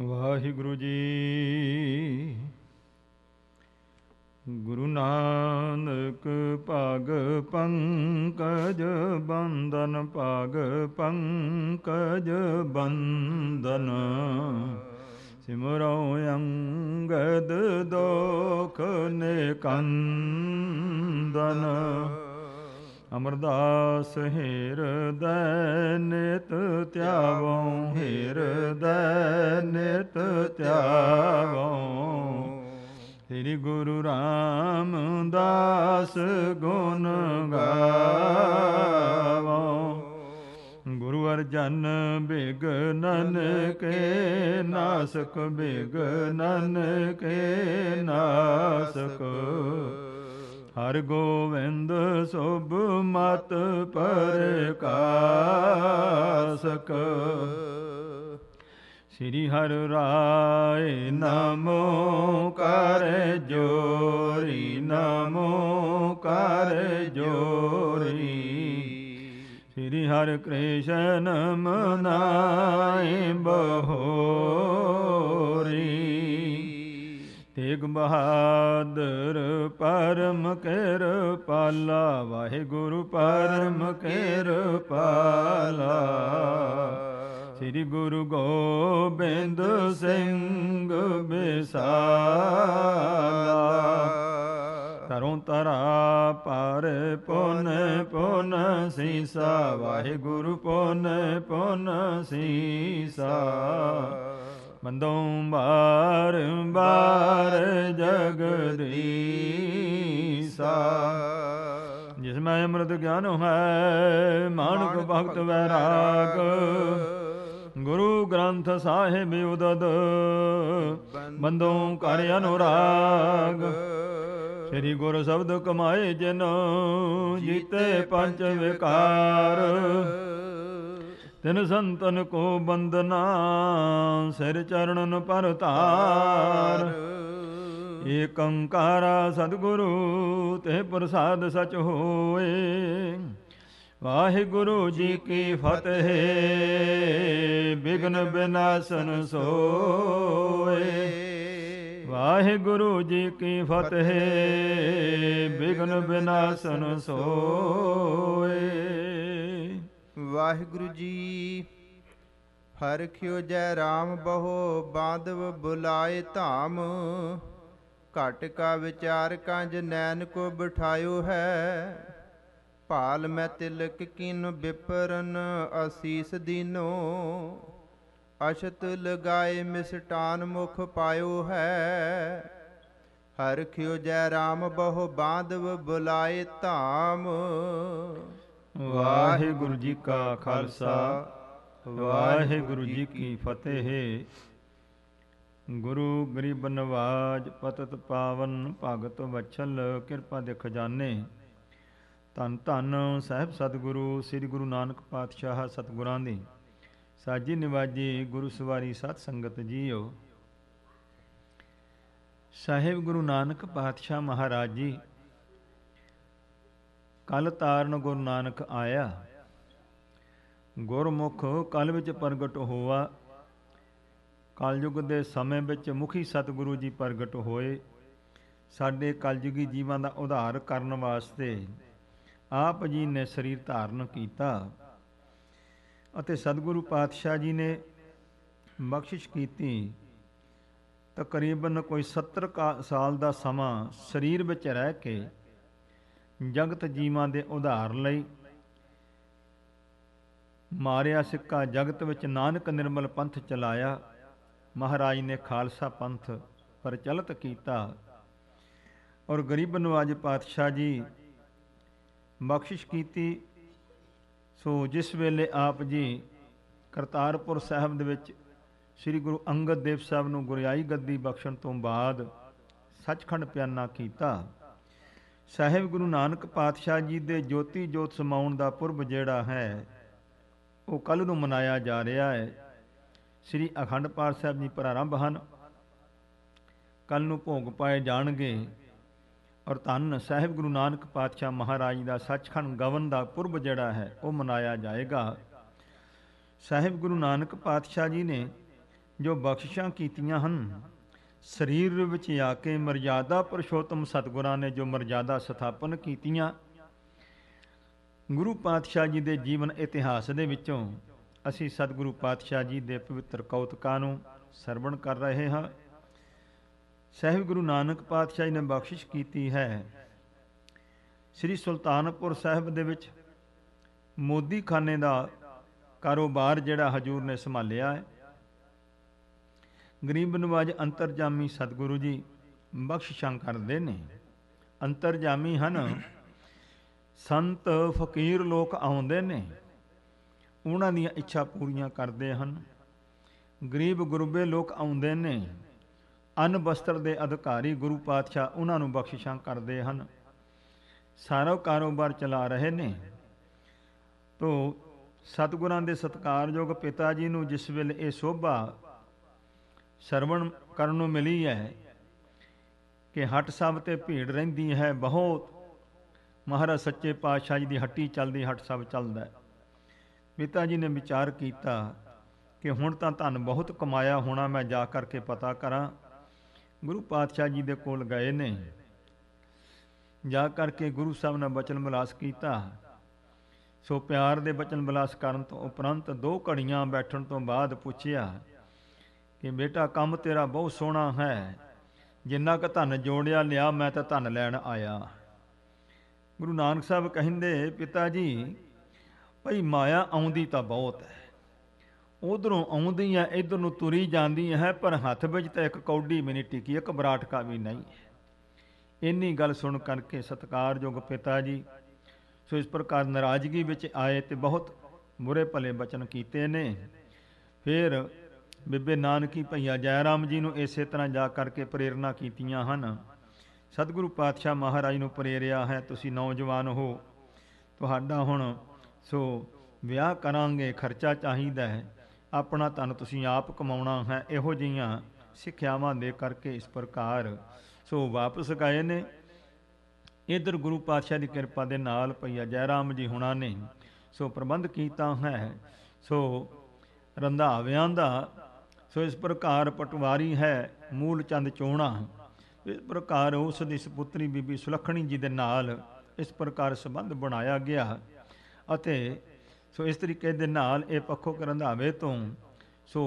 ਵਾਹਿਗੁਰੂ ਜੀ ਗੁਰੂ ਨਾਨਕ ਭਗ ਪੰਕਜ ਬੰਦਨ ਭਗ ਪੰਕਜ ਬੰਦਨ ਸਿਮਰਉ ਅੰਗਦ ਦੋਖ ਨੇ ਕੰਦਨ ਅਮਰਦਾਸ ਹਿਰਦੈ ਨਿਤ ਧਿਆਵਉ ਹਿਰਦੈ ਨਿਤ ਧਿਆਵਉ ਸ੍ਰੀ ਗੁਰੂ ਰਾਮਦਾਸ ਗੁਣ ਗਾਵੋ ਗੁਰੂ ਅਰਜਨ ਬਿਗਨਨ ਕੇ ਨਾਸਕ ਬਿਗਨਨ ਕੇ ਨਾਸਕ ਹਰ ਗੋਵਿੰਦ ਸੁਭ ਮਤ ਪਰਕਾਸਕ ਸ੍ਰੀ ਹਰਿ ਰਾਏ ਨਮੋ ਕਰ ਜੋਰੀ ਨਮੋ ਕਰ ਜੋਰੀ ਸ੍ਰੀ ਹਰਿ ਕ੍ਰਿਸ਼ਨ ਮਨਾਇ ਬਹੋਰੀ ਤੇਗ ਬਹਾਦਰ ਪਰਮ ਕੇਰ ਪਾਲਾ ਵਾਹਿਗੁਰੂ ਪਰਮ ਕੇਰ ਪਾਲਾ ਸ੍ਰੀ ਗੁਰੂ ਗੋਬਿੰਦ ਸਿੰਘ ਬਿਸਾਲਾ ਤਰੋਂ ਤਰਾ ਪਰ ਪੁਨ ਪੁਨ ਸੀਸਾ ਵਾਹਿਗੁਰੂ ਪੁਨ ਪੁਨ ਸੀਸਾ ਮੰਦੋਂ ਬਾਰ ਬਾਰ ਜਗਦੀਸਾ ਜਿਸ ਮੈਂ ਅੰਮ੍ਰਿਤ ਗਿਆਨ ਹੈ ਮਾਨਕ ਭਗਤ ਵੈਰਾਗ ਗੁਰੂ ਗ੍ਰੰਥ ਸਾਹਿਬ ਉਦਦ ਬੰਦੋਂ ਕਰ ਅਨੁਰਾਗ ਸ੍ਰੀ ਗੁਰ ਸ਼ਬਦ ਕਮਾਏ ਜਿਨ ਜੀਤੇ ਪੰਜ ਵਿਕਾਰ ਤਿਨ ਸੰਤਨ ਕੋ ਬੰਦਨਾ ਸਿਰ ਚਰਨਨ ਪਰ ਧਾਰ ਏਕ ਓੰਕਾਰ ਸਤਿਗੁਰੂ ਤੇ ਪ੍ਰਸਾਦ ਸਚ ਹੋਏ ਵਾਹਿਗੁਰੂ ਜੀ ਕੀ ਫਤਿਹ ਬਿਗਨ ਬਿਨਾਸਨ ਸੋਏ ਵਾਹਿਗੁਰੂ ਜੀ ਕੀ ਫਤਿਹ ਬਿਗਨ ਬਿਨਾਸਨ ਸੋਏ ਵਾਹਿਗੁਰੂ ਜੀ ਹਰ ਜੈ ਰਾਮ ਬਹੋ ਬਾਦਵ ਬੁਲਾਏ ਧਾਮ ਘਟ ਕਾ ਵਿਚਾਰ ਕੰਜ ਨੈਣ ਕੋ ਬਿਠਾਇਓ ਹੈ ਭਾਲ ਮੈਂ ਤਿਲਕ ਕਿਨ ਬਿਪਰਨ ਅਸੀਸ ਦੀਨੋ ਅਸ਼ਤ ਲਗਾਏ ਮਿਸਟਾਨ ਮੁਖ ਪਾਇਓ ਹੈ ਹਰਖਿਓ ਜੈ ਰਾਮ ਬਹੁ ਬਾਦਵ ਬੁਲਾਏ ਧਾਮ ਵਾਹਿਗੁਰੂ ਜੀ ਕਾ ਖਾਲਸਾ ਵਾਹਿਗੁਰੂ ਜੀ ਕੀ ਫਤਿਹ ਗੁਰੂ ਗਰੀਬ ਨਵਾਜ ਪਤਤ ਪਾਵਨ ਭਗਤ ਵਛਲ ਕਿਰਪਾ ਦੇ ਖਜ਼ਾਨੇ ਤਨ ਤਨ ਸਾਹਿਬ ਸਤਿਗੁਰੂ ਸ੍ਰੀ ਗੁਰੂ ਨਾਨਕ ਪਾਤਸ਼ਾਹ ਸਤਿਗੁਰਾਂ ਦੀ ਸਾਜੀ ਨਿਵਾਜੀ ਗੁਰੂ ਸਵਾਰੀ ਸਤ ਸੰਗਤ ਜੀਓ ਸਾਹਿਬ ਗੁਰੂ ਨਾਨਕ ਪਾਤਸ਼ਾਹ ਮਹਾਰਾਜ ਜੀ ਕਲ ਤਾਰਨ ਗੁਰੂ ਨਾਨਕ ਆਇਆ ਗੁਰਮੁਖ ਕਲ ਵਿੱਚ ਪ੍ਰਗਟ ਹੋਆ ਕਲਯੁਗ ਦੇ ਸਮੇਂ ਵਿੱਚ ਮੁਖੀ ਸਤਿਗੁਰੂ ਜੀ ਪ੍ਰਗਟ ਹੋਏ ਸਾਡੇ ਕਲਯੁਗੀ ਜੀਵਾਂ ਦਾ ਉਧਾਰ ਕਰਨ ਵਾਸਤੇ ਆਪ ਜੀ ਨੇ ਸਰੀਰ ਧਾਰਨ ਕੀਤਾ ਅਤੇ ਸਤਿਗੁਰੂ ਪਾਤਸ਼ਾਹ ਜੀ ਨੇ ਬਖਸ਼ਿਸ਼ ਕੀਤੀ ਤਕਰੀਬਨ ਕੋਈ 70 ਸਾਲ ਦਾ ਸਮਾਂ ਸਰੀਰ ਵਿੱਚ ਰਹਿ ਕੇ ਜਗਤ ਜੀਵਾਂ ਦੇ ਉਧਾਰ ਲਈ ਮਾਰਿਆ ਸਿੱਕਾ ਜਗਤ ਵਿੱਚ ਨਾਨਕ ਨਿਰਮਲ ਪੰਥ ਚਲਾਇਆ ਮਹਾਰਾਜ ਨੇ ਖਾਲਸਾ ਪੰਥ ਪ੍ਰਚਲਿਤ ਕੀਤਾ ਔਰ ਗਰੀਬ ਨਵਾਜ ਪਾਤਸ਼ਾਹ ਜੀ ਬਖਸ਼ਿਸ਼ ਕੀਤੀ ਸੋ ਜਿਸ ਵੇਲੇ ਆਪ ਜੀ ਕਰਤਾਰਪੁਰ ਸਾਹਿਬ ਦੇ ਵਿੱਚ ਸ੍ਰੀ ਗੁਰੂ ਅੰਗਦ ਦੇਵ ਸਾਹਿਬ ਨੂੰ ਗੁਰਿਆਈ ਗੱਦੀ ਬਖਸ਼ਣ ਤੋਂ ਬਾਅਦ ਸੱਚਖੰਡ ਪਿਆਨਾ ਕੀਤਾ ਸਾਹਿਬ ਗੁਰੂ ਨਾਨਕ ਪਾਤਸ਼ਾਹ ਜੀ ਦੇ ਜੋਤੀ ਜੋਤ ਸਮਾਉਣ ਦਾ ਪੁਰਬ ਜਿਹੜਾ ਹੈ ਉਹ ਕੱਲ ਨੂੰ ਮਨਾਇਆ ਜਾ ਰਿਹਾ ਹੈ ਸ੍ਰੀ ਅਖੰਡ ਪਾਠ ਸਾਹਿਬ ਜੀ ਪ੍ਰਾਰੰਭ ਹਨ ਕੱਲ ਨੂੰ ਭੋਗ ਪਾਏ ਜਾਣਗੇ ਔਰ ਧੰਨ ਸਾਹਿਬ ਗੁਰੂ ਨਾਨਕ ਪਾਤਸ਼ਾਹ ਮਹਾਰਾਜ ਦਾ ਸੱਚਖੰਡ ਗਵਨ ਦਾ ਪੁਰਬ ਜਿਹੜਾ ਹੈ ਉਹ ਮਨਾਇਆ ਜਾਏਗਾ ਸਾਹਿਬ ਗੁਰੂ ਨਾਨਕ ਪਾਤਸ਼ਾਹ ਜੀ ਨੇ ਜੋ ਬਖਸ਼ਿਸ਼ਾਂ ਕੀਤੀਆਂ ਹਨ ਸਰੀਰ ਵਿੱਚ ਆ ਕੇ ਮਰਜ਼ਾਦਾ ਪਰਸ਼ੋਤਮ ਸਤਗੁਰਾਂ ਨੇ ਜੋ ਮਰਜ਼ਾਦਾ ਸਥਾਪਨ ਕੀਤੀਆਂ ਗੁਰੂ ਪਾਤਸ਼ਾਹ ਜੀ ਦੇ ਜੀਵਨ ਇਤਿਹਾਸ ਦੇ ਵਿੱਚੋਂ ਅਸੀਂ ਸਤਗੁਰੂ ਪਾਤਸ਼ਾਹ ਜੀ ਦੇ ਪਵਿੱਤਰ ਕੌਤਕਾਂ ਨੂੰ ਸਰਵਣ ਕਰ ਰਹੇ ਹਾਂ ਸਹਿਬ ਗੁਰੂ ਨਾਨਕ ਪਾਤਸ਼ਾਹ ਜੀ ਨੇ ਬਖਸ਼ਿਸ਼ ਕੀਤੀ ਹੈ ਸ੍ਰੀ ਸੁਲਤਾਨਪੁਰ ਸਾਹਿਬ ਦੇ ਵਿੱਚ ਮੋਦੀ ਖਾਨੇ ਦਾ ਕਾਰੋਬਾਰ ਜਿਹੜਾ ਹਜੂਰ ਨੇ ਸੰਭਾਲਿਆ ਹੈ ਗਰੀਬ ਨਵਾਜ ਅੰਤਰਜਾਮੀ ਸਤਿਗੁਰੂ ਜੀ ਬਖਸ਼ਿਸ਼ਾਂ ਕਰਦੇ ਨੇ ਅੰਤਰਜਾਮੀ ਹਨ ਸੰਤ ਫਕੀਰ ਲੋਕ ਆਉਂਦੇ ਨੇ ਉਹਨਾਂ ਦੀਆਂ ਇੱਛਾ ਪੂਰੀਆਂ ਕਰਦੇ ਹਨ ਗਰੀਬ ਗੁਰਬੇ ਲੋਕ ਆਉਂਦੇ ਨੇ ਅਨ ਬਸਤਰ ਦੇ ਅਧਿਕਾਰੀ ਗੁਰੂ ਪਾਤਸ਼ਾਹ ਉਹਨਾਂ ਨੂੰ ਬਖਸ਼ਿਸ਼ਾਂ ਕਰਦੇ ਹਨ ਸਾਰਾ ਕਾਰੋਬਾਰ ਚਲਾ ਰਹੇ ਨੇ ਤੋਂ ਸਤਗੁਰਾਂ ਦੇ ਸਤਕਾਰਯੋਗ ਪਿਤਾ ਜੀ ਨੂੰ ਜਿਸ ਵੇਲੇ ਇਹ ਸੋਭਾ ਸਰਵਣ ਕਰਨ ਨੂੰ ਮਿਲੀ ਹੈ ਕਿ ਹਟ ਸਾਹਿਬ ਤੇ ਭੀੜ ਰਹਿੰਦੀ ਹੈ ਬਹੁਤ ਮਹਾਰਾ ਸੱਚੇ ਪਾਤਸ਼ਾਹ ਜੀ ਦੀ ਹੱਟੀ ਚੱਲਦੀ ਹਟ ਸਾਹਿਬ ਚੱਲਦਾ ਪਿਤਾ ਜੀ ਨੇ ਵਿਚਾਰ ਕੀਤਾ ਕਿ ਹੁਣ ਤਾਂ ਧਨ ਬਹੁਤ ਕਮਾਇਆ ਹੋਣਾ ਮੈਂ ਜਾ ਕਰਕੇ ਪਤਾ ਕਰਾਂ ਗੁਰੂ ਪਾਤਸ਼ਾਹ ਜੀ ਦੇ ਕੋਲ ਗਏ ਨੇ ਜਾ ਕਰਕੇ ਗੁਰੂ ਸਾਹਿਬ ਨੇ ਬਚਨ ਬਲਾਸ ਕੀਤਾ ਸੋ ਪਿਆਰ ਦੇ ਬਚਨ ਬਲਾਸ ਕਰਨ ਤੋਂ ਉਪਰੰਤ ਦੋ ਘੜੀਆਂ ਬੈਠਣ ਤੋਂ ਬਾਅਦ ਪੁੱਛਿਆ ਕਿ ਬੇਟਾ ਕੰਮ ਤੇਰਾ ਬਹੁਤ ਸੋਹਣਾ ਹੈ ਜਿੰਨਾ ਕ ਧਨ ਜੋੜਿਆ ਲਿਆ ਮੈਂ ਤਾਂ ਧਨ ਲੈਣ ਆਇਆ ਗੁਰੂ ਨਾਨਕ ਸਾਹਿਬ ਕਹਿੰਦੇ ਪਿਤਾ ਜੀ ਭਈ ਮਾਇਆ ਆਉਂਦੀ ਤਾਂ ਬਹੁਤ ਹੈ ਉਧਰੋਂ ਆਉਂਦੀ ਹੈ ਇਧਰ ਨੂੰ ਤੁਰੀ ਜਾਂਦੀ ਹੈ ਪਰ ਹੱਥ ਵਿੱਚ ਤਾਂ ਇੱਕ ਕੌਡੀ ਵੀ ਨਹੀਂ ਟਿਕੀ ਇੱਕ ਬਰਾਟਕਾ ਵੀ ਨਹੀਂ ਇੰਨੀ ਗੱਲ ਸੁਣ ਕਰਕੇ ਸਤਕਾਰਯੋਗ ਪਿਤਾ ਜੀ ਸੋ ਇਸ ਪ੍ਰਕਾਰ ਨਾਰਾਜ਼ਗੀ ਵਿੱਚ ਆਏ ਤੇ ਬਹੁਤ ਬੁਰੇ ਭਲੇ ਬਚਨ ਕੀਤੇ ਨੇ ਫਿਰ ਬੀਬੇ ਨਾਨਕੀ ਭਈਆ ਜੈ ਰਾਮ ਜੀ ਨੂੰ ਇਸੇ ਤਰ੍ਹਾਂ ਜਾ ਕਰਕੇ ਪ੍ਰੇਰਣਾ ਕੀਤੀਆਂ ਹਨ ਸਤਿਗੁਰੂ ਪਾਤਸ਼ਾਹ ਮਹਾਰਾਜ ਨੂੰ ਪ੍ਰੇਰਿਆ ਹੈ ਤੁਸੀਂ ਨੌਜਵਾਨ ਹੋ ਤੁਹਾਡਾ ਹੁਣ ਸੋ ਵਿਆਹ ਕਰਾਂਗੇ ਖਰਚਾ ਚਾਹੀਦਾ ਹੈ ਆਪਣਾ ਧਨ ਤੁਸੀਂ ਆਪ ਕਮਾਉਣਾ ਹੈ ਇਹੋ ਜਿਹੀਆਂ ਸਿੱਖਿਆਵਾਂ ਦੇ ਕਰਕੇ ਇਸ ਪ੍ਰਕਾਰ ਸੋ ਵਾਪਸ ਗਏ ਨੇ ਇਧਰ ਗੁਰੂ ਪਾਤਸ਼ਾਹ ਦੀ ਕਿਰਪਾ ਦੇ ਨਾਲ ਭਈਆ ਰਾਮ ਜੀ ਹੁਣਾਂ ਨੇ ਸੋ ਪ੍ਰਬੰਧ ਕੀਤਾ ਹੈ ਸੋ ਰੰਧਾਵਿਆਂ ਦਾ ਸੋ ਇਸ ਪ੍ਰਕਾਰ ਪਟਵਾਰੀ ਹੈ ਮੂਲ ਚੰਦ ਚੋਣਾ ਇਸ ਪ੍ਰਕਾਰ ਉਸ ਦੀ ਸੁਪੁੱਤਰੀ ਬੀਬੀ ਸੁਲੱਖਣੀ ਜੀ ਦੇ ਨਾਲ ਇਸ ਪ੍ਰਕਾਰ ਸੰਬੰਧ ਬਣਾਇਆ ਗਿਆ ਅਤੇ ਸੋ ਇਸ ਤਰੀਕੇ ਦੇ ਨਾਲ ਇਹ ਪੱਖੋ ਕਰੰਧਾਵੇ ਤੋਂ ਸੋ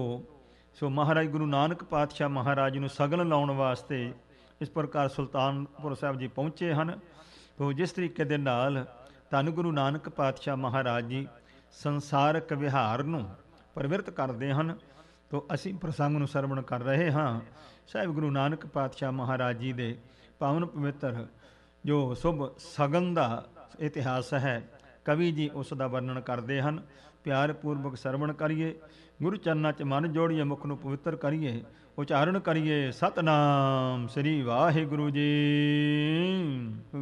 ਸੋ ਮਹਾਰਾਜ ਗੁਰੂ ਨਾਨਕ ਪਾਤਸ਼ਾਹ ਮਹਾਰਾਜ ਨੂੰ ਸਗਲ ਲਾਉਣ ਵਾਸਤੇ ਇਸ ਪ੍ਰਕਾਰ ਸੁਲਤਾਨਪੁਰ ਸਾਹਿਬ ਜੀ ਪਹੁੰਚੇ ਹਨ ਸੋ ਜਿਸ ਤਰੀਕੇ ਦੇ ਨਾਲ ਧੰਨ ਗੁਰੂ ਨਾਨਕ ਪਾਤਸ਼ਾਹ ਮਹਾਰਾਜ ਜੀ ਸੰਸਾਰਕ ਵਿਹਾਰ ਨੂੰ ਪਰਵਿਰਤ ਕਰਦੇ ਹਨ ਤੋਂ ਅਸੀਂ ਪ੍ਰਸੰਗ ਨੂੰ ਸਰਵਣ ਕਰ ਰਹੇ ਹਾਂ ਸਾਹਿਬ ਗੁਰੂ ਨਾਨਕ ਪਾਤਸ਼ਾਹ ਮਹਾਰਾਜ ਜੀ ਦੇ ਪਾਵਨ ਪਵਿੱਤਰ ਜੋ ਸੁਭ ਸਗਨ ਦਾ ਇਤਿਹਾਸ ਹੈ ਕਵੀ ਜੀ ਉਸ ਦਾ ਵਰਣਨ ਕਰਦੇ ਹਨ ਪਿਆਰ ਪੂਰਵਕ ਸਰਵਣ ਕਰੀਏ ਗੁਰੂ ਚਰਨਾਂ 'ਚ ਮਨ ਜੋੜੀਏ ਮੁਖ ਨੂੰ ਪਵਿੱਤਰ ਕਰੀਏ ਉਚਾਰਨ ਕਰੀਏ ਸਤਨਾਮ ਸ੍ਰੀ ਵਾਹਿਗੁਰੂ ਜੀ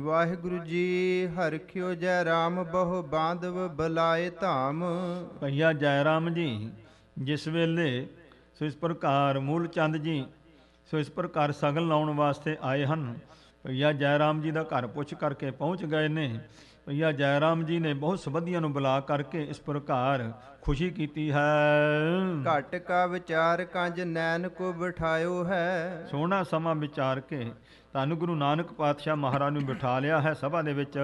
ਵਾਹਿਗੁਰੂ ਜੀ ਹਰਿ ਖਿਓ ਜੈ ਰਾਮ ਬਹੁ ਬਾਂਧਵ ਬਲਾਏ ਧਾਮ ਭਈਆ ਜੈ ਰਾਮ ਜੀ ਜਿਸ ਵੇਲੇ ਸੋ ਇਸ ਪ੍ਰਕਾਰ ਮੂਲ ਚੰਦ ਜੀ ਸੋ ਇਸ ਪ੍ਰਕਾਰ ਸਗਨ ਲਾਉਣ ਵਾਸਤੇ ਆਏ ਹਨ ਭਈਆ ਰਾਮ ਜੀ ਦਾ ਘਰ ਪੁੱਛ ਕਰਕੇ ਪਹੁੰਚ ਗਏ ਨੇ ਭਈਆ ਰਾਮ ਜੀ ਨੇ ਬਹੁਤ ਸਬੰਧੀਆਂ ਨੂੰ ਬੁਲਾ ਕਰਕੇ ਇਸ ਪ੍ਰਕਾਰ ਖੁਸ਼ੀ ਕੀਤੀ ਹੈ ਘਟ ਕਾ ਵਿਚਾਰ ਕੰਜ ਨੈਣ ਕੋ ਬਿਠਾਇਓ ਹੈ ਸੋਹਣਾ ਸਮਾਂ ਵਿਚਾਰ ਕੇ ਧੰਨ ਗੁਰੂ ਨਾਨਕ ਪਾਤਸ਼ਾਹ ਮਹਾਰਾਜ ਨੂੰ ਬਿਠਾ ਲਿਆ ਹੈ ਸਭਾ ਦੇ ਵਿੱਚ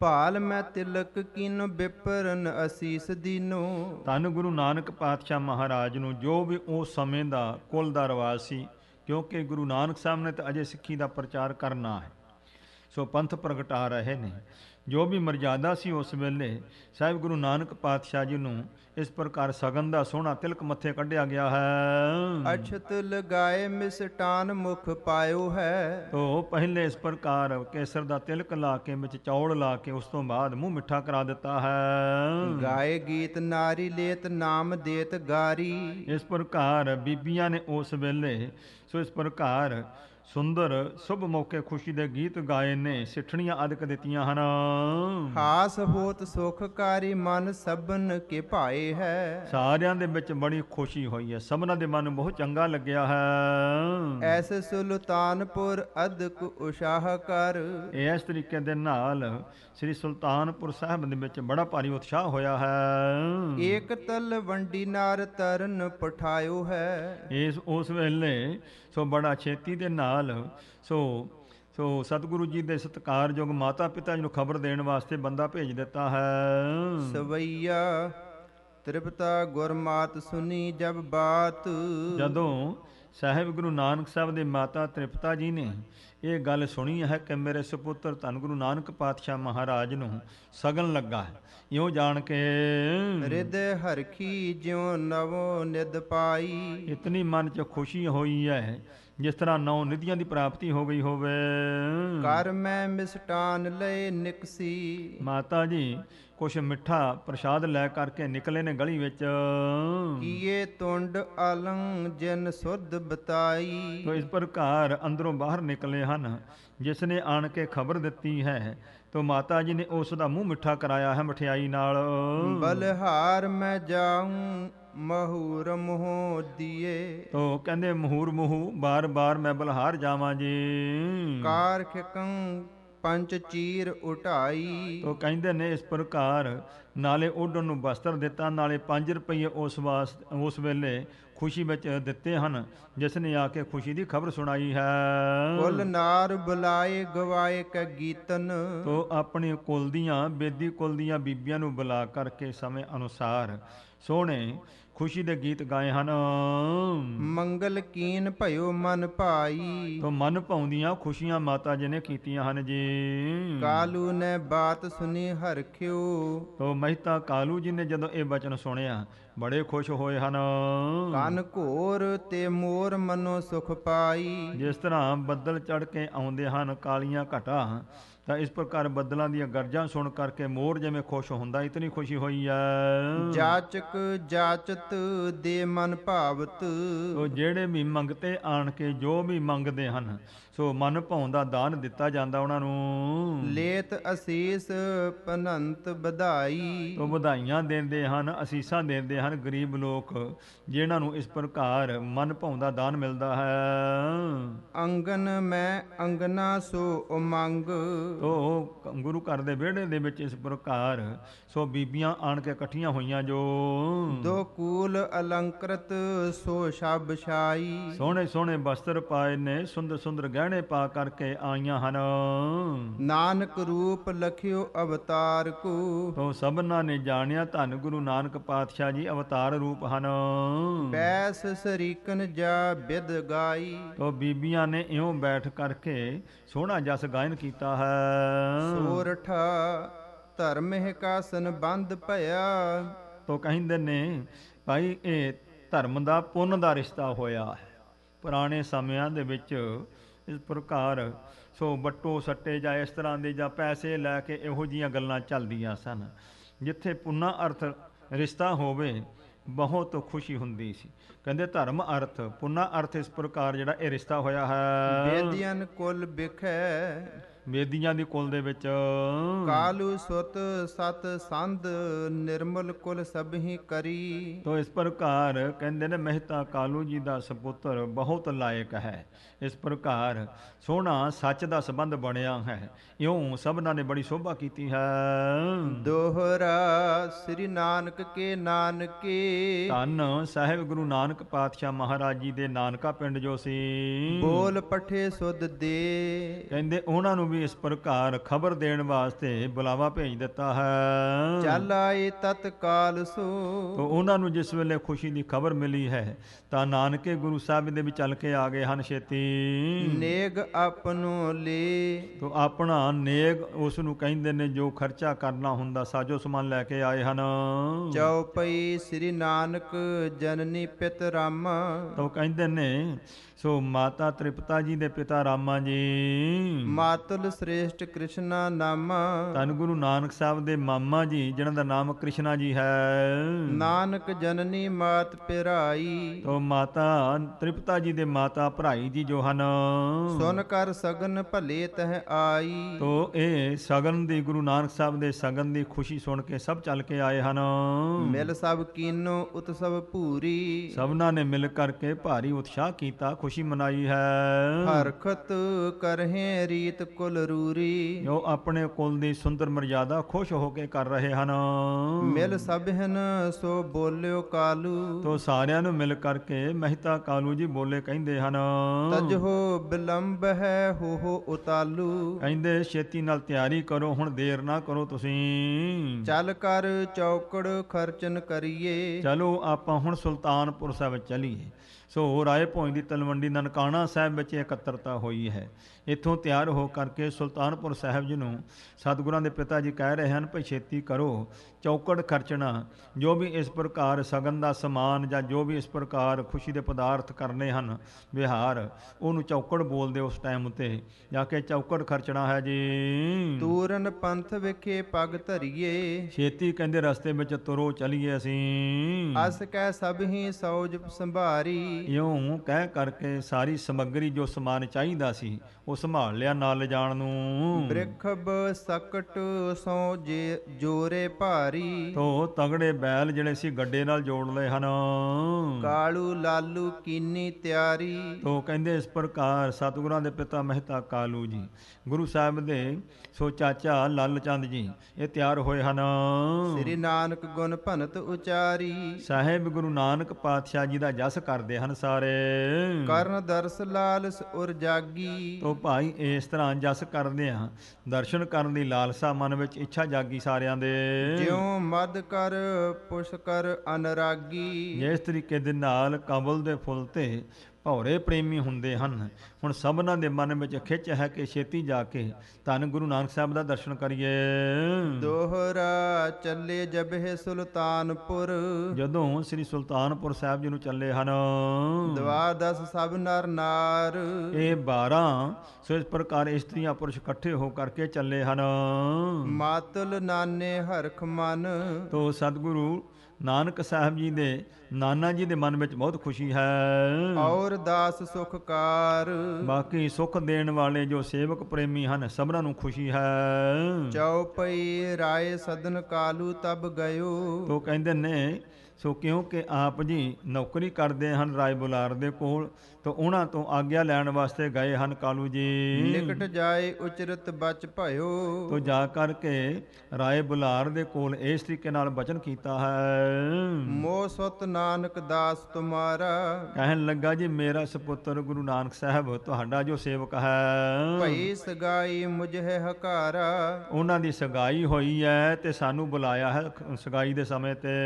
ਭਾਲ ਮੈਂ ਤਿਲਕ ਕਿਨ ਬਿਪਰਨ ਅਸੀਸ ਦੀਨੋ ਧੰਨ ਗੁਰੂ ਨਾਨਕ ਪਾਤਸ਼ਾਹ ਮਹਾਰਾਜ ਨੂੰ ਜੋ ਵੀ ਉਸ ਸਮੇਂ ਦਾ ਕੁਲ ਦਾ ਰਵਾਜ ਸੀ ਕਿਉਂਕਿ ਗੁਰੂ ਨਾਨਕ ਸਾਹਿਬ ਨੇ ਤਾਂ ਅਜੇ ਸਿੱਖੀ ਦਾ ਪ੍ਰਚਾਰ ਕਰਨਾ ਹੈ ਸੋ ਪੰਥ ਪ੍ਰਗਟਾ ਰਹੇ ਨੇ ਜੋ ਵੀ ਮਰਜ਼ਾਦਾ ਸੀ ਉਸ ਵੇਲੇ ਸਾਹਿਬ ਗੁਰੂ ਨਾਨਕ ਪਾਤਸ਼ਾਹ ਜੀ ਨੂੰ ਇਸ ਪ੍ਰਕਾਰ ਸਗਨ ਦਾ ਸੋਹਣਾ ਤਿਲਕ ਮੱਥੇ ਕੱਢਿਆ ਗਿਆ ਹੈ ਅਛਤ ਲਗਾਏ ਮਿਸਟਾਨ ਮੁਖ ਪਾਇਓ ਹੈ ਉਹ ਪਹਿਲੇ ਇਸ ਪ੍ਰਕਾਰ ਕੇਸਰ ਦਾ ਤਿਲਕ ਲਾ ਕੇ ਵਿੱਚ ਚੌੜ ਲਾ ਕੇ ਉਸ ਤੋਂ ਬਾਅਦ ਮੂੰਹ ਮਿੱਠਾ ਕਰਾ ਦਿੱਤਾ ਹੈ ਗਾਏ ਗੀਤ ਨਾਰੀ ਲੇਤ ਨਾਮ ਦੇਤ ਗਾਰੀ ਇਸ ਪ੍ਰਕਾਰ ਬੀਬੀਆਂ ਨੇ ਉਸ ਵੇਲੇ ਸੋ ਇਸ ਪ੍ਰਕਾਰ ਸੁੰਦਰ ਸੁਭ ਮੌਕੇ ਖੁਸ਼ੀ ਦੇ ਗੀਤ ਗਾਏ ਨੇ ਸਿੱਠਣੀਆਂ ਅਦਕ ਦਿੱਤੀਆਂ ਹਨ ਆਸ ਹੋਤ ਸੁਖਕਾਰੀ ਮਨ ਸਭਨ ਕੇ ਭਾਏ ਹੈ ਸਾਰਿਆਂ ਦੇ ਵਿੱਚ ਬੜੀ ਖੁਸ਼ੀ ਹੋਈ ਹੈ ਸਭਨਾਂ ਦੇ ਮਨ ਨੂੰ ਬਹੁਤ ਚੰਗਾ ਲੱਗਿਆ ਹੈ ਐਸ ਸੁਲਤਾਨਪੁਰ ਅਦਕ ਉਸ਼ਾਹ ਕਰ ਇਸ ਤਰੀਕੇ ਦੇ ਨਾਲ ਸ੍ਰੀ ਸੁਲਤਾਨਪੁਰ ਸਾਹਿਬ ਦੇ ਵਿੱਚ ਬੜਾ ਭਾਰੀ ਉਤਸ਼ਾਹ ਹੋਇਆ ਹੈ ਏਕ ਤਲ ਵੰਡੀ ਨਾਰ ਤਰਨ ਪਠਾਇਓ ਹੈ ਇਸ ਉਸ ਵੇਲੇ ਸੋ ਬੜਾ ਛੇਤੀ ਦੇ ਨਾਲ ਸੋ ਸੋ ਸਤਿਗੁਰੂ ਜੀ ਦੇ ਸਤਕਾਰਯੋਗ ਮਾਤਾ ਪਿਤਾ ਜੀ ਨੂੰ ਖਬਰ ਦੇਣ ਵਾਸਤੇ ਬੰਦਾ ਭੇਜ ਦਿੱਤਾ ਹੈ ਸਵਈਆ ਤ੍ਰਿਪਤਾ ਗੁਰਮਾਤ ਸੁਣੀ ਜਬ ਬਾਤ ਜਦੋਂ ਸਾਹਿਬ ਗੁਰੂ ਨਾਨਕ ਸਾਹਿਬ ਦੇ ਮਾਤਾ ਤ੍ਰਿਪਤਾ ਜੀ ਨੇ ਇਹ ਗੱਲ ਸੁਣੀ ਹੈ ਕਿ ਮੇਰੇ ਸੁਪੁੱਤਰ ਧੰਨ ਗੁਰੂ ਨਾਨਕ ਪਾਤਸ਼ਾਹ ਮਹਾਰਾਜ ਨੂੰ ਸਗਨ ਲੱਗਾ ਹੈ ਇਉਂ ਜਾਣ ਕੇ ਰਿਦ ਹਰਖੀ ਜਿਉ ਨਵੋ ਨਿਦ ਪਾਈ ਇਤਨੀ ਮਨ ਚ ਖੁਸ਼ੀ ਹੋਈ ਹੈ ਜਿਸ ਤਰ੍ਹਾਂ ਨੌ ਨਿਧੀਆਂ ਦੀ ਪ੍ਰਾਪਤੀ ਹੋ ਗਈ ਹੋਵੇ ਕਰ ਮੈਂ ਮਿਸਟਾਨ ਲਏ ਨਿਕਸੀ ਮਾਤਾ ਜੀ ਕੁਛ ਮਿੱਠਾ ਪ੍ਰਸ਼ਾਦ ਲੈ ਕਰਕੇ ਨਿਕਲੇ ਨੇ ਗਲੀ ਵਿੱਚ ਕੀਏ ਤੁੰਡ ਅਲੰ ਜਿਨ ਸੁਧ ਬਤਾਈ ਤੋ ਇਸ ਪ੍ਰਕਾਰ ਅੰਦਰੋਂ ਬਾਹਰ ਨਿਕਲੇ ਹਨ ਜਿਸ ਨੇ ਆਣ ਕੇ ਖਬਰ ਦਿੱਤੀ ਹੈ ਤੋ ਮਾਤਾ ਜੀ ਨੇ ਉਸ ਦਾ ਮੂੰਹ ਮਿੱਠਾ ਕਰਾਇਆ ਹੈ ਮਠਿਆਈ ਨਾਲ ਬਲਹਾਰ ਮੈਂ ਜਾਉਂ ਮਹੂਰ ਮੋਹ ਦੀਏ ਤੋ ਕਹਿੰਦੇ ਮਹੂਰ ਮੋਹ ਬਾਰ-ਬਾਰ ਮੈਂ ਬਲਹਾਰ ਜਾਵਾਂ ਜੀ ਕਾਰਖ ਕੰ ਪੰਜ ਚੀਰ ਉਠਾਈ ਤੋ ਕਹਿੰਦੇ ਨੇ ਇਸ ਪ੍ਰਕਾਰ ਨਾਲੇ ਉਡਣ ਨੂੰ ਬਸਤਰ ਦਿੱਤਾ ਨਾਲੇ 5 ਰੁਪਏ ਉਸ ਵਾਸ ਉਸ ਵੇਲੇ ਖੁਸ਼ੀ ਵਿੱਚ ਦਿੱਤੇ ਹਨ ਜਿਸ ਨੇ ਆ ਕੇ ਖੁਸ਼ੀ ਦੀ ਖਬਰ ਸੁਣਾਈ ਹੈ ਕੁੱਲ ਨਾਰ ਬੁਲਾਏ ਗਵਾਏ ਕ ਗੀਤਨ ਤੋ ਆਪਣੇ ਕੁਲ ਦੀਆਂ ਬੇਦੀ ਕੁਲ ਦੀਆਂ ਬੀਬੀਆਂ ਨੂੰ ਬੁਲਾ ਕਰਕੇ ਸਮੇਂ ਅਨੁਸਾਰ ਸੋਹਣੇ ਖੁਸ਼ੀ ਦੇ ਗੀਤ ਗਾਏ ਹਨ ਮੰਗਲ ਕੀਨ ਭਇਓ ਮਨ ਭਾਈ ਤੋ ਮਨ ਪਾਉਂਦੀਆਂ ਖੁਸ਼ੀਆਂ ਮਾਤਾ ਜੀ ਨੇ ਕੀਤੀਆਂ ਹਨ ਜੀ ਕਾਲੂ ਨੇ ਬਾਤ ਸੁਣੀ ਹਰਖਿਓ ਤੋ ਮਹਿਤਾ ਕਾਲੂ ਜੀ ਨੇ ਜਦੋਂ ਇਹ ਬਚਨ ਸੁਣਿਆ ਬੜੇ ਖੁਸ਼ ਹੋਏ ਹਨ ਕਨ ਘੋਰ ਤੇ ਮੋਰ ਮਨੋ ਸੁਖ ਪਾਈ ਜਿਸ ਤਰ੍ਹਾਂ ਬੱਦਲ ਚੜ ਕੇ ਆਉਂਦੇ ਹਨ ਕਾਲੀਆਂ ਘਟਾ ਤਾਂ ਇਸ ਪ੍ਰਕਾਰ ਬੱਦਲਾਂ ਦੀਆਂ ਗਰਜਾਂ ਸੁਣ ਕਰਕੇ ਮੋਰ ਜਿਵੇਂ ਖੁਸ਼ ਹੁੰਦਾ ਇਤਨੀ ਖੁਸ਼ੀ ਹੋਈ ਹੈ ਜਾਚਕ ਜਾਚਤ ਦੇ ਮਨ ਭਾਵਤ ਉਹ ਜਿਹੜੇ ਵੀ ਮੰਗਤੇ ਆਣ ਕੇ ਜੋ ਵੀ ਮੰਗਦੇ ਹਨ ਸੋ ਮਨ ਭਾਉਂਦਾ ਦਾਨ ਦਿੱਤਾ ਜਾਂਦਾ ਉਹਨਾਂ ਨੂੰ ਲੇਤ ਅਸੀਸ ਪਨੰਤ ਵਧਾਈ ਉਹ ਵਧਾਈਆਂ ਦਿੰਦੇ ਹਨ ਅਸੀਸਾਂ ਦਿੰਦੇ ਹਨ ਗਰੀਬ ਲੋਕ ਜਿਨ੍ਹਾਂ ਨੂੰ ਇਸ ਪ੍ਰਕਾਰ ਮਨ ਭਾਉਂਦਾ ਦਾਨ ਮਿਲਦਾ ਹੈ ਅੰਗਨ ਮੈਂ ਅੰਗਨਾ ਸੋ ਉਮੰਗ ਉਹ ਗੁਰੂ ਘਰ ਦੇ ਵਿਹੜੇ ਦੇ ਵਿੱਚ ਇਸ ਪ੍ਰਕਾਰ ਸੋ ਬੀਬੀਆਂ ਆਣ ਕੇ ਇਕੱਠੀਆਂ ਹੋਈਆਂ ਜੋ ਦੋ ਕੂਲ ਅਲੰਕ੍ਰਿਤ ਸੋ ਸ਼ਬ ਛਾਈ ਸੋਹਣੇ ਸੋਹਣੇ ਵਸਤਰ ਪਾਏ ਨੇ ਸੁੰਦਰ ਸੁੰਦਰ ਗਹਿਣੇ ਪਾ ਕਰਕੇ ਆਈਆਂ ਹਨ ਨਾਨਕ ਰੂਪ ਲਖਿਓ ਅਵਤਾਰ ਕੋ ਤੋਂ ਸਭਨਾਂ ਨੇ ਜਾਣਿਆ ਧੰਨ ਗੁਰੂ ਨਾਨਕ ਪਾਤਸ਼ਾਹ ਜੀ ਅਵਤਾਰ ਰੂਪ ਹਨ ਬੈਸ ਸਰੀਕਨ ਜਾ ਬਿਦ ਗਾਈ ਤੋ ਬੀਬੀਆਂ ਨੇ ਇਉਂ ਬੈਠ ਕਰਕੇ ਸੋਹਣਾ ਜਸ ਗਾਇਨ ਕੀਤਾ ਹੈ ਸੋਰਠ ਧਰਮਹਿ ਕਾਸਨ ਬੰਦ ਭਇਆ ਤੋ ਕਹਿੰਦੇ ਨੇ ਭਾਈ ਇਹ ਧਰਮ ਦਾ ਪੁੰਨ ਦਾ ਰਿਸ਼ਤਾ ਹੋਇਆ ਹੈ ਪੁਰਾਣੇ ਸਮਿਆਂ ਦੇ ਵਿੱਚ ਇਸ ਪ੍ਰਕਾਰ ਸੋ ਬੱਟੋ ਸੱਟੇ ਜਾਂ ਇਸ ਤਰ੍ਹਾਂ ਦੇ ਜਾਂ ਪੈਸੇ ਲੈ ਕੇ ਇਹੋ ਜੀਆਂ ਗੱਲਾਂ ਚੱਲਦੀਆਂ ਸਨ ਜਿੱਥੇ ਪੁੰਨਾ ਅਰਥ ਰਿਸ਼ਤਾ ਹੋਵੇ ਬਹੁਤ ਖੁਸ਼ੀ ਹੁੰਦੀ ਸੀ ਕਹਿੰਦੇ ਧਰਮ ਅਰਥ ਪੁੰਨਾ ਅਰਥ ਇਸ ਪ੍ਰਕਾਰ ਜਿਹੜਾ ਇਹ ਰਿਸ਼ਤਾ ਹੋਇਆ ਹੈ ਬੇਦੀਆਂ ਕੁੱਲ ਵਿਖੇ ਮੇਦੀਆਂ ਦੀ ਕੁਲ ਦੇ ਵਿੱਚ ਕਾਲੂ ਸੁਤ ਸਤ ਸੰਧ ਨਿਰਮਲ ਕੁਲ ਸਭੀ ਕਰੀ ਤੋ ਇਸ ਪ੍ਰਕਾਰ ਕਹਿੰਦੇ ਨੇ ਮਹਿਤਾ ਕਾਲੂ ਜੀ ਦਾ ਸੁਪੁੱਤਰ ਬਹੁਤ ਲਾਇਕ ਹੈ ਇਸ ਪ੍ਰਕਾਰ ਸੋਹਣਾ ਸੱਚ ਦਾ ਸੰਬੰਧ ਬਣਿਆ ਹੈ ਇਉਂ ਸਭਨਾਂ ਨੇ ਬੜੀ ਸ਼ੋਭਾ ਕੀਤੀ ਹੈ ਦੋਹਰਾ ਸ੍ਰੀ ਨਾਨਕ ਕੇ ਨਾਨਕੀ ਧੰਨ ਸਾਹਿਬ ਗੁਰੂ ਨਾਨਕ ਪਾਤਸ਼ਾਹ ਮਹਾਰਾਜ ਜੀ ਦੇ ਨਾਨਕਾ ਪਿੰਡ ਜੋ ਸੀ ਬੋਲ ਪਠੇ ਸੁਧ ਦੇ ਕਹਿੰਦੇ ਉਹਨਾਂ ਨੂੰ ਵੀ ਇਸ ਪ੍ਰਕਾਰ ਖਬਰ ਦੇਣ ਵਾਸਤੇ ਬੁਲਾਵਾ ਭੇਜ ਦਿੱਤਾ ਹੈ ਚੱਲ ਆਏ ਤਤਕਾਲ ਸੋ ਤੋਂ ਉਹਨਾਂ ਨੂੰ ਜਿਸ ਵੇਲੇ ਖੁਸ਼ੀ ਦੀ ਖਬਰ ਮਿਲੀ ਹੈ ਤਾਂ ਨਾਨਕੇ ਗੁਰੂ ਸਾਹਿਬ ਦੇ ਵੀ ਚੱਲ ਕੇ ਆ ਗਏ ਹਨ ਛੇਤੀ ਨੇਗ ਆਪਨੋ ਲੇ ਤੋ ਆਪਣਾ ਨੇਗ ਉਸ ਨੂੰ ਕਹਿੰਦੇ ਨੇ ਜੋ ਖਰਚਾ ਕਰਨਾ ਹੁੰਦਾ ਸਾਜੋ ਸਮਾਨ ਲੈ ਕੇ ਆਏ ਹਨ ਪਈ ਸ੍ਰੀ ਨਾਨਕ ਜਨਨੀ ਪਿਤ ਰਾਮ ਤੋ ਕਹਿੰਦੇ ਨੇ ਸੋ ਮਾਤਾ ਤ੍ਰਿਪਤਾ ਜੀ ਦੇ ਪਿਤਾ ਰਾਮਾ ਜੀ ਮਾਤਲ ਸ੍ਰੇਸ਼ਟ ਕ੍ਰਿਸ਼ਨਾ ਨਾਮ ਤਨ ਗੁਰੂ ਨਾਨਕ ਸਾਹਿਬ ਦੇ ਮਾਮਾ ਜੀ ਜਿਨ੍ਹਾਂ ਦਾ ਨਾਮ ਕ੍ਰਿਸ਼ਨਾ ਜੀ ਹੈ ਨਾਨਕ ਜਨਨੀ ਮਾਤ ਪਿਰਾਈ ਤੋ ਮਾਤਾ ਤ੍ਰਿਪਤਾ ਜੀ ਦੇ ਮਾਤਾ ਭਰਾਈ ਜੀ ਜੋ ਹਨ ਸੁਨ ਕਰ ਸਗਨ ਭਲੇ ਤਹ ਆਈ ਤੋ ਇਹ ਸਗਨ ਦੀ ਗੁਰੂ ਨਾਨਕ ਸਾਹਿਬ ਦੇ ਸਗਨ ਦੀ ਖੁਸ਼ੀ ਸੁਣ ਕੇ ਸਭ ਚੱਲ ਕੇ ਆਏ ਹਨ ਮਿਲ ਸਭ ਕੀਨੋ ਉਤਸਵ ਪੂਰੀ ਸਭਨਾ ਨੇ ਮਿਲ ਕਰਕੇ ਭਾਰੀ ਉਤਸ਼ਾਹ ਕੀਤਾ ਖੁਸ਼ੀ ਮਨਾਈ ਹੈ ਹਰਖਤ ਕਰਹਿ ਰੀਤ ਕੁਲ ਰੂਰੀ ਜੋ ਆਪਣੇ ਕੁਲ ਦੀ ਸੁੰਦਰ ਮਰਜ਼ਾਦਾ ਖੁਸ਼ ਹੋ ਕੇ ਕਰ ਰਹੇ ਹਨ ਮਿਲ ਸਭ ਹਨ ਸੋ ਬੋਲਿਓ ਕਾਲੂ ਤੋ ਸਾਰਿਆਂ ਨੂੰ ਮਿਲ ਕਰਕੇ ਮਹਿਤਾ ਕਾਲੂ ਜੀ ਬੋਲੇ ਕਹਿੰਦੇ ਹਨ ਤਜ ਹੋ ਬਿਲੰਬ ਹੈ ਹੋ ਹੋ ਉਤਾਲੂ ਕਹਿੰਦੇ ਛੇਤੀ ਨਾਲ ਤਿਆਰੀ ਕਰੋ ਹੁਣ ਦੇਰ ਨਾ ਕਰੋ ਤੁਸੀਂ ਚੱਲ ਕਰ ਚੌਕੜ ਖਰਚਨ ਕਰੀਏ ਚਲੋ ਆਪਾਂ ਹੁਣ ਸੁਲਤਾਨਪੁਰ ਸਾਹਿਬ ਚਲੀਏ ਸੋ ਰਾਏ ਭੋਇ ਦੀ ਤਲਵੰਡੀ ਨਨਕਾਣਾ ਸਾਹਿਬ ਵਿੱਚ ਇਕੱਤਰਤਾ ਹੋਈ ਹੈ ਇੱਥੋਂ ਤਿਆਰ ਹੋ ਕਰਕੇ ਸੁਲਤਾਨਪੁਰ ਸਾਹਿਬ ਜੀ ਨੂੰ ਸਤਿਗੁਰਾਂ ਦੇ ਪਿਤਾ ਜੀ ਕਹਿ ਰਹੇ ਹਨ ਭਈ ਛੇਤੀ ਕਰੋ ਚੌਕੜ ਖਰਚਣਾ ਜੋ ਵੀ ਇਸ ਪ੍ਰਕਾਰ ਸਗਨ ਦਾ ਸਮਾਨ ਜਾਂ ਜੋ ਵੀ ਇਸ ਪ੍ਰਕਾਰ ਖੁਸ਼ੀ ਦੇ ਪਦਾਰਥ ਕਰਨੇ ਹਨ ਵਿਹਾਰ ਉਹਨੂੰ ਚੌਕੜ ਬੋਲਦੇ ਉਸ ਟਾਈਮ ਉਤੇ ਜਾ ਕੇ ਚੌਕੜ ਖਰਚਣਾ ਹੈ ਜੀ ਤੂਰਨ ਪੰਥ ਵਿਖੇ ਪਗ ਧਰੀਏ ਛੇਤੀ ਕਹਿੰਦੇ ਰਸਤੇ ਵਿੱਚ ਤੁਰੋ ਚਲੀਏ ਅਸੀਂ ਅਸ ਕਹਿ ਸਭ ਹੀ ਸੌਜ ਸੰਭਾਰੀ ਇਉਂ ਕਹਿ ਕਰਕੇ ਸਾਰੀ ਸਮੱਗਰੀ ਜੋ ਸਮਾਨ ਚਾਹੀਦਾ ਸੀ ਉਹ ਸੰਭਾਲ ਲਿਆ ਨਾਲ ਜਾਣ ਨੂੰ ਬ੍ਰਿਖਬ ਸਕਟ ਸੋ ਜੇ ਜੋਰੇ ਭਾਰੀ ਤੋ ਤਗੜੇ ਬੈਲ ਜਿਹੜੇ ਸੀ ਗੱਡੇ ਨਾਲ ਜੋੜ ਲਏ ਹਨ ਕਾਲੂ ਲਾਲੂ ਕੀਨੀ ਤਿਆਰੀ ਤੋ ਕਹਿੰਦੇ ਇਸ ਪ੍ਰਕਾਰ ਸਤਿਗੁਰਾਂ ਦੇ ਪਿਤਾ ਮਹਿਤਾ ਕਾਲੂ ਜੀ ਗੁਰੂ ਸਾਹਿਬ ਦੇ ਸੋ ਚਾਚਾ ਲਾਲ ਚੰਦ ਜੀ ਇਹ ਤਿਆਰ ਹੋਏ ਹਨ ਸ੍ਰੀ ਨਾਨਕ ਗੁਣ ਭਨਤ ਉਚਾਰੀ ਸਾਹਿਬ ਗੁਰੂ ਨਾਨਕ ਪਾਤਸ਼ਾਹ ਜੀ ਦਾ ਜਸ ਕਰਦੇ ਹਨ ਸਾਰੇ ਕਰਨ ਦਰਸ ਲਾਲਸ ਉਰ ਜਾਗੀ ਤੋ ਭਾਈ ਇਸ ਤਰ੍ਹਾਂ ਜਸ ਕਰਦੇ ਆ ਦਰਸ਼ਨ ਕਰਨ ਦੀ ਲਾਲਸਾ ਮਨ ਵਿੱਚ ਇੱਛਾ ਜਾਗੀ ਸਾਰਿਆਂ ਦੇ ਜਿਉ ਮਦ ਕਰ ਪੁਸ਼ ਕਰ ਅਨਰਾਗੀ ਜਿਸ ਤਰੀਕੇ ਦੇ ਨਾਲ ਕਮਲ ਦੇ ਫੁੱਲ ਤੇ ਭੌਰੇ ਪ੍ਰੇਮੀ ਹੁੰਦੇ ਹਨ ਹੁਣ ਸਭਨਾਂ ਦੇ ਮਨ ਵਿੱਚ ਖਿੱਚ ਹੈ ਕਿ ਛੇਤੀ ਜਾ ਕੇ ਧੰਨ ਗੁਰੂ ਨਾਨਕ ਸਾਹਿਬ ਦਾ ਦਰਸ਼ਨ ਕਰੀਏ ਦੋਹਰਾ ਚੱਲੇ ਜਬਹਿ ਸੁਲਤਾਨਪੁਰ ਜਦੋਂ ਸ੍ਰੀ ਸੁਲਤਾਨਪੁਰ ਸਾਹਿਬ ਜੀ ਨੂੰ ਚੱਲੇ ਹਨ ਦਸ ਸਭ ਨਰ ਨਾਰ ਇਹ 12 ਸੋ ਇਸ ਪ੍ਰਕਾਰ ਇਸਤਰੀਆਂ ਪੁਰਸ਼ ਇਕੱਠੇ ਹੋ ਕਰਕੇ ਚੱਲੇ ਹਨ ਮਾਤਲ ਨਾਨੇ ਹਰਖ ਮਨ ਤੋ ਸਤਿਗੁਰੂ ਨਾਨਕ ਸਾਹਿਬ ਜੀ ਦੇ ਨਾਨਾ ਜੀ ਦੇ ਮਨ ਵਿੱਚ ਬਹੁਤ ਖੁਸ਼ੀ ਹੈ ਔਰ ਦਾਸ ਸੁਖਕਾਰ ਬਾਕੀ ਸੁਖ ਦੇਣ ਵਾਲੇ ਜੋ ਸੇਵਕ ਪ੍ਰੇਮੀ ਹਨ ਸਭਨਾਂ ਨੂੰ ਖੁਸ਼ੀ ਹੈ ਚੌਪਈ ਰਾਏ ਸਦਨ ਕਾਲੂ ਤਬ ਗਇਓ ਉਹ ਕਹਿੰਦੇ ਨੇ ਸੋ ਕਿਉਂਕਿ ਆਪ ਜੀ ਨੌਕਰੀ ਕਰਦੇ ਹਨ ਰਾਏ ਬੁਲਾਰ ਦੇ ਕੋਲ ਤੋ ਉਹਨਾਂ ਤੋਂ ਆਗਿਆ ਲੈਣ ਵਾਸਤੇ ਗਏ ਹਨ ਕਾਲੂ ਜੀ ਨਿਕਟ ਜਾਏ ਉਚਰਤ ਬਚ ਭਇਓ ਤੋ ਜਾ ਕਰਕੇ ਰਾਏ ਬੁਲਾਰ ਦੇ ਕੋਲ ਇਸ ਤਰੀਕੇ ਨਾਲ ਬਚਨ ਕੀਤਾ ਹੈ ਮੋ ਸਤ ਨਾਨਕ ਦਾਸ ਤੁਮਾਰਾ ਕਹਿਣ ਲੱਗਾ ਜੀ ਮੇਰਾ ਸੁਪੁੱਤਰ ਗੁਰੂ ਨਾਨਕ ਸਾਹਿਬ ਤੁਹਾਡਾ ਜੋ ਸੇਵਕ ਹੈ ਭਈ ਸਗਾਈ ਮੁਝ ਹੈ ਹਕਾਰਾ ਉਹਨਾਂ ਦੀ ਸਗਾਈ ਹੋਈ ਹੈ ਤੇ ਸਾਨੂੰ ਬੁਲਾਇਆ ਹੈ ਸਗਾਈ ਦੇ ਸਮੇਂ ਤੇ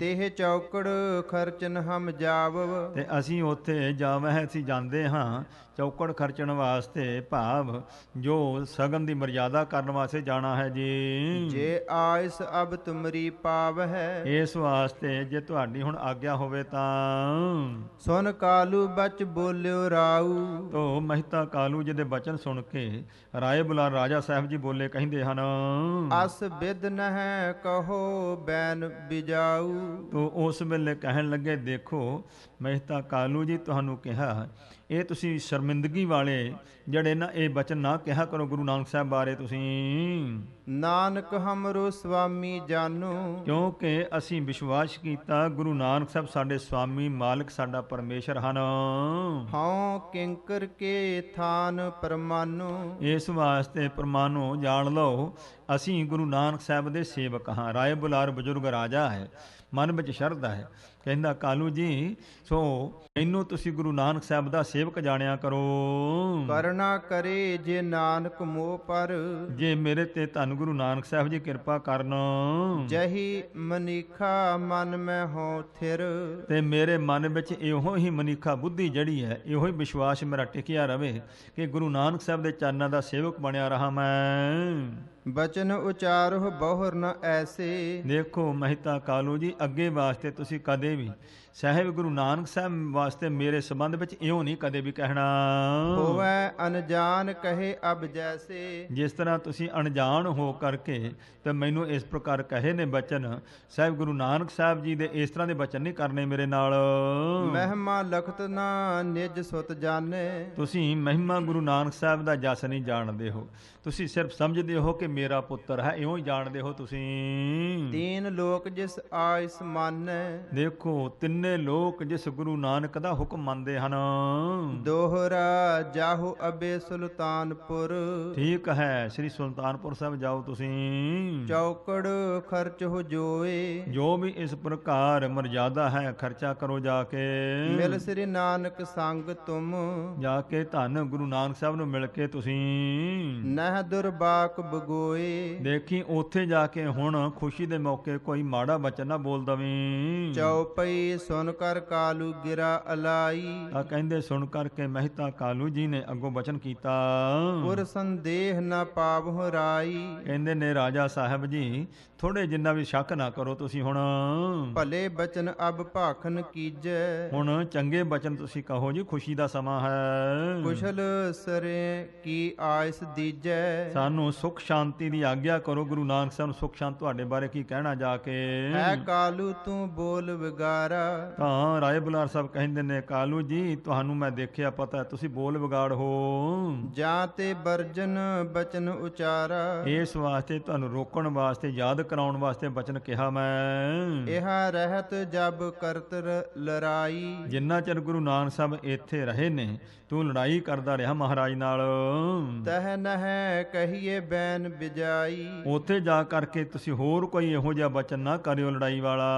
ਤੇਹ ਚੌਕੜ ਖਰਚਨ ਹਮ ਜਾਵਵ ਤੇ ਅਸੀਂ ਉੱਥੇ ਜਾਵੇ ਜਾਵਹਿ ਅਸੀਂ ਜਾਂਦੇ ਹਾਂ ਚੌਕੜ ਖਰਚਣ ਵਾਸਤੇ ਭਾਵ ਜੋ ਸਗਨ ਦੀ ਮਰਜ਼ਾਦਾ ਕਰਨ ਵਾਸਤੇ ਜਾਣਾ ਹੈ ਜੀ ਜੇ ਆਇਸ ਅਬ ਤੁਮਰੀ ਪਾਵ ਹੈ ਇਸ ਵਾਸਤੇ ਜੇ ਤੁਹਾਡੀ ਹੁਣ ਆਗਿਆ ਹੋਵੇ ਤਾਂ ਸੁਨ ਕਾਲੂ ਬਚ ਬੋਲਿਓ ਰਾਉ ਤੋ ਮਹਿਤਾ ਕਾਲੂ ਜੀ ਦੇ ਬਚਨ ਸੁਣ ਕੇ ਰਾਏ ਬੁਲਾ ਰਾਜਾ ਸਾਹਿਬ ਜੀ ਬੋਲੇ ਕਹਿੰਦੇ ਹਨ ਅਸ ਬਿਦ ਨਹਿ ਕਹੋ ਬੈਨ ਬਿਜਾਉ ਤੋ ਉਸ ਵੇਲੇ ਕਹਿਣ ਲੱਗੇ ਦੇਖੋ ਮਹਿਤਾ ਕਾਲੂ ਜੀ ਤੁਹਾਨੂੰ ਕਿਹਾ ਇਹ ਤੁਸੀਂ ਸ਼ਰਮਿੰਦਗੀ ਵਾਲੇ ਜਿਹੜੇ ਨਾ ਇਹ ਬਚਨ ਨਾ ਕਿਹਾ ਕਰੋ ਗੁਰੂ ਨਾਨਕ ਸਾਹਿਬ ਬਾਰੇ ਤੁਸੀਂ ਨਾਨਕ ਹਮਰੋ ਸੁਆਮੀ ਜਾਨੂ ਕਿਉਂਕਿ ਅਸੀਂ ਵਿਸ਼ਵਾਸ ਕੀਤਾ ਗੁਰੂ ਨਾਨਕ ਸਾਹਿਬ ਸਾਡੇ ਸੁਆਮੀ ਮਾਲਕ ਸਾਡਾ ਪਰਮੇਸ਼ਰ ਹਨ ਹਉ ਕਿੰਕਰ ਕੇ ਥਾਨ ਪਰਮਾਨੂ ਇਸ ਵਾਸਤੇ ਪਰਮਾਨੂ ਜਾਣ ਲਓ ਅਸੀਂ ਗੁਰੂ ਨਾਨਕ ਸਾਹਿਬ ਦੇ ਸੇਵਕ ਹਾਂ ਰਾਏ ਬੁਲਾਰ ਬਜ਼ੁਰਗ ਰਾਜਾ ਹੈ ਮਨ ਵਿੱਚ ਸ਼ਰਧਾ ਹੈ ਕਹਿੰਦਾ ਕਾਲੂ ਜੀ ਸੋ ਮੈਨੂੰ ਤੁਸੀਂ ਗੁਰੂ ਨਾਨਕ ਸਾਹਿਬ ਦਾ ਸੇਵਕ ਜਾਣਿਆ ਕਰੋ ਕਰਨਾ ਕਰੇ ਜੇ ਨਾਨਕ ਮੋਹ ਪਰ ਜੇ ਮੇਰੇ ਤੇ ਧੰਨ ਗੁਰੂ ਨਾਨਕ ਸਾਹਿਬ ਜੀ ਕਿਰਪਾ ਕਰਨ ਜਹੀ ਮਨੀਖਾ ਮਨ ਮੈਂ ਹੋ ਥਿਰ ਤੇ ਮੇਰੇ ਮਨ ਵਿੱਚ ਇਹੋ ਹੀ ਮਨੀਖਾ ਬੁੱਧੀ ਜੜੀ ਹੈ ਇਹੋ ਹੀ ਵਿਸ਼ਵਾਸ ਮੇਰਾ ਟਿਕਿਆ ਰਵੇ ਕਿ ਗੁਰੂ ਨਾਨਕ ਸਾਹਿਬ ਦੇ ਚਰਨਾਂ ਦਾ ਸੇਵਕ ਬਣਿਆ ਰਹਾ ਮੈਂ ਬਚਨ ਉਚਾਰੋ ਬਹੁਰ ਨ ਐਸੇ ਦੇਖੋ ਮਹਿਤਾ ਕਾਲੂ ਜੀ ਅੱਗੇ ਵਾਸਤੇ ਤੁਸੀਂ ਕਦੇ ਕਦੇ ਵੀ ਸਹਿਬ ਗੁਰੂ ਨਾਨਕ ਸਾਹਿਬ ਵਾਸਤੇ ਮੇਰੇ ਸੰਬੰਧ ਵਿੱਚ ਇਉਂ ਨਹੀਂ ਕਦੇ ਵੀ ਕਹਿਣਾ ਹੋਵੇ ਅਨਜਾਨ ਕਹੇ ਅਬ ਜੈਸੇ ਜਿਸ ਤਰ੍ਹਾਂ ਤੁਸੀਂ ਅਨਜਾਨ ਹੋ ਕਰਕੇ ਤੇ ਮੈਨੂੰ ਇਸ ਪ੍ਰਕਾਰ ਕਹੇ ਨੇ ਬਚਨ ਸਹਿਬ ਗੁਰੂ ਨਾਨਕ ਸਾਹਿਬ ਜੀ ਦੇ ਇਸ ਤਰ੍ਹਾਂ ਦੇ ਬਚਨ ਨਹੀਂ ਕਰਨੇ ਮੇਰੇ ਨਾਲ ਮਹਿਮਾ ਲਖਤ ਨਾ ਨਿਜ ਸੁਤ ਜਾਣੇ ਤੁਸੀਂ ਮਹਿਮਾ ਗੁਰੂ ਨਾਨਕ ਸਾਹਿਬ ਦਾ ਜਸ ਨਹੀਂ ਜਾਣਦੇ ਹੋ ਤੁਸੀਂ ਸਿਰਫ ਸਮਝਦੇ ਹੋ ਕਿ ਮੇਰਾ ਪੁੱਤਰ ਹੈ ਇਉਂ ਹੀ ਜਾਣਦੇ ਹੋ ਤੁਸੀਂ ਤੀਨ ਲੋਕ ਜਿਸ ਆਇਸ ਮੰਨ ਦੇਖੋ ਤਿੰਨੇ ਲੋਕ ਜਿਸ ਗੁਰੂ ਨਾਨਕ ਦਾ ਹੁਕਮ ਮੰਨਦੇ ਹਨ ਦੋਹਰਾ ਜਾਹੋ ਅਬੇ ਸੁਲਤਾਨਪੁਰ ਠੀਕ ਹੈ ਸ੍ਰੀ ਸੁਲਤਾਨਪੁਰ ਸਾਹਿਬ ਜਾਓ ਤੁਸੀਂ ਚੌਕੜ ਖਰਚ ਹੋ ਜੋਏ ਜੋ ਵੀ ਇਸ ਪ੍ਰਕਾਰ ਮਰਜ਼ਾਦਾ ਹੈ ਖਰਚਾ ਕਰੋ ਜਾ ਕੇ ਮਿਲ ਸ੍ਰੀ ਨਾਨਕ ਸੰਗ ਤੁਮ ਜਾ ਕੇ ਧੰਨ ਗੁਰੂ ਨਾਨਕ ਸਾਹਿਬ ਨੂੰ ਮਿਲ ਕੇ ਤੁਸੀਂ ਮਹਿ ਦੁਰਬਾਕ ਬਗੋਏ ਦੇਖੀ ਉੱਥੇ ਜਾ ਕੇ ਹੁਣ ਖੁਸ਼ੀ ਦੇ ਮੌਕੇ ਕੋਈ ਮਾੜਾ ਬਚਨ ਨਾ ਬੋਲ ਦਵੇਂ ਚੌਪਈ ਸੁਣ ਕਰ ਕਾਲੂ ਗਿਰਾ ਅਲਾਈ ਆ ਕਹਿੰਦੇ ਸੁਣ ਕਰਕੇ ਮਹਿਤਾ ਕਾਲੂ ਜੀ ਨੇ ਅੱਗੋਂ ਬਚਨ ਕੀਤਾ ਪੁਰ ਸੰਦੇਹ ਨਾ ਹੋ ਰਾਈ ਕਹਿੰਦੇ ਨੇ ਰਾਜਾ ਸਾਹਿਬ ਜੀ ਥੋੜੇ ਜਿੰਨਾ ਵੀ ਸ਼ੱਕ ਨਾ ਕਰੋ ਤੁਸੀਂ ਹੁਣ ਭਲੇ ਬਚਨ ਅਬ ਭਾਖਨ ਕੀਜੈ ਹੁਣ ਚੰਗੇ ਬਚਨ ਤੁਸੀਂ ਕਹੋ ਜੀ ਖੁਸ਼ੀ ਦਾ ਸਮਾਂ ਹੈ ਕੁਸ਼ਲ ਸਰੇ ਕੀ ਆਇਸ ਦੀਜੈ ਸਾਨੂੰ ਸੁਖ ਸ਼ਾਂਤੀ ਦੀ ਆਗਿਆ ਕਰੋ ਗੁਰੂ ਨਾਨਕ ਸਾਹਿਬ ਨੂੰ ਸੁਖ ਸ਼ਾਂਤ ਤੁਹਾਡੇ ਬਾਰੇ ਕੀ ਕਹਿਣਾ ਜਾ ਕੇ ਐ ਕਾਲੂ ਤੂੰ ਬੋਲ ਵਿਗਾਰਾ ਤਾਂ ਰਾਏ ਬੁਲਾਰ ਸਾਹਿਬ ਕਹਿੰਦੇ ਨੇ ਕਾਲੂ ਜੀ ਤੁਹਾਨੂੰ ਮੈਂ ਦੇਖਿਆ ਪਤਾ ਤੁਸੀਂ ਬੋਲ ਵਿਗਾੜ ਹੋ ਜਾਂ ਤੇ ਬਰਜਨ ਬਚਨ ਉਚਾਰਾ ਇਸ ਵਾਸਤੇ ਤੁਹਾਨੂੰ ਰੋਕਣ ਵਾਸਤੇ ਯਾਦ ਕਰਾਉਣ ਵਾਸਤੇ ਬਚਨ ਕਿਹਾ ਮੈਂ ਇਹਾ ਰਹਿਤ ਜਬ ਕਰਤਰ ਲੜਾਈ ਜਿੰਨਾ ਚਿਰ ਗੁਰੂ ਨਾਨਕ ਸਾਹਿਬ ਇੱਥੇ ਰਹੇ ਨੇ ਤੂੰ ਲੜਾਈ ਕਰਦਾ ਰਿਹਾ ਮਹਾਰਾਜ ਨਾਲ ਤਹ ਨਹ ਕਹੀਏ ਬੈਨ ਬਿਜਾਈ ਉੱਥੇ ਜਾ ਕਰਕੇ ਤੁਸੀਂ ਹੋਰ ਕੋਈ ਇਹੋ ਜਿਹਾ ਬਚਨ ਨਾ ਕਰਿਓ ਲੜਾਈ ਵਾਲਾ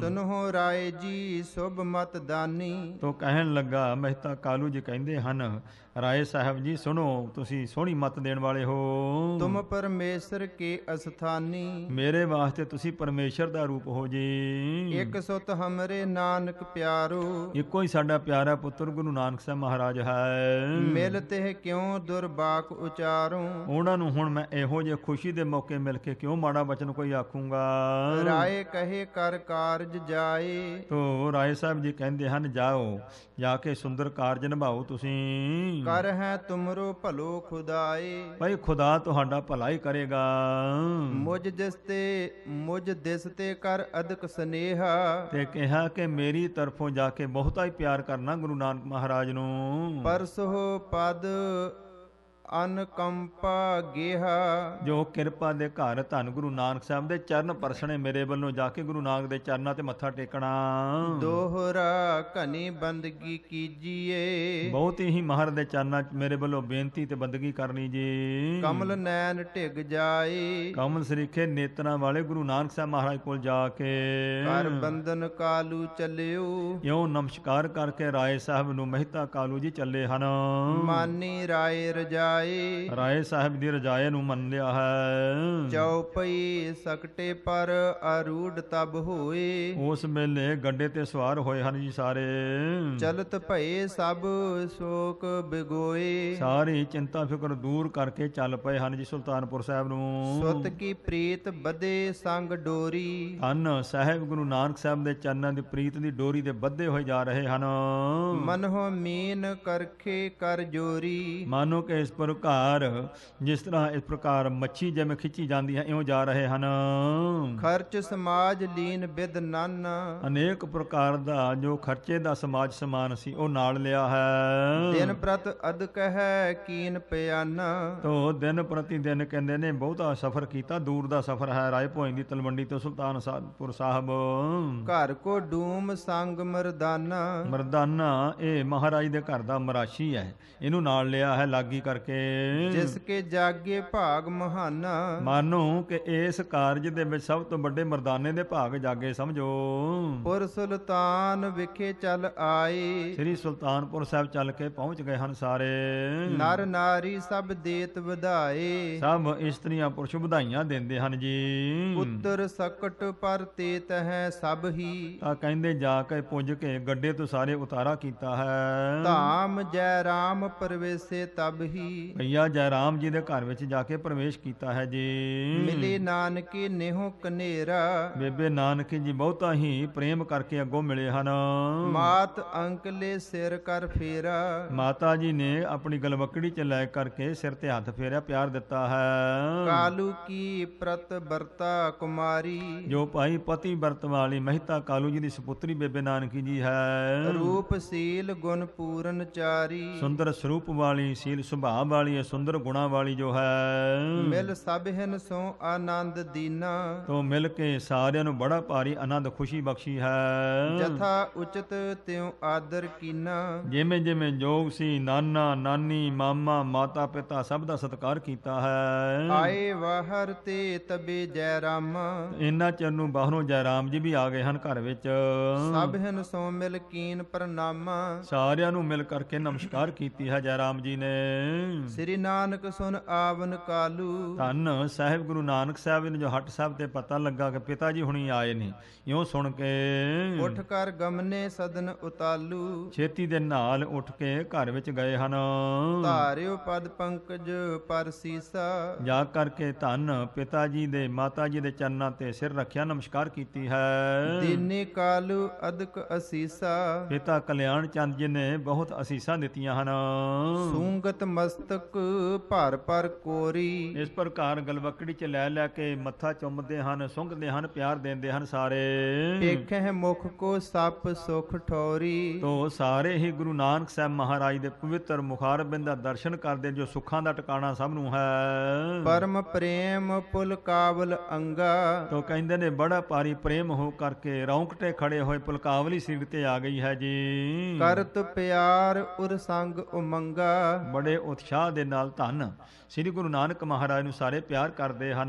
ਸੁਨਹੁ ਰਾਏ ਜੀ ਸੁਭ ਮਤ ਦਾਨੀ ਤੋ ਕਹਿਣ ਲੱਗਾ ਮਹਿਤਾ ਕਾਲੂ ਜੀ ਕਹਿੰਦੇ ਹਨ ਰਾਏ ਸਾਹਿਬ ਜੀ ਸੁਣੋ ਤੁਸੀਂ ਸੋਹਣੀ ਮਤ ਦੇਣ ਵਾਲੇ ਹੋ ਤੁਮ ਪਰਮੇਸ਼ਰ ਕੇ ਅਸਥਾਨੀ ਮੇਰੇ ਵਾਸਤੇ ਤੁਸੀਂ ਪਰਮੇਸ਼ਰ ਦਾ ਰੂਪ ਹੋ ਜੀ ਇੱਕ ਸੁਤ ਹਮਰੇ ਨਾਨਕ ਪਿਆਰੋ ਇੱਕੋ ਹੀ ਸਾਡਾ ਪਿਆਰਾ ਪੁੱਤਰ ਗੁਰੂ ਨਾਨਕ ਸਾਹਿਬ ਮਹਾਰਾਜ ਹੈ ਮਿਲ ਤੇ ਕਿਉਂ ਦੁਰਬਾਕ ਉਚਾਰੂ ਉਹਨਾਂ ਨੂੰ ਹੁਣ ਮੈਂ ਇਹੋ ਜੇ ਖੁਸ਼ੀ ਦੇ ਮੌਕੇ ਮਿਲ ਕੇ ਕਿਉਂ ਮਾੜਾ ਬਚਨ ਕੋਈ ਆਖੂੰਗਾ ਰਾਏ ਕਹੇ ਕਰ ਕਾਰਜ ਜਾਏ ਤੋ ਰਾਏ ਸਾਹਿਬ ਜੀ ਕਹਿੰਦੇ ਹਨ ਜਾਓ ਜਾ ਕੇ ਸੁੰਦਰ ਕਾਰਜ ਨਿਭਾਓ ਤੁਸੀਂ ਕਰ ਹੈ ਤੁਮਰੋ ਭਲੋ ਖੁਦਾਏ ਭਾਈ ਖੁਦਾ ਤੁਹਾਡਾ ਭਲਾ ਹੀ ਕਰੇਗਾ ਮੁਝ ਦਿਸ ਤੇ ਮੁਝ ਦਿਸ ਤੇ ਕਰ ਅਦਕ ਸਨੇਹਾ ਤੇ ਕਿਹਾ ਕਿ ਮੇਰੀ ਤਰਫੋਂ ਜਾ ਕੇ ਬਹੁਤਾ ਹੀ ਪਿਆਰ ਕਰਨਾ ਗੁਰੂ ਨਾਨਕ ਮਹਾਰਾਜ ਨੂੰ ਪਰਸੋ ਪਦ ਅਨਕੰਪਾ ਗਿਹਾ ਜੋ ਕਿਰਪਾ ਦੇ ਘਰ ਧੰਨ ਗੁਰੂ ਨਾਨਕ ਸਾਹਿਬ ਦੇ ਚਰਨ ਪਰਸਣੇ ਮੇਰੇ ਵੱਲੋਂ ਜਾ ਕੇ ਗੁਰੂ ਨਾਨਕ ਦੇ ਚਰਨਾਂ ਤੇ ਮੱਥਾ ਟੇਕਣਾ ਦੋਹਰਾ ਕਨੀ ਬੰਦਗੀ ਕੀਜੀਏ ਬਹੁਤ ਹੀ ਮਹਰ ਦੇ ਚਰਨਾਂ 'ਚ ਮੇਰੇ ਵੱਲੋਂ ਬੇਨਤੀ ਤੇ ਬੰਦਗੀ ਕਰਨੀ ਜੀ ਕਮਲ ਨੈਣ ਢਿਗ ਜਾਏ ਕਮਲ ਸ੍ਰੀਖੇ ਨੇਤਰਾਂ ਵਾਲੇ ਗੁਰੂ ਨਾਨਕ ਸਾਹਿਬ ਮਹਾਰਾਜ ਕੋਲ ਜਾ ਕੇ ਕਰ ਬੰਦਨ ਕਾਲੂ ਚੱਲਿਓ ਯੋ ਨਮਸਕਾਰ ਕਰਕੇ ਰਾਏ ਸਾਹਿਬ ਨੂੰ ਮਹਿਤਾ ਕਾਲੂ ਜੀ ਚੱਲੇ ਹਨ ਮਾਨੀ ਰਾਏ ਰਜਾ ਰਜਾਏ ਰਾਏ ਸਾਹਿਬ ਦੀ ਰਜਾਏ ਨੂੰ ਮੰਨ ਲਿਆ ਹੈ ਚੌਪਈ ਸਕਟੇ ਪਰ ਅਰੂੜ ਤਬ ਹੋਏ ਉਸ ਮੇਲੇ ਗੱਡੇ ਤੇ ਸਵਾਰ ਹੋਏ ਹਨ ਜੀ ਸਾਰੇ ਚਲਤ ਭਏ ਸਭ ਸੋਕ ਬਿਗੋਏ ਸਾਰੀ ਚਿੰਤਾ ਫਿਕਰ ਦੂਰ ਕਰਕੇ ਚੱਲ ਪਏ ਹਨ ਜੀ ਸੁਲਤਾਨਪੁਰ ਸਾਹਿਬ ਨੂੰ ਸੁਤ ਕੀ ਪ੍ਰੀਤ ਬਦੇ ਸੰਗ ਡੋਰੀ ਹਨ ਸਾਹਿਬ ਗੁਰੂ ਨਾਨਕ ਸਾਹਿਬ ਦੇ ਚਰਨਾਂ ਦੀ ਪ੍ਰੀਤ ਦੀ ਡੋਰੀ ਦੇ ਬੱਧੇ ਹੋਏ ਜਾ ਰਹੇ ਹਨ ਮਨਹੁ ਮੀਨ ਕਰਖੇ ਕਰ ਜੋਰੀ ਮਾਨੋ ਕੇ ਇਸ ਪ੍ਰਕਾਰ ਜਿਸ ਤਰ੍ਹਾਂ ਇਸ ਪ੍ਰਕਾਰ ਮੱਛੀ ਜਿਵੇਂ ਖਿੱਚੀ ਜਾਂਦੀ ਹੈ ਇਉਂ ਜਾ ਰਹੇ ਹਨ ਖਰਚ ਸਮਾਜ ਲੀਨ ਵਿਦ ਨਨ ਅਨੇਕ ਪ੍ਰਕਾਰ ਦਾ ਜੋ ਖਰਚੇ ਦਾ ਸਮਾਜ ਸਮਾਨ ਸੀ ਉਹ ਨਾਲ ਲਿਆ ਹੈ ਦਿਨ ਪ੍ਰਤ ਅਦ ਕਹੈ ਕੀਨ ਪਿਆਨ ਤੋ ਦਿਨ ਪ੍ਰਤੀ ਦਿਨ ਕਹਿੰਦੇ ਨੇ ਬਹੁਤਾ ਸਫ਼ਰ ਕੀਤਾ ਦੂਰ ਦਾ ਸਫ਼ਰ ਹੈ ਰਾਏ ਭੋਇ ਦੀ ਤਲਵੰਡੀ ਤੋਂ ਸੁਲਤਾਨਪੁਰ ਸਾਹਿਬ ਘਰ ਕੋ ਡੂਮ ਸੰਗ ਮਰਦਾਨਾ ਮਰਦਾਨਾ ਇਹ ਮਹਾਰਾਜ ਦੇ ਘਰ ਦਾ ਮਰਾਸ਼ੀ ਹੈ ਇਹਨੂੰ ਨਾਲ ਲਿਆ ਹੈ ਲਾਗੀ ਕਰਕੇ ਕੇ ਜਿਸ ਕੇ ਜਾਗੇ ਭਾਗ ਮਹਾਨਾ ਮਾਨੋ ਕਿ ਇਸ ਕਾਰਜ ਦੇ ਵਿੱਚ ਸਭ ਤੋਂ ਵੱਡੇ ਮਰਦਾਨੇ ਦੇ ਭਾਗ ਜਾਗੇ ਸਮਝੋ ਪੁਰ ਸੁਲਤਾਨ ਵਿਖੇ ਚੱਲ ਆਏ ਸ੍ਰੀ ਸੁਲਤਾਨਪੁਰ ਸਾਹਿਬ ਚੱਲ ਕੇ ਪਹੁੰਚ ਗਏ ਹਨ ਸਾਰੇ ਨਰ ਨਾਰੀ ਸਭ ਦੇਤ ਵਧਾਏ ਸਭ ਇਸਤਰੀਆਂ ਪੁਰਸ਼ ਵਧਾਈਆਂ ਦਿੰਦੇ ਹਨ ਜੀ ਪੁੱਤਰ ਸਕਟ ਪਰ ਤੇਤ ਹੈ ਸਭ ਹੀ ਆ ਕਹਿੰਦੇ ਜਾ ਕੇ ਪੁੱਜ ਕੇ ਗੱਡੇ ਤੋਂ ਸਾਰੇ ਉਤਾਰਾ ਕੀਤਾ ਹੈ ਧਾਮ ਜੈ ਰਾਮ ਪਰਵੇਸੇ ਤਬ ਹੀ ਜੀ ਭਈਆ ਰਾਮ ਜੀ ਦੇ ਘਰ ਵਿੱਚ ਜਾ ਕੇ ਪ੍ਰਵੇਸ਼ ਕੀਤਾ ਹੈ ਜੀ ਮਿਲੇ ਨਾਨਕੇ ਨਿਹੋ ਕਨੇਰਾ ਬੇਬੇ ਨਾਨਕੀ ਜੀ ਬਹੁਤਾ ਹੀ ਪ੍ਰੇਮ ਕਰਕੇ ਅੱਗੋਂ ਮਿਲੇ ਹਨ ਮਾਤ ਅੰਕਲੇ ਸਿਰ ਕਰ ਫੇਰਾ ਮਾਤਾ ਜੀ ਨੇ ਆਪਣੀ ਗਲਵਕੜੀ ਚ ਲੈ ਕਰਕੇ ਸਿਰ ਤੇ ਹੱਥ ਫੇਰਿਆ ਪਿਆਰ ਦਿੱਤਾ ਹੈ ਕਾਲੂ ਕੀ ਪ੍ਰਤ ਵਰਤਾ ਕੁਮਾਰੀ ਜੋ ਭਾਈ ਪਤੀ ਵਰਤ ਵਾਲੀ ਮਹਿਤਾ ਕਾਲੂ ਜੀ ਦੀ ਸੁਪੁੱਤਰੀ ਬੇਬੇ ਨਾਨਕੀ ਜੀ ਹੈ ਰੂਪ ਸੀਲ ਗੁਣ ਪੂਰਨ ਚਾਰੀ ਸੁੰਦਰ ਸਰੂਪ ਵਾਲੀ ਸੀਲ ਸੁਭਾਅ ਵਾਲੀ ਹੈ ਸੁੰਦਰ ਗੁਣਾ ਵਾਲੀ ਜੋ ਹੈ ਮਿਲ ਸਭ ਹਨ ਸੋ ਆਨੰਦ ਦੀਨਾ ਤੋ ਮਿਲ ਕੇ ਸਾਰਿਆਂ ਨੂੰ ਬੜਾ ਭਾਰੀ ਆਨੰਦ ਖੁਸ਼ੀ ਬਖਸ਼ੀ ਹੈ ਜਥਾ ਉਚਿਤ ਤਿਉ ਆਦਰ ਕੀਨਾ ਜਿਵੇਂ ਜਿਵੇਂ ਜੋਗ ਸੀ ਨਾਨਾ ਨਾਨੀ ਮਾਮਾ ਮਾਤਾ ਪਿਤਾ ਸਭ ਦਾ ਸਤਿਕਾਰ ਕੀਤਾ ਹੈ ਆਏ ਵਾਹਰ ਤੇ ਤਬੇ ਜੈ ਰਾਮ ਇਨਾ ਚਿਰ ਨੂੰ ਬਾਹਰੋਂ ਜੈ ਰਾਮ ਜੀ ਵੀ ਆ ਗਏ ਹਨ ਘਰ ਵਿੱਚ ਸਭ ਹਨ ਸੋ ਮਿਲ ਕੀਨ ਪ੍ਰਣਾਮ ਸਾਰਿਆਂ ਨੂੰ ਮਿਲ ਕਰਕੇ ਨਮਸਕਾਰ ਕੀਤੀ ਹੈ ਜੈ ਰਾਮ ਜੀ ਨੇ ਸ੍ਰੀ ਨਾਨਕ ਸੁਨ ਆਵਨ ਕਾਲੂ ਧੰਨ ਸਾਹਿਬ ਗੁਰੂ ਨਾਨਕ ਸਾਹਿਬ ਨੇ ਜੋ ਹੱਟ ਸਾਹਿਬ ਤੇ ਪਤਾ ਲੱਗਾ ਕਿ ਪਿਤਾ ਜੀ ਹੁਣੀ ਆਏ ਨੇ ਇਉਂ ਸੁਣ ਕੇ ਉੱਠ ਕਰ ਗਮਨੇ ਸਦਨ ਉਤਾਲੂ ਛੇਤੀ ਦੇ ਨਾਲ ਉੱਠ ਕੇ ਘਰ ਵਿੱਚ ਗਏ ਹਨ ਧਾਰਿਓ ਪਦ ਪੰਕਜ ਪਰ ਸੀਸਾ ਜਾ ਕਰਕੇ ਧੰਨ ਪਿਤਾ ਜੀ ਦੇ ਮਾਤਾ ਜੀ ਦੇ ਚਰਨਾਂ ਤੇ ਸਿਰ ਰੱਖਿਆ ਨਮਸਕਾਰ ਕੀਤੀ ਹੈ ਦੀਨੇ ਕਾਲੂ ਅਦਕ ਅਸੀਸਾ ਪਿਤਾ ਕਲਿਆਣ ਚੰਦ ਜੀ ਨੇ ਬਹੁਤ ਅਸੀਸਾਂ ਦਿੱਤੀਆਂ ਹਨ ਸੂੰਗਤ ਮਸਤ ਮਸਤਕ ਭਰ ਭਰ ਕੋਰੀ ਇਸ ਪ੍ਰਕਾਰ ਗਲਵਕੜੀ ਚ ਲੈ ਲੈ ਕੇ ਮੱਥਾ ਚੁੰਮਦੇ ਹਨ ਸੁੰਘਦੇ ਹਨ ਪਿਆਰ ਦਿੰਦੇ ਹਨ ਸਾਰੇ ਦੇਖੇ ਮੁਖ ਕੋ ਸੱਪ ਸੁਖ ਠੋਰੀ ਤੋ ਸਾਰੇ ਹੀ ਗੁਰੂ ਨਾਨਕ ਸਾਹਿਬ ਮਹਾਰਾਜ ਦੇ ਪਵਿੱਤਰ ਮੁਖਾਰਬਿੰਦ ਦਾ ਦਰਸ਼ਨ ਕਰਦੇ ਜੋ ਸੁੱਖਾਂ ਦਾ ਟਿਕਾਣਾ ਸਭ ਨੂੰ ਹੈ ਪਰਮ ਪ੍ਰੇਮ ਪੁਲ ਕਾਬਲ ਅੰਗਾ ਤੋ ਕਹਿੰਦੇ ਨੇ ਬੜਾ ਭਾਰੀ ਪ੍ਰੇਮ ਹੋ ਕਰਕੇ ਰੌਂਕਟੇ ਖੜੇ ਹੋਏ ਪੁਲਕਾਵਲੀ ਸੀਟ ਤੇ ਆ ਗਈ ਹੈ ਜੀ ਕਰਤ ਪਿਆਰ ਉਰ ਸੰਗ ਉਮੰਗਾ ਬੜੇ ਉਤਸ਼ਾਹ ਸਲਾਹ ਦੇ ਨਾਲ ਧੰਨ ਸ੍ਰੀ ਗੁਰੂ ਨਾਨਕ ਮਹਾਰਾਜ ਨੂੰ ਸਾਰੇ ਪਿਆਰ ਕਰਦੇ ਹਨ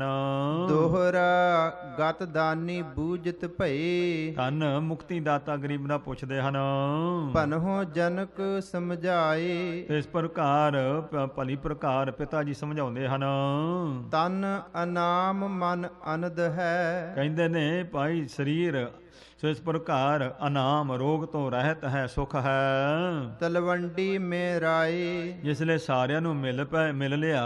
ਦੋਹਰਾ ਗਤ ਦਾਨੀ ਬੂਜਤ ਭਈ ਧੰਨ ਮੁਕਤੀ ਦਾਤਾ ਗਰੀਬ ਨਾ ਪੁੱਛਦੇ ਹਨ ਭਨਹੋ ਜਨਕ ਸਮਝਾਏ ਇਸ ਪ੍ਰਕਾਰ ਭਲੀ ਪ੍ਰਕਾਰ ਪਿਤਾ ਜੀ ਸਮਝਾਉਂਦੇ ਹਨ ਤਨ ਅਨਾਮ ਮਨ ਅਨਦ ਹੈ ਕਹਿੰਦੇ ਨੇ ਭਾਈ ਸਰੀਰ ਸੋ ਇਸ ਪ੍ਰਕਾਰ ਅਨਾਮ ਰੋਗ ਤੋਂ ਰਹਿਤ ਹੈ ਸੁਖ ਹੈ ਤਲਵੰਡੀ ਮੇਰਾਏ ਜਿਸ ਲਈ ਸਾਰਿਆਂ ਨੂੰ ਮਿਲ ਪੈ ਮਿਲ ਲਿਆ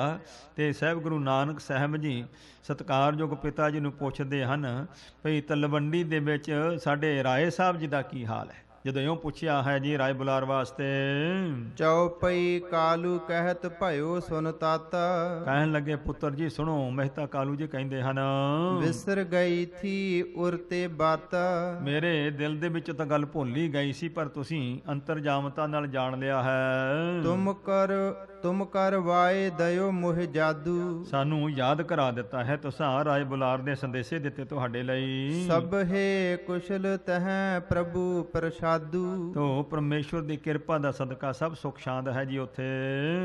ਤੇ ਸਹਿਬ ਗੁਰੂ ਨਾਨਕ ਸਾਹਿਬ ਜੀ ਸਤਕਾਰਯੋਗ ਪਿਤਾ ਜੀ ਨੂੰ ਪੁੱਛਦੇ ਹਨ ਭਈ ਤਲਵੰਡੀ ਦੇ ਵਿੱਚ ਸਾਡੇ ਰਾਏ ਸਾਹਿਬ ਜੀ ਦਾ ਕੀ ਹਾਲ ਹੈ ਜਦੋਂ ਇਹੋ ਪੁੱਛਿਆ ਹੈ ਜੀ ਰਾਏ ਬੁਲਾਰ ਵਾਸਤੇ ਚੌਪਈ ਕਾਲੂ ਕਹਿਤ ਭਇਓ ਸੁਨ ਤਤ ਕਹਿਣ ਲੱਗੇ ਪੁੱਤਰ ਜੀ ਸੁਣੋ ਮਹਿਤਾ ਕਾਲੂ ਜੀ ਕਹਿੰਦੇ ਹਨ ਵਿਸਰ ਗਈ ਥੀ ਉਰ ਤੇ ਬਾਤ ਮੇਰੇ ਦਿਲ ਦੇ ਵਿੱਚ ਤਾਂ ਗੱਲ ਭੁੱਲੀ ਗਈ ਸੀ ਪਰ ਤੁਸੀਂ ਅੰਤਰਜਾਮਤਾ ਨਾਲ ਜਾਣ ਲਿਆ ਹੈ ਤੁਮ ਕਰ ਤੁਮ ਕਰਵਾਏ ਦਇਓ ਮੋਹ ਜਾਦੂ ਸਾਨੂੰ ਯਾਦ ਕਰਾ ਦਿੱਤਾ ਹੈ ਤੁਸਾਂ ਰਾਏ ਬੁਲਾਰ ਦੇ ਸੰਦੇਸ਼ੇ ਦਿੱਤੇ ਤੁਹਾਡੇ ਲਈ ਸਭ ਹੈ ਕੁਸ਼ਲ ਤਹ ਪ੍ਰਭੂ ਪ੍ਰਸਾਦੂ ਤੋ ਪਰਮੇਸ਼ਵਰ ਦੀ ਕਿਰਪਾ ਦਾ ਸਦਕਾ ਸਭ ਸੁਖ ਸ਼ਾਂਤ ਹੈ ਜੀ ਉੱਥੇ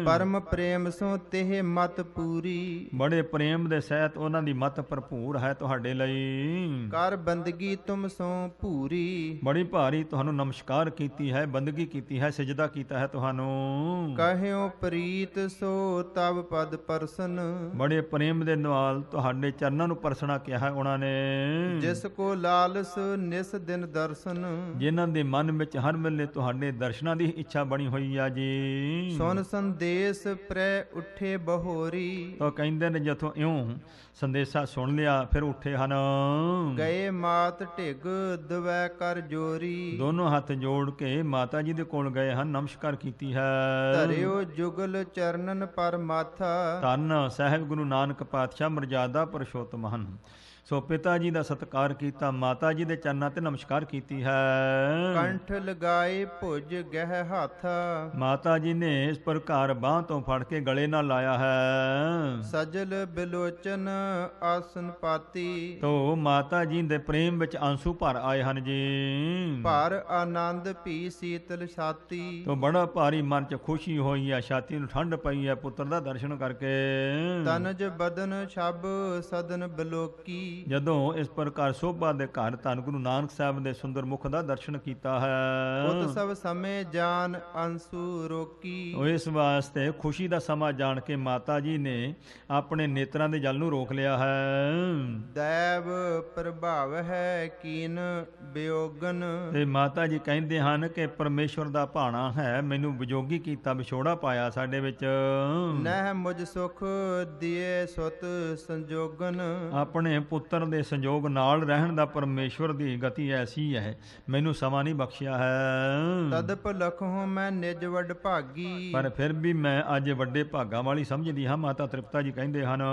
ਪਰਮ ਪ੍ਰੇਮ ਸੋ ਤਿਹ ਮਤ ਪੂਰੀ ਬੜੇ ਪ੍ਰੇਮ ਦੇ ਸਹਿਤ ਉਹਨਾਂ ਦੀ ਮਤ ਭਰਪੂਰ ਹੈ ਤੁਹਾਡੇ ਲਈ ਕਰ ਬੰਦਗੀ ਤੁਮ ਸੋ ਪੂਰੀ ਬੜੀ ਭਾਰੀ ਤੁਹਾਨੂੰ ਨਮਸਕਾਰ ਕੀਤੀ ਹੈ ਬੰਦਗੀ ਕੀਤੀ ਹੈ ਸਜਦਾ ਕੀਤਾ ਹੈ ਤੁਹਾਨੂੰ ਕਹਿਓ ਪ੍ਰੀ ਪ੍ਰੀਤ ਸੋ ਤਬ ਪਦ ਪਰਸਨ ਬੜੇ ਪ੍ਰੇਮ ਦੇ ਨਾਲ ਤੁਹਾਡੇ ਚਰਨਾਂ ਨੂੰ ਪਰਸਣਾ ਕਿਹਾ ਉਹਨਾਂ ਨੇ ਜਿਸ ਕੋ ਲਾਲਸ ਨਿਸ ਦਿਨ ਦਰਸ਼ਨ ਜਿਨ੍ਹਾਂ ਦੇ ਮਨ ਵਿੱਚ ਹਰ ਮਿਲਨੇ ਤੁਹਾਡੇ ਦਰਸ਼ਨਾਂ ਦੀ ਇੱਛਾ ਬਣੀ ਹੋਈ ਆ ਜੀ ਸੁਨ ਸੰਦੇਸ ਪ੍ਰੈ ਉੱਠੇ ਬਹੋਰੀ ਤਾਂ ਕਹਿੰਦੇ ਨੇ ਜਥੋਂ ਇਉਂ ਸੰਦੇਸ਼ਾ ਸੁਣ ਲਿਆ ਫਿਰ ਉੱਠੇ ਹਨ ਗਏ ਮਾਤ ਢਿਗ ਦਵੈ ਕਰ ਜੋਰੀ ਦੋਨੋਂ ਹੱਥ ਜੋੜ ਕੇ ਮਾਤਾ ਜੀ ਦੇ ਕੋਲ ਗਏ ਹਨ ਨਮਸਕਾਰ ਕੀਤੀ ਹੈ ਧਰਿਓ ਜੁਗਲ ਚਰਨਨ ਪਰ ਮਾਥਾ ਤਨ ਸਹਿਬ ਗੁਰੂ ਨਾਨਕ ਪਾਤਸ਼ਾਹ ਮਰਜਾਦਾ ਪਰਸ਼ੋਤਮ ਹਨ ਸੋ ਪਿਤਾ ਜੀ ਦਾ ਸਤਿਕਾਰ ਕੀਤਾ ਮਾਤਾ ਜੀ ਦੇ ਚਰਨਾਂ ਤੇ ਨਮਸਕਾਰ ਕੀਤੀ ਹੈ ਕੰਠ ਲਗਾਏ ਭੁਜ ਗਹਿ ਹੱਥ ਮਾਤਾ ਜੀ ਨੇ ਇਸ ਪ੍ਰਕਾਰ ਬਾਹ ਤੋਂ ਫੜ ਕੇ ਗਲੇ ਨਾਲ ਲਾਇਆ ਹੈ ਸਜਲ ਬਿਲੋਚਨ ਆਸਨ ਪਾਤੀ ਤੋ ਮਾਤਾ ਜੀ ਦੇ ਪ੍ਰੇਮ ਵਿੱਚ ਆਂਸੂ ਭਰ ਆਏ ਹਨ ਜੀ ਭਰ ਆਨੰਦ ਪੀ ਸੀਤਲ ਛਾਤੀ ਤੋ ਬੜਾ ਭਾਰੀ ਮਨ 'ਚ ਖੁਸ਼ੀ ਹੋਈ ਹੈ ਛਾਤੀ ਨੂੰ ਠੰਡ ਪਈ ਹੈ ਪੁੱਤਰ ਦਾ ਦਰਸ਼ਨ ਕਰਕੇ ਤਨਜ ਬਦਨ ਛਬ ਸਦਨ ਬਲੋਕੀ ਜਦੋਂ ਇਸ ਪ੍ਰਕਾਰ ਸੋਭਾ ਦੇ ਘਰ ਧੰਨ ਗੁਰੂ ਨਾਨਕ ਸਾਹਿਬ ਦੇ ਸੁੰਦਰ ਮੁਖ ਦਾ ਦਰਸ਼ਨ ਕੀਤਾ ਹੈ ਉਤ ਸਭ ਸਮੇ ਜਾਨ ਅੰਸੂ ਰੋਕੀ ਉਹ ਇਸ ਵਾਸਤੇ ਖੁਸ਼ੀ ਦਾ ਸਮਾਂ ਜਾਣ ਕੇ ਮਾਤਾ ਜੀ ਨੇ ਆਪਣੇ ਨੇਤਰਾਂ ਦੇ ਜਲ ਨੂੰ ਰੋਕ ਲਿਆ ਹੈ ਦੇਵ ਪ੍ਰਭਾਵ ਹੈ ਕੀਨ ਬਿਯੋਗਨ ਤੇ ਮਾਤਾ ਜੀ ਕਹਿੰਦੇ ਹਨ ਕਿ ਪਰਮੇਸ਼ਵਰ ਦਾ ਭਾਣਾ ਹੈ ਮੈਨੂੰ ਵਿਜੋਗੀ ਕੀਤਾ ਵਿਛੋੜਾ ਪਾਇਆ ਸਾਡੇ ਵਿੱਚ ਨਹਿ ਮੁਝ ਸੁਖ ਦਿਏ ਸੁਤ ਸੰਜੋਗਨ ਆਪਣੇ ਪੁੱਤ ਪੁੱਤਰ ਦੇ ਸੰਯੋਗ ਨਾਲ ਰਹਿਣ ਦਾ ਪਰਮੇਸ਼ਵਰ ਦੀ ਗਤੀ ਐਸੀ ਹੈ ਮੈਨੂੰ ਸਮਾਂ ਨਹੀਂ ਬਖਸ਼ਿਆ ਹੈ ਤਦ ਭਲਖ ਹੂੰ ਮੈਂ ਨਿਜ ਵੱਡ ਭਾਗੀ ਪਰ ਫਿਰ ਵੀ ਮੈਂ ਅੱਜ ਵੱਡੇ ਭਾਗਾ ਵਾਲੀ ਸਮਝਦੀ ਹਾਂ ਮਾਤਾ ਤ੍ਰਿਪਤਾ ਜੀ ਕਹਿੰਦੇ ਹਨ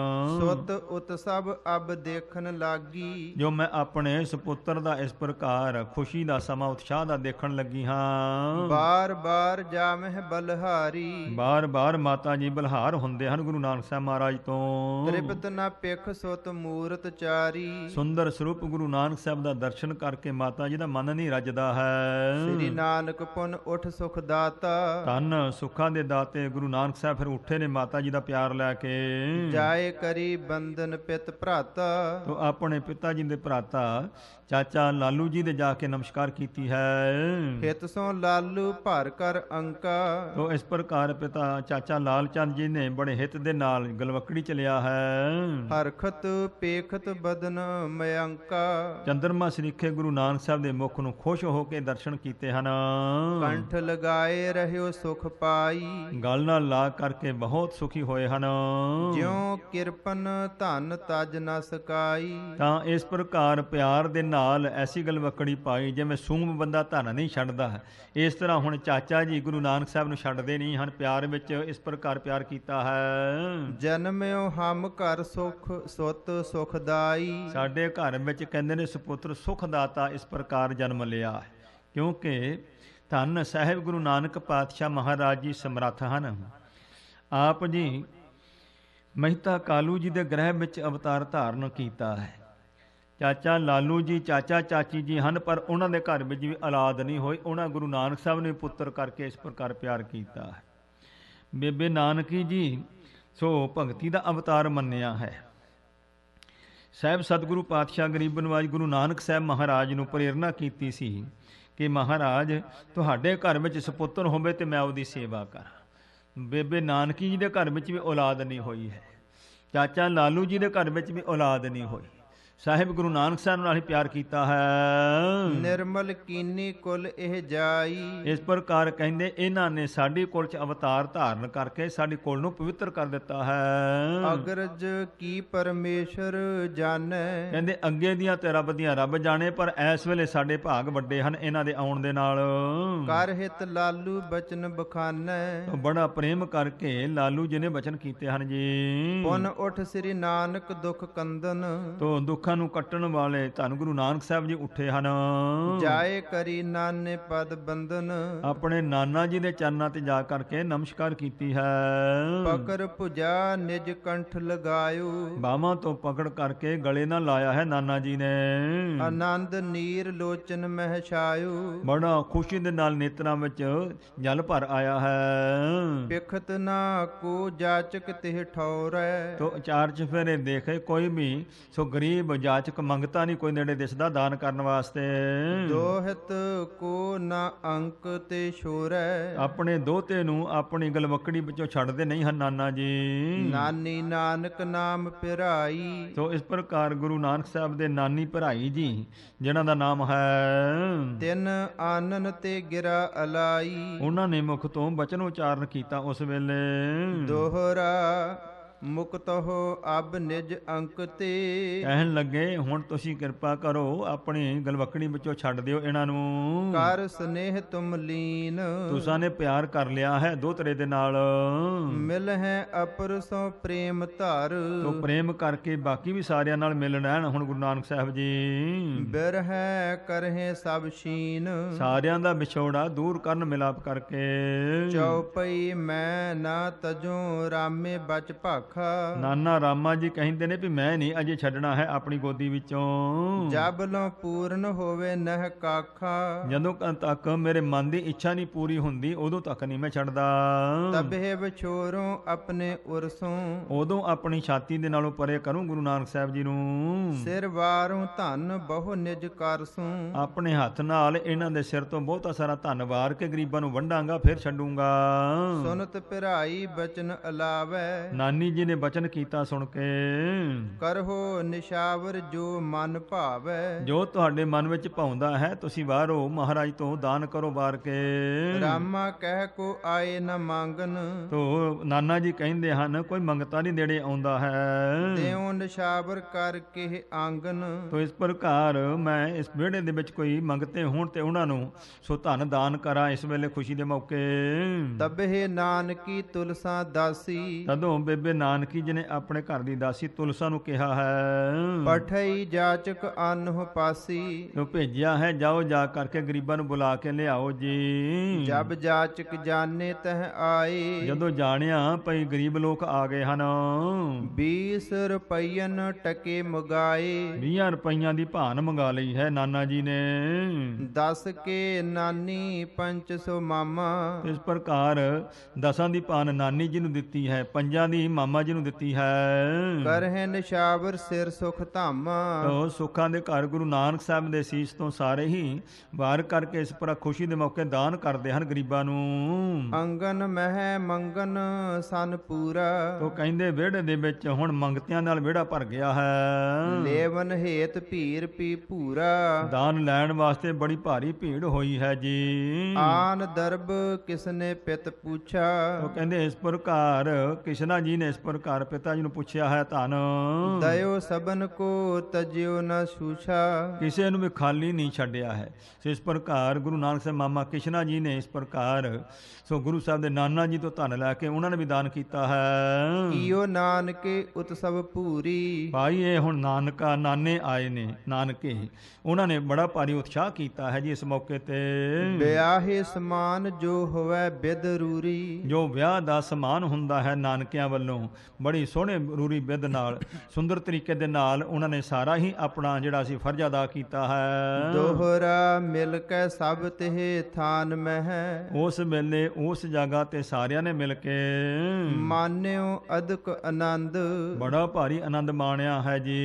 ਸੁਤ ਉਤ ਸਭ ਅਬ ਦੇਖਣ ਲਾਗੀ ਜੋ ਮੈਂ ਆਪਣੇ ਸੁਪੁੱਤਰ ਦਾ ਇਸ ਪ੍ਰਕਾਰ ਖੁਸ਼ੀ ਦਾ ਸਮਾਂ ਉਤਸ਼ਾਹ ਦਾ ਦੇਖਣ ਲੱਗੀ ਹਾਂ ਬਾਰ-ਬਾਰ ਜਾਮਹਿ ਬਲਹਾਰੀ ਬਾਰ-ਬਾਰ ਮਾਤਾ ਜੀ ਬਲਹਾਰ ਹੁੰਦੇ ਹਨ ਗੁਰੂ ਨਾਨਕ ਸਾਹਿਬ ਮਹਾਰਾਜ ਤੋਂ ਤ੍ਰਿਪਤ ਨਾ ਪਿਖ ਸੁਤ ਮੂਰਤ ਚਾ ਪਿਆਰੀ ਸੁੰਦਰ ਸਰੂਪ ਗੁਰੂ ਨਾਨਕ ਸਾਹਿਬ ਦਾ ਦਰਸ਼ਨ ਕਰਕੇ ਮਾਤਾ ਜੀ ਦਾ ਮਨ ਨਹੀਂ ਰੱਜਦਾ ਹੈ ਸ੍ਰੀ ਨਾਨਕ ਪੁੰਨ ਉਠ ਸੁਖ ਦਾਤਾ ਤਨ ਸੁੱਖਾਂ ਦੇ ਦਾਤੇ ਗੁਰੂ ਨਾਨਕ ਸਾਹਿਬ ਫਿਰ ਉੱਠੇ ਨੇ ਮਾਤਾ ਜੀ ਦਾ ਪਿਆਰ ਲੈ ਕੇ ਜਾਏ ਕਰੀ ਬੰਦਨ ਪਿਤ ਭਰਾਤਾ ਤੋ ਆਪਣੇ ਪਿਤਾ ਜੀ ਦੇ ਭਰਾਤਾ ਚਾਚਾ ਲਾਲੂ ਜੀ ਦੇ ਜਾ ਕੇ ਨਮਸਕਾਰ ਕੀਤੀ ਹੈ ਹਿਤ ਸੋ ਲਾਲੂ ਭਰ ਕਰ ਅੰਕਾ ਤੋ ਇਸ ਪ੍ਰਕਾਰ ਪਿਤਾ ਚਾਚਾ ਲਾਲ ਚੰਦ ਜੀ ਨੇ ਬੜੇ ਹਿਤ ਦੇ ਨਾਲ ਗਲਵਕੜੀ ਚਲਿਆ ਹੈ ਹਰਖਤ ਪੇਖਤ ਬਦਨ ਮਯੰਕਾ ਚੰਦਰਮਾ ਸ੍ਰੀਖੇ ਗੁਰੂ ਨਾਨਕ ਸਾਹਿਬ ਦੇ ਮੁਖ ਨੂੰ ਖੁਸ਼ ਹੋ ਕੇ ਦਰਸ਼ਨ ਕੀਤੇ ਹਨ ਕੰਠ ਲਗਾਏ ਰਹਿਓ ਸੁਖ ਪਾਈ ਗਲ ਨਾਲ ਲਾ ਕਰਕੇ ਬਹੁਤ ਸੁਖੀ ਹੋਏ ਹਨ ਜਿਉ ਕਿਰਪਨ ਧਨ ਤਜ ਨਸਕਾਈ ਤਾਂ ਇਸ ਪ੍ਰਕਾਰ ਪਿਆਰ ਦੇ ਨਾਲ ਨਾਲ ਐਸੀ ਵਕਣੀ ਪਾਈ ਜਿਵੇਂ ਸੂਮ ਬੰਦਾ ਧਨ ਨਹੀਂ ਛੱਡਦਾ ਹੈ ਇਸ ਤਰ੍ਹਾਂ ਹੁਣ ਚਾਚਾ ਜੀ ਗੁਰੂ ਨਾਨਕ ਸਾਹਿਬ ਨੂੰ ਛੱਡਦੇ ਨਹੀਂ ਹਨ ਪਿਆਰ ਵਿੱਚ ਇਸ ਪ੍ਰਕਾਰ ਪਿਆਰ ਕੀਤਾ ਹੈ ਜਨਮਿਉ ਹਮ ਘਰ ਸੁਖ ਸੁਤ ਸੁਖਦਾਈ ਸਾਡੇ ਘਰ ਵਿੱਚ ਕਹਿੰਦੇ ਨੇ ਸੁਪੁੱਤਰ ਸੁਖਦਾਤਾ ਇਸ ਪ੍ਰਕਾਰ ਜਨਮ ਲਿਆ ਕਿਉਂਕਿ ਧੰਨ ਸਾਹਿਬ ਗੁਰੂ ਨਾਨਕ ਪਾਤਸ਼ਾਹ ਮਹਾਰਾਜ ਜੀ ਸਮਰੱਥ ਹਨ ਆਪ ਜੀ ਮਹਿਤਾ ਕਾਲੂ ਜੀ ਦੇ ਗ੍ਰਹਿ ਵਿੱਚ ਅਵਤਾਰ ਧਾਰਨ ਕੀਤਾ ਹੈ ਚਾਚਾ ਲਾਲੂ ਜੀ ਚਾਚਾ ਚਾਚੀ ਜੀ ਹਨ ਪਰ ਉਹਨਾਂ ਦੇ ਘਰ ਵਿੱਚ ਵੀ ਔਲਾਦ ਨਹੀਂ ਹੋਈ ਉਹਨਾਂ ਗੁਰੂ ਨਾਨਕ ਸਾਹਿਬ ਨੇ ਪੁੱਤਰ ਕਰਕੇ ਇਸ ਪ੍ਰਕਾਰ ਪਿਆਰ ਕੀਤਾ ਹੈ ਬੇਬੇ ਨਾਨਕੀ ਜੀ ਸੋ ਭਗਤੀ ਦਾ ਅਵਤਾਰ ਮੰਨਿਆ ਹੈ ਸਹਿਬ ਸਤਿਗੁਰੂ ਪਾਤਸ਼ਾਹ ਗਰੀਬ ਨਵਾਜ ਗੁਰੂ ਨਾਨਕ ਸਾਹਿਬ ਮਹਾਰਾਜ ਨੂੰ ਪ੍ਰੇਰਣਾ ਕੀਤੀ ਸੀ ਕਿ ਮਹਾਰਾਜ ਤੁਹਾਡੇ ਘਰ ਵਿੱਚ ਸੁਪੁੱਤਰ ਹੋਵੇ ਤੇ ਮੈਂ ਉਹਦੀ ਸੇਵਾ ਕਰਾਂ ਬੇਬੇ ਨਾਨਕੀ ਜੀ ਦੇ ਘਰ ਵਿੱਚ ਵੀ ਔਲਾਦ ਨਹੀਂ ਹੋਈ ਹੈ ਚਾਚਾ ਲਾਲੂ ਜੀ ਦੇ ਘਰ ਵਿੱਚ ਵੀ ਔਲਾਦ ਨਹੀਂ ਹੋਈ ਸਾਹਿਬ ਗੁਰੂ ਨਾਨਕ ਸਾਹਿਬ ਨਾਲ ਹੀ ਪਿਆਰ ਕੀਤਾ ਹੈ ਨਿਰਮਲ ਕੀਨੀ ਕੁਲ ਇਹ ਜਾਈ ਇਸ ਪ੍ਰਕਾਰ ਕਹਿੰਦੇ ਇਹਨਾਂ ਨੇ ਸਾਡੀ ਕੁਲ ਚ ਅਵਤਾਰ ਧਾਰਨ ਕਰਕੇ ਸਾਡੀ ਕੁਲ ਨੂੰ ਪਵਿੱਤਰ ਕਰ ਦਿੱਤਾ ਹੈ ਅਗਰਜ ਕੀ ਪਰਮੇਸ਼ਰ ਜਾਣੈ ਕਹਿੰਦੇ ਅੱਗੇ ਦੀਆਂ ਤੇ ਰੱਬ ਦੀਆਂ ਰੱਬ ਜਾਣੇ ਪਰ ਇਸ ਵੇਲੇ ਸਾਡੇ ਭਾਗ ਵੱਡੇ ਹਨ ਇਹਨਾਂ ਦੇ ਆਉਣ ਦੇ ਨਾਲ ਕਰ ਹਿਤ ਲਾਲੂ ਬਚਨ ਬਖਾਨੈ ਬੜਾ ਪ੍ਰੇਮ ਕਰਕੇ ਲਾਲੂ ਜੀ ਨੇ ਬਚਨ ਕੀਤੇ ਹਨ ਜੀ ਪੁਨ ਉਠ ਸ੍ਰੀ ਨਾਨਕ ਦੁਖ ਕੰਦਨ ਤੋ ਦੁੱਖ ਮਨੁੱਖਾਂ ਨੂੰ ਕੱਟਣ ਵਾਲੇ ਧੰਨ ਗੁਰੂ ਨਾਨਕ ਸਾਹਿਬ ਜੀ ਉੱਠੇ ਹਨ ਜਾਏ ਕਰੀ ਨਾਨੇ ਪਦ ਬੰਦਨ ਆਪਣੇ ਨਾਨਾ ਜੀ ਦੇ ਚਰਨਾਂ ਤੇ ਜਾ ਕਰਕੇ ਨਮਸਕਾਰ ਕੀਤੀ ਹੈ ਪਕੜ ਪੁਜਾ ਨਿਜ ਕੰਠ ਲਗਾਇਓ ਬਾਹਾਂ ਤੋਂ ਪਕੜ ਕਰਕੇ ਗਲੇ ਨਾਲ ਲਾਇਆ ਹੈ ਨਾਨਾ ਜੀ ਨੇ ਆਨੰਦ ਨੀਰ ਲੋਚਨ ਮਹਿ ਛਾਇਓ ਬੜਾ ਖੁਸ਼ੀ ਦੇ ਨਾਲ ਨੇਤਰਾਂ ਵਿੱਚ ਜਲ ਭਰ ਆਇਆ ਹੈ ਪਿਖਤ ਨਾ ਕੋ ਜਾਚਕ ਤਿਹ ਠੌਰੈ ਤੋ ਚਾਰ ਫਿਰੇ ਦੇਖੇ ਕੋਈ ਵੀ ਸੋ ਗਰੀਬ ਕੋਈ ਜਾਚਕ ਮੰਗਤਾ ਨਹੀਂ ਕੋਈ ਨੇੜੇ ਦਿਸਦਾ ਦਾਨ ਕਰਨ ਵਾਸਤੇ ਦੋਹਿਤ ਕੋ ਨਾ ਅੰਕ ਤੇ ਸ਼ੋਰੈ ਆਪਣੇ ਦੋਤੇ ਨੂੰ ਆਪਣੀ ਗਲਮਕੜੀ ਵਿੱਚੋਂ ਛੱਡਦੇ ਨਹੀਂ ਹਨ ਨਾਨਾ ਜੀ ਨਾਨੀ ਨਾਨਕ ਨਾਮ ਪਿਰਾਈ ਸੋ ਇਸ ਪ੍ਰਕਾਰ ਗੁਰੂ ਨਾਨਕ ਸਾਹਿਬ ਦੇ ਨਾਨੀ ਭਰਾਈ ਜੀ ਜਿਨ੍ਹਾਂ ਦਾ ਨਾਮ ਹੈ ਤਿੰਨ ਆਨਨ ਤੇ ਗਿਰਾ ਅਲਾਈ ਉਹਨਾਂ ਨੇ ਮੁਖ ਤੋਂ ਬਚਨ ਉਚਾਰਨ ਕੀਤਾ ਉਸ ਵੇਲੇ ਦੋਹਰਾ ਮੁਕਤ ਹੋ ਅਬ ਨਿਜ ਅੰਕ ਤੇ ਕਹਿਣ ਲੱਗੇ ਹੁਣ ਤੁਸੀਂ ਕਿਰਪਾ ਕਰੋ ਆਪਣੀ ਗਲਵਕਣੀ ਵਿੱਚੋਂ ਛੱਡ ਦਿਓ ਇਹਨਾਂ ਨੂੰ ਕਰ ਸਨੇਹ ਤੁਮ ਲੀਨ ਤੁਸਾਂ ਨੇ ਪਿਆਰ ਕਰ ਲਿਆ ਹੈ ਦੋ ਤਰੇ ਦੇ ਨਾਲ ਮਿਲ ਹੈ ਅਪਰ ਸੋ ਪ੍ਰੇਮ ਧਰ ਤੋ ਪ੍ਰੇਮ ਕਰਕੇ ਬਾਕੀ ਵੀ ਸਾਰਿਆਂ ਨਾਲ ਮਿਲਣਾ ਹੈ ਹੁਣ ਗੁਰੂ ਨਾਨਕ ਸਾਹਿਬ ਜੀ ਬਿਰ ਹੈ ਕਰਹਿ ਸਭ ਸ਼ੀਨ ਸਾਰਿਆਂ ਦਾ ਵਿਛੋੜਾ ਦੂਰ ਕਰਨ ਮਿਲਾਪ ਕਰਕੇ ਚਉਪਈ ਮੈਂ ਨਾ ਤਜੋਂ ਰਾਮੇ ਬਚ ਭਕ ਨਾਨਾ ਰਾਮਾ ਜੀ ਕਹਿੰਦੇ ਨੇ ਵੀ ਮੈਂ ਨਹੀਂ ਅਜੇ ਛੱਡਣਾ ਹੈ ਆਪਣੀ ਗੋਦੀ ਵਿੱਚੋਂ ਜਬ ਲੋ ਪੂਰਨ ਹੋਵੇ ਨਹ ਕਾਖਾ ਜਦੋਂ ਤੱਕ ਮੇਰੇ ਮਨ ਦੀ ਇੱਛਾ ਨਹੀਂ ਪੂਰੀ ਹੁੰਦੀ ਉਦੋਂ ਤੱਕ ਨਹੀਂ ਮੈਂ ਛੱਡਦਾ ਤਬਹਿ ਵਿਛੋਰੋਂ ਆਪਣੇ ਉਰਸੋਂ ਉਦੋਂ ਆਪਣੀ ਛਾਤੀ ਦੇ ਨਾਲੋਂ ਪਰੇ ਕਰੂੰ ਗੁਰੂ ਨਾਨਕ ਸਾਹਿਬ ਜੀ ਨੂੰ ਸਿਰ ਵਾਰੋਂ ਧਨ ਬਹੁ ਨਿਜ ਕਰਸੂ ਆਪਣੇ ਹੱਥ ਨਾਲ ਇਹਨਾਂ ਦੇ ਸਿਰ ਤੋਂ ਬਹੁਤਾ ਸਾਰਾ ਧੰਨ ਵਾਰ ਕੇ ਗਰੀਬਾਂ ਨੂੰ ਵੰਡਾਂਗਾ ਫਿਰ ਛੱਡੂੰਗਾ ਸੁਨਤ ਪਿਰਾਈ ਬਚਨ ਅਲਾਵੇ ਨਾਨੀ ਜੀ ਜੀ ਨੇ ਬਚਨ ਕੀਤਾ ਸੁਣ ਕੇ ਕਰਹੋ ਨਿਸ਼ਾਵਰ ਜੋ ਮਨ ਭਾਵੈ ਜੋ ਤੁਹਾਡੇ ਮਨ ਵਿੱਚ ਭਾਉਂਦਾ ਹੈ ਤੁਸੀਂ ਬਾਹਰੋਂ ਮਹਾਰਾਜ ਤੋਂ ਦਾਨ ਕਰੋ ਬਾਰ ਕੇ ਰਾਮਾ ਕਹਿ ਕੋ ਆਏ ਨ ਮੰਗਨ ਤੋ ਨਾਨਾ ਜੀ ਕਹਿੰਦੇ ਹਨ ਕੋਈ ਮੰਗਤਾ ਨਹੀਂ ਦੇਣੇ ਆਉਂਦਾ ਹੈ ਦੇਉ ਨਿਸ਼ਾਵਰ ਕਰ ਕੇ ਆਂਗਨ ਤੋ ਇਸ ਪ੍ਰਕਾਰ ਮੈਂ ਇਸ ਵਿਹੜੇ ਦੇ ਵਿੱਚ ਕੋਈ ਮੰਗਤੇ ਹੋਣ ਤੇ ਉਹਨਾਂ ਨੂੰ ਸੋ ਧਨ ਦਾਨ ਕਰਾਂ ਇਸ ਵੇਲੇ ਖੁਸ਼ੀ ਦੇ ਮੌਕੇ ਤਬਹਿ ਨਾਨਕੀ ਤੁਲਸਾ ਦਾਸੀ ਤਦੋਂ ਬੇਬੇ ਨਾਨਕੀ ਜਿਨੇ ਆਪਣੇ ਘਰ ਦੀ ਦਾਸੀ ਤੁਲਸਾ ਨੂੰ ਕਿਹਾ ਹੈ ਪਠਈ ਜਾਚਕ ਅਨਹ ਪਾਸੀ ਨੂੰ ਭੇਜਿਆ ਹੈ ਜਾਓ ਜਾ ਕਰਕੇ ਗਰੀਬਾਂ ਨੂੰ ਬੁਲਾ ਕੇ ਲਿਆਓ ਜੀ ਜਬ ਜਾਚਕ ਜਾਣੇ ਤਹ ਆਏ ਜਦੋਂ ਜਾਣਿਆ ਭਈ ਗਰੀਬ ਲੋਕ ਆ ਗਏ ਹਨ 20 ਰੁਪਈਆਂ ਟਕੇ ਮੁਗਾਏ 20 ਰੁਪਈਆਂ ਦੀ ਭਾਨ ਮੰਗਾ ਲਈ ਹੈ ਨਾਨਾ ਜੀ ਨੇ ਦੱਸ ਕੇ ਨਾਨੀ 500 ਮਾਮਾ ਇਸ ਪ੍ਰਕਾਰ ਦਸਾਂ ਦੀ ਭਾਨ ਨਾਨੀ ਜੀ ਨੂੰ ਦਿੱਤੀ ਹੈ ਪੰਜਾਂ ਦੀ ਮਾਮਾ ਜੀ ਜਿਹਨੂੰ ਦਿੱਤੀ ਹੈ ਕਰਹਿ ਨਿਸ਼ਾਵਰ ਸਿਰ ਸੁਖ ਧੰਮ ਉਹ ਸੁੱਖਾਂ ਦੇ ਘਰ ਗੁਰੂ ਨਾਨਕ ਸਾਹਿਬ ਦੇ ਸੀਸ ਤੋਂ ਸਾਰੇ ਹੀ ਵਾਰ ਕਰਕੇ ਇਸ ਪਰ ਖੁਸ਼ੀ ਦੇ ਮੌਕੇ ਦਾਨ ਕਰਦੇ ਹਨ ਗਰੀਬਾਂ ਨੂੰ ਅੰਗਨ ਮਹਿ ਮੰਗਨ ਸਨ ਪੂਰਾ ਉਹ ਕਹਿੰਦੇ ਵਿਹੜੇ ਦੇ ਵਿੱਚ ਹੁਣ ਮੰਗਤਿਆਂ ਨਾਲ ਵਿਹੜਾ ਭਰ ਗਿਆ ਹੈ ਲੇਵਨ ਹੇਤ ਭੀਰ ਪੀ ਪੂਰਾ ਦਾਨ ਲੈਣ ਵਾਸਤੇ ਬੜੀ ਭਾਰੀ ਭੀੜ ਹੋਈ ਹੈ ਜੀ ਆਨ ਦਰਬ ਕਿਸਨੇ ਪਿਤ ਪੁੱਛਾ ਉਹ ਕਹਿੰਦੇ ਇਸ ਪ੍ਰਕਾਰ ਕਿਸ਼ਨਾ ਜੀ ਨੇ ਇਸ ਪਰ ਘਰ ਪਿਤਾ ਜੀ ਨੂੰ ਪੁੱਛਿਆ ਹੈ ਧਨ ਦਇਓ ਸਬਨ ਕੋ ਤਜਿਓ ਨਾ ਸੂਛਾ ਕਿਸੇ ਨੂੰ ਵੀ ਖਾਲੀ ਨਹੀਂ ਛੱਡਿਆ ਹੈ ਸੋ ਇਸ ਪ੍ਰਕਾਰ ਗੁਰੂ ਨਾਨਕ ਸਾਹਿਬ ਮਾਮਾ ਕਿਸ਼ਨਾ ਜੀ ਨੇ ਇਸ ਪ੍ਰਕਾਰ ਸੋ ਗੁਰੂ ਸਾਹਿਬ ਦੇ ਨਾਨਾ ਜੀ ਤੋਂ ਧਨ ਲੈ ਕੇ ਉਹਨਾਂ ਨੇ ਵੀ ਦਾਨ ਕੀਤਾ ਹੈ ਕੀਓ ਨਾਨਕੇ ਉਤਸਵ ਪੂਰੀ ਭਾਈ ਇਹ ਹੁਣ ਨਾਨਕਾ ਨਾਨੇ ਆਏ ਨੇ ਨਾਨਕੇ ਉਹਨਾਂ ਨੇ ਬੜਾ ਭਾਰੀ ਉਤਸ਼ਾਹ ਕੀਤਾ ਹੈ ਜੀ ਇਸ ਮੌਕੇ ਤੇ ਵਿਆਹੇ ਸਮਾਨ ਜੋ ਹੋਵੇ ਬਿਦਰੂਰੀ ਜੋ ਵਿਆਹ ਦਾ ਸਮਾਨ ਹੁੰਦਾ ਹੈ ਨਾਨਕਿਆਂ ਵੱਲੋਂ ਬੜੀ ਸੋਹਣੇ ਰੂਰੀ ਬਿੱਦ ਨਾਲ ਸੁੰਦਰ ਤਰੀਕੇ ਦੇ ਨਾਲ ਉਹਨਾਂ ਨੇ ਸਾਰਾ ਹੀ ਆਪਣਾ ਜਿਹੜਾ ਸੀ ਫਰਜ਼ ਅਦਾ ਕੀਤਾ ਹੈ ਦੋਹਰਾ ਮਿਲ ਕੇ ਸਭ ਤੇ ਥਾਨ ਮਹਿ ਉਸ ਵੇਲੇ ਉਸ ਜਗ੍ਹਾ ਤੇ ਸਾਰਿਆਂ ਨੇ ਮਿਲ ਕੇ ਮਾਨਿਓ ਅਦਕ ਆਨੰਦ ਬੜਾ ਭਾਰੀ ਆਨੰਦ ਮਾਣਿਆ ਹੈ ਜੀ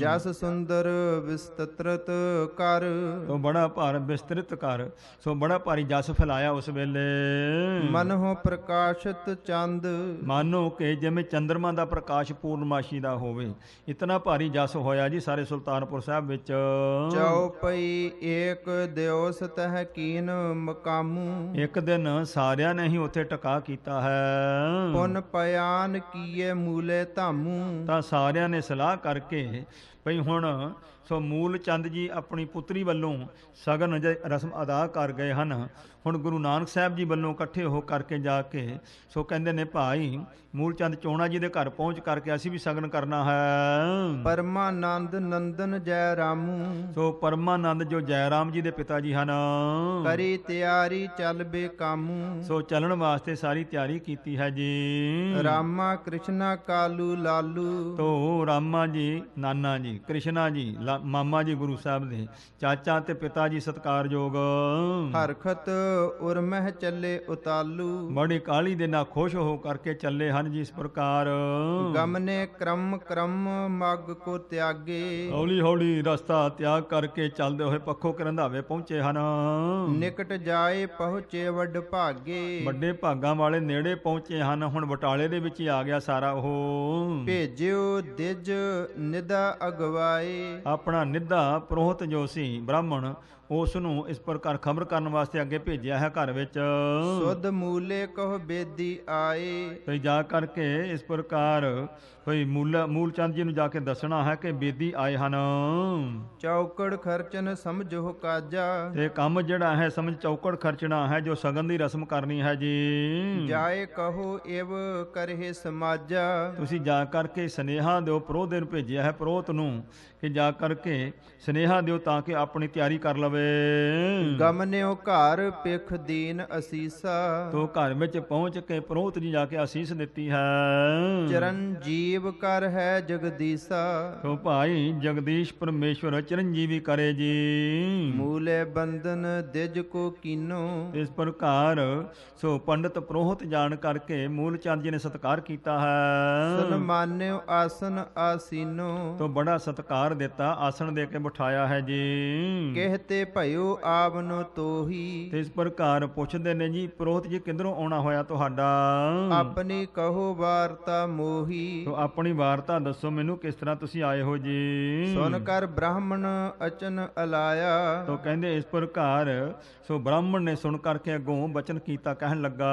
ਜਸ ਸੁੰਦਰ ਵਿਸਤ੍ਰਿਤ ਕਰ ਸੋ ਬੜਾ ਭਾਰ ਵਿਸਤ੍ਰਿਤ ਕਰ ਸੋ ਬੜਾ ਭਾਰੀ ਜਸ ਫਲਾਇਆ ਉਸ ਵੇਲੇ ਮਨੋ ਪ੍ਰਕਾਸ਼ਿਤ ਚੰਦ ਮਾਨੋ ਕੇ ਜਿਵੇਂ ਚੰਦਰਮਾ ਦਾ ਪ੍ਰਕਾਸ਼ ਪੂਰਨਮਾਸ਼ੀ ਦਾ ਹੋਵੇ ਇਤਨਾ ਭਾਰੀ ਜਸ ਹੋਇਆ ਜੀ ਸਾਰੇ ਸੁਲਤਾਨਪੁਰ ਸਾਹਿਬ ਵਿੱਚ ਪਈ ਏਕ ਦਿਉਸ ਤਹਕੀਨ ਕੀਨ ਮਕਾਮੂ ਇੱਕ ਦਿਨ ਸਾਰਿਆਂ ਨੇ ਹੀ ਉੱਥੇ ਟਿਕਾ ਕੀਤਾ ਹੈ ਪੁਨ ਪਿਆਨ ਕੀਏ ਮੂਲੇ ਧਾਮੂ ਤਾਂ ਸਾਰਿਆਂ ਨੇ ਸਲਾਹ ਕਰਕੇ ਭਈ ਹੁਣ ਸੋ ਮੂਲ ਚੰਦ ਜੀ ਆਪਣੀ ਪੁੱਤਰੀ ਵੱਲੋਂ ਸਗਨ ਰਸਮ ਅਦਾ ਕਰ ਗਏ ਹਨ ਹੁਣ ਗੁਰੂ ਨਾਨਕ ਸਾਹਿਬ ਜੀ ਵੱਲੋਂ ਇਕੱਠੇ ਹੋ ਕਰਕੇ ਜਾ ਕੇ ਸੋ ਕਹਿੰਦੇ ਨੇ ਭਾਈ ਚੰਦ ਚੋਣਾ ਜੀ ਦੇ ਘਰ ਪਹੁੰਚ ਕਰਕੇ ਅਸੀਂ ਵੀ ਸ਼ਗਨ ਕਰਨਾ ਹੈ ਪਰਮਾਨੰਦ ਨੰਦਨ ਜੈ ਰਾਮੂ ਸੋ ਪਰਮਾਨੰਦ ਜੋ ਜੈ ਰਾਮ ਜੀ ਦੇ ਪਿਤਾ ਜੀ ਹਨ ਕਰੀ ਤਿਆਰੀ ਚੱਲ ਬੇ ਕਾਮੂ ਸੋ ਚੱਲਣ ਵਾਸਤੇ ਸਾਰੀ ਤਿਆਰੀ ਕੀਤੀ ਹੈ ਜੀ ਰਾਮਾ ਕ੍ਰਿਸ਼ਨਾ ਕਾਲੂ ਲਾਲੂ ਤੋ ਰਾਮਾ ਜੀ ਨਾਨਾ ਜੀ ਕ੍ਰਿਸ਼ਨਾ ਜੀ ਮਾਮਾ ਜੀ ਗੁਰੂ ਸਾਹਿਬ ਦੇ ਚਾਚਾ ਤੇ ਪਿਤਾ ਜੀ ਸਤਕਾਰਯੋਗ ਹਰਖਤ ਉਰਮਹਿ ਚੱਲੇ ਉਤਾਲੂ ਮਣੀ ਕਾਲੀ ਦੇ ਨਾਲ ਖੁਸ਼ ਹੋ ਕਰਕੇ ਚੱਲੇ ਹਨ ਜਿਸ ਪ੍ਰਕਾਰ ਗਮਨੇ ਕਰਮ ਕਰਮ ਮਗ ਕੋ ਤਿਆਗੇ ਹੌਲੀ ਹੌਲੀ ਰਸਤਾ ਤਿਆਗ ਕਰਕੇ ਚੱਲਦੇ ਹੋਏ ਪੱਖੋ ਕਰੰਧਾਵੇ ਪਹੁੰਚੇ ਹਨ ਨਿਕਟ ਜਾਏ ਪਹੁੰਚੇ ਵੱਡ ਭਾਗੇ ਵੱਡੇ ਭਾਗਾਂ ਵਾਲੇ ਨੇੜੇ ਪਹੁੰਚੇ ਹਨ ਹੁਣ ਬਟਾਲੇ ਦੇ ਵਿੱਚ ਹੀ ਆ ਗਿਆ ਸਾਰਾ ਉਹ ਭੇਜਿਓ ਦਿਜ ਨਿਦਾ ਅਗਵਾਏ ਆਪਣਾ ਨਿਦਾ ਪ੍ਰੋਹਤ ਜੋ ਸੀ ਬ੍ਰਾਹਮਣ ਉਸ ਨੂੰ ਇਸ ਪ੍ਰਕਾਰ ਖਬਰ ਕਰਨ ਵਾਸਤੇ ਅੱਗੇ ਭੇਜਿਆ ਹੈ ਘਰ ਵਿੱਚ ਸੁਧ ਮੂਲੇ ਕਹ ਬੇਦੀ ਆਏ ਤੇ ਜਾ ਕਰਕੇ ਇਸ ਪ੍ਰਕਾਰ ਭਈ ਮੂਲ ਮੂਲ ਚੰਦ ਜੀ ਨੂੰ ਜਾ ਕੇ ਦੱਸਣਾ ਹੈ ਕਿ ਬੇਦੀ ਆਏ ਹਨ ਚੌਕੜ ਖਰਚਨ ਸਮਝੋ ਕਾਜਾ ਤੇ ਕੰਮ ਜਿਹੜਾ ਹੈ ਸਮਝ ਚੌਕੜ ਖਰਚਣਾ ਹੈ ਜੋ ਸਗਨ ਦੀ ਰਸਮ ਕਰਨੀ ਹੈ ਜੀ ਜਾਏ ਕਹੋ ਇਵ ਕਰਹਿ ਸਮਾਜਾ ਤੁਸੀਂ ਜਾ ਕਰਕੇ ਸਨੇਹਾ ਦਿਓ ਪ੍ਰੋਧੇ ਨੂੰ ਭੇਜਿਆ ਹੈ ਪ੍ਰੋਤ ਨੂੰ ਕਿ ਜਾ ਕਰਕੇ ਸਨੇਹਾ ਦਿਓ ਤਾਂ ਕਿ ਆਪਣੀ ਤਿਆਰੀ ਕਰ ਲਵੇ ਗਮਨਿਓ ਘਰ ਪਿਖ ਦੀਨ ਅਸੀਸਾ ਤੋ ਘਰ ਵਿੱਚ ਪਹੁੰਚ ਕੇ ਪ੍ਰੋਤ ਜੀ ਜਾ ਕੇ ਅਸੀਸ ਦਿੱਤੀ ਹੈ ਚਰਨ ਜੀ ਜੀਵ ਕਰ ਹੈ ਜਗਦੀਸਾ ਸੋ ਭਾਈ ਜਗਦੀਸ਼ ਪਰਮੇਸ਼ਵਰ ਚਰਨਜੀਵੀ ਕਰੇ ਜੀ ਮੂਲੇ ਬੰਦਨ ਦਿਜ ਕੋ ਕੀਨੋ ਇਸ ਪ੍ਰਕਾਰ ਸੋ ਪੰਡਤ ਪ੍ਰੋਹਤ ਜਾਣ ਕਰਕੇ ਮੂਲ ਚੰਦ ਜੀ ਨੇ ਸਤਕਾਰ ਕੀਤਾ ਹੈ ਸਨਮਾਨਿਓ ਆਸਨ ਆਸੀਨੋ ਤੋਂ ਬੜਾ ਸਤਕਾਰ ਦਿੱਤਾ ਆਸਣ ਦੇ ਕੇ ਬਿਠਾਇਆ ਹੈ ਜੀ ਕਹਤੇ ਭਇਓ ਆਵਨੋ ਤੋਹੀ ਇਸ ਪ੍ਰਕਾਰ ਪੁੱਛਦੇ ਨੇ ਜੀ ਪ੍ਰੋਹਤ ਜੀ ਕਿੰਦਰੋਂ ਆਉਣਾ ਹੋਇਆ ਤੁਹਾਡਾ ਆਪਣੀ ਕਹੋ ਵਾਰਤਾ ਮੋਹੀ ਤੋ ਆਪਣੀ ਵਾਰਤਾ ਦੱਸੋ ਮੈਨੂੰ ਕਿਸ ਤਰ੍ਹਾਂ ਤੁਸੀਂ ਆਏ ਹੋ ਜੀ ਸੁਣ ਕਰ ਬ੍ਰਾਹਮਣ ਅਚਨ ਅਲਾਇਆ ਤੋ ਕਹਿੰਦੇ ਇਸ ਪ੍ਰਕਾਰ ਸੋ ਬ੍ਰਾਹਮਣ ਨੇ ਸੁਣ ਕਰਕੇ ਅਗੋਂ ਬਚਨ ਕੀਤਾ ਕਹਿਣ ਲੱਗਾ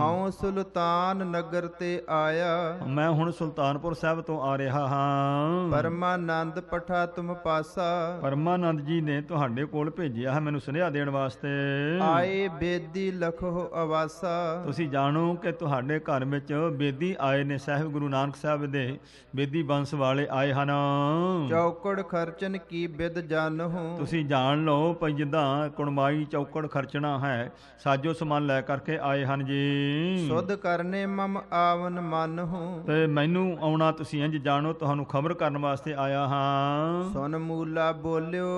ਹਉ ਸੁਲਤਾਨ ਨਗਰ ਤੇ ਆਇਆ ਮੈਂ ਹੁਣ ਸੁਲਤਾਨਪੁਰ ਸਾਹਿਬ ਤੋਂ ਆ ਰਿਹਾ ਹਾਂ ਪਰਮਾਨੰਦ ਪਠਾ ਤੁਮ ਪਾਸਾ ਪਰਮਾਨੰਦ ਜੀ ਨੇ ਤੁਹਾਡੇ ਕੋਲ ਭੇਜਿਆ ਹੈ ਮੈਨੂੰ ਸੁਨੇਹਾ ਦੇਣ ਵਾਸਤੇ ਆਏ ਬੇਦੀ ਲਖੋ ਆਵਾਸਾ ਤੁਸੀਂ ਜਾਣੋ ਕਿ ਤੁਹਾਡੇ ਘਰ ਵਿੱਚ ਬੇਦੀ ਆਏ ਨੇ ਸਹਿਬ ਗੁਰੂ ਨਾਨਕ ਸਾਹਿਬ ਦੇ ਬੇਦੀ ਬੰਸ ਵਾਲੇ ਆਏ ਹਨ ਚੌਕੜ ਖਰਚਨ ਕੀ ਬਿਦ ਜਾਣਹੁ ਤੁਸੀਂ ਜਾਣ ਲਓ ਭਈ ਜਿੱਦਾਂ ਕੁਣਮਾਈ ਚੌਕੜ ਖਰਚਣਾ ਹੈ ਸਾਜੋ ਸਮਾਨ ਲੈ ਕਰਕੇ ਆਏ ਹਨ ਜੀ ਸੁਧ ਕਰਨੇ ਮਮ ਆਵਨ ਹੂੰ ਤੇ ਮੈਨੂੰ ਆਉਣਾ ਤੁਸੀਂ ਇੰਜ ਜਾਣੋ ਤੁਹਾਨੂੰ ਖਬਰ ਕਰਨ ਵਾਸਤੇ ਆਇਆ ਹਾਂ ਸੁਨ ਮੂਲਾ ਬੋਲਿਓ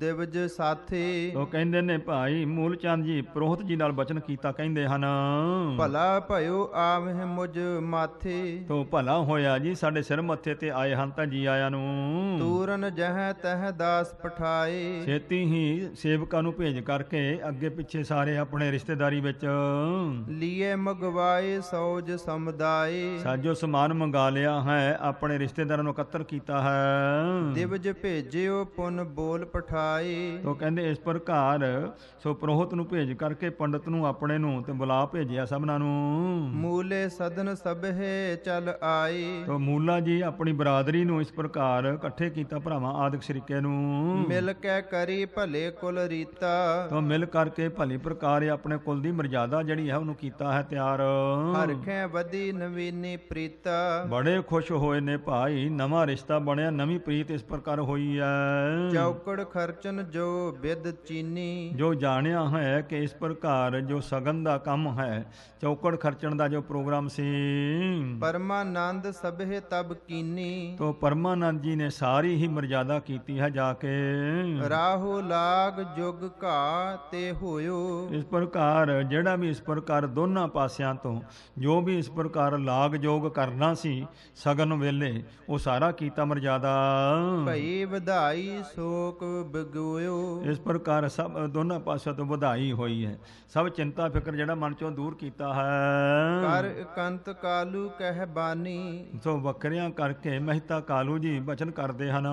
ਦਿਵਜ ਸਾਥੇ ਉਹ ਕਹਿੰਦੇ ਨੇ ਭਾਈ ਮੂਲ ਚੰਦ ਜੀ ਪ੍ਰੋਹਤ ਜੀ ਨਾਲ ਬਚਨ ਕੀਤਾ ਕਹਿੰਦੇ ਹਨ ਭਲਾ ਭਇਓ ਆਵਹਿ ਮੁਜ ਮਾਥੇ ਤੋ ਭਲਾ ਹੋਇਆ ਜੀ ਸਾਡੇ ਸਿਰ ਮੱਥੇ ਤੇ ਆਏ ਹਨ ਤਾਂ ਜੀ ਆਇਆਂ ਨੂੰ ਤੂਰਨ ਜਹ ਤਹ ਦਾਸ ਪਠਾਏ ਛੇਤੀ ਹੀ ਸੇਵਕਾਂ ਨੂੰ ਭੇਜ ਕਰਕੇ ਅੱਗੇ ਪਿੱਛੇ ਸਾਰੇ ਆਪਣੇ ਰਿਸ਼ਤੇਦਾਰੀ ਵਿੱਚ ਲੀਏ ਮਗਵਾਏ ਸੌਜ ਸਮਦਾਏ ਸਾਜੋ ਸਮਾਨ ਮੰਗਾ ਲਿਆ ਹੈ ਆਪਣੇ ਰਿਸ਼ਤੇਦਾਰਾਂ ਨੂੰ ਇਕੱਤਰ ਕੀਤਾ ਹੈ ਦਿਵਜ ਭੇਜਿਓ ਪੁਨ ਬੋਲ ਪਠਾ ਸਿਖਾਈ ਤੋ ਕਹਿੰਦੇ ਇਸ ਪ੍ਰਕਾਰ ਸੋ ਪ੍ਰੋਹਤ ਨੂੰ ਭੇਜ ਕਰਕੇ ਪੰਡਤ ਨੂੰ ਆਪਣੇ ਨੂੰ ਤੇ ਬੁਲਾ ਭੇਜਿਆ ਸਭਨਾਂ ਨੂੰ ਮੂਲੇ ਸਦਨ ਸਭੇ ਚਲ ਆਏ ਤੋ ਮੂਲਾ ਜੀ ਆਪਣੀ ਬਰਾਦਰੀ ਨੂੰ ਇਸ ਪ੍ਰਕਾਰ ਇਕੱਠੇ ਕੀਤਾ ਭਰਾਵਾਂ ਆਦਿਕ ਸ਼ਰੀਕੇ ਨੂੰ ਮਿਲ ਕੇ ਕਰੀ ਭਲੇ ਕੁਲ ਰੀਤਾ ਤੋ ਮਿਲ ਕਰਕੇ ਭਲੀ ਪ੍ਰਕਾਰ ਆਪਣੇ ਕੁਲ ਦੀ ਮਰਜ਼ਾਦਾ ਜਿਹੜੀ ਹੈ ਉਹਨੂੰ ਕੀਤਾ ਹੈ ਤਿਆਰ ਹਰਖੇ ਵਦੀ ਨਵੀਨੀ ਪ੍ਰੀਤਾ ਬੜੇ ਖੁਸ਼ ਹੋਏ ਨੇ ਭਾਈ ਨਵਾਂ ਰਿਸ਼ਤਾ ਬਣਿਆ ਨਵੀਂ ਪ੍ਰੀਤ ਇਸ ਪ੍ਰਕਾਰ ਹੋਈ ਹੈ ਚੌਕੜ ਕਰਚਨ ਜੋ ਵਿਦ ਚੀਨੀ ਜੋ ਜਾਣਿਆ ਹੈ ਕਿ ਇਸ ਪ੍ਰਕਾਰ ਜੋ ਸਗਨ ਦਾ ਕੰਮ ਹੈ ਚੌਕੜ ਖਰਚਣ ਦਾ ਜੋ ਪ੍ਰੋਗਰਾਮ ਸੀ ਪਰਮਾਨੰਦ ਸਭੇ ਤਬ ਕੀਨੀ ਤੋ ਪਰਮਾਨੰਦ ਜੀ ਨੇ ਸਾਰੀ ਹੀ ਮਰਜ਼ਾਦਾ ਕੀਤੀ ਹੈ ਜਾ ਕੇ ਰਾਹੂ ਲਾਗ ਜੁਗ ਘਾ ਤੇ ਹੋਇਓ ਇਸ ਪ੍ਰਕਾਰ ਜਿਹੜਾ ਵੀ ਇਸ ਪ੍ਰਕਾਰ ਦੋਨਾਂ ਪਾਸਿਆਂ ਤੋਂ ਜੋ ਵੀ ਇਸ ਪ੍ਰਕਾਰ ਲਾਗ ਜੋਗ ਕਰਨਾ ਸੀ ਸਗਨ ਵੇਲੇ ਉਹ ਸਾਰਾ ਕੀਤਾ ਮਰਜ਼ਾਦਾ ਭਈ ਵਧਾਈ ਸੋਕ ਬਗੋਇਓ ਇਸ ਪ੍ਰਕਾਰ ਸਭ ਦੋਨਾਂ ਪਾਸਿਆਂ ਤੋਂ ਵਧਾਈ ਹੋਈ ਹੈ ਸਭ ਚਿੰਤਾ ਫਿਕਰ ਜਿਹੜਾ ਮਨ ਚੋਂ ਦੂਰ ਕੀਤਾ ਹੈ ਕਰ ਇਕੰਤ ਕਾਲੂ ਕਹਿ ਬਾਨੀ ਸੋ ਵਕਰਿਆਂ ਕਰਕੇ ਮਹਿਤਾ ਕਾਲੂ ਜੀ ਬਚਨ ਕਰਦੇ ਹਨ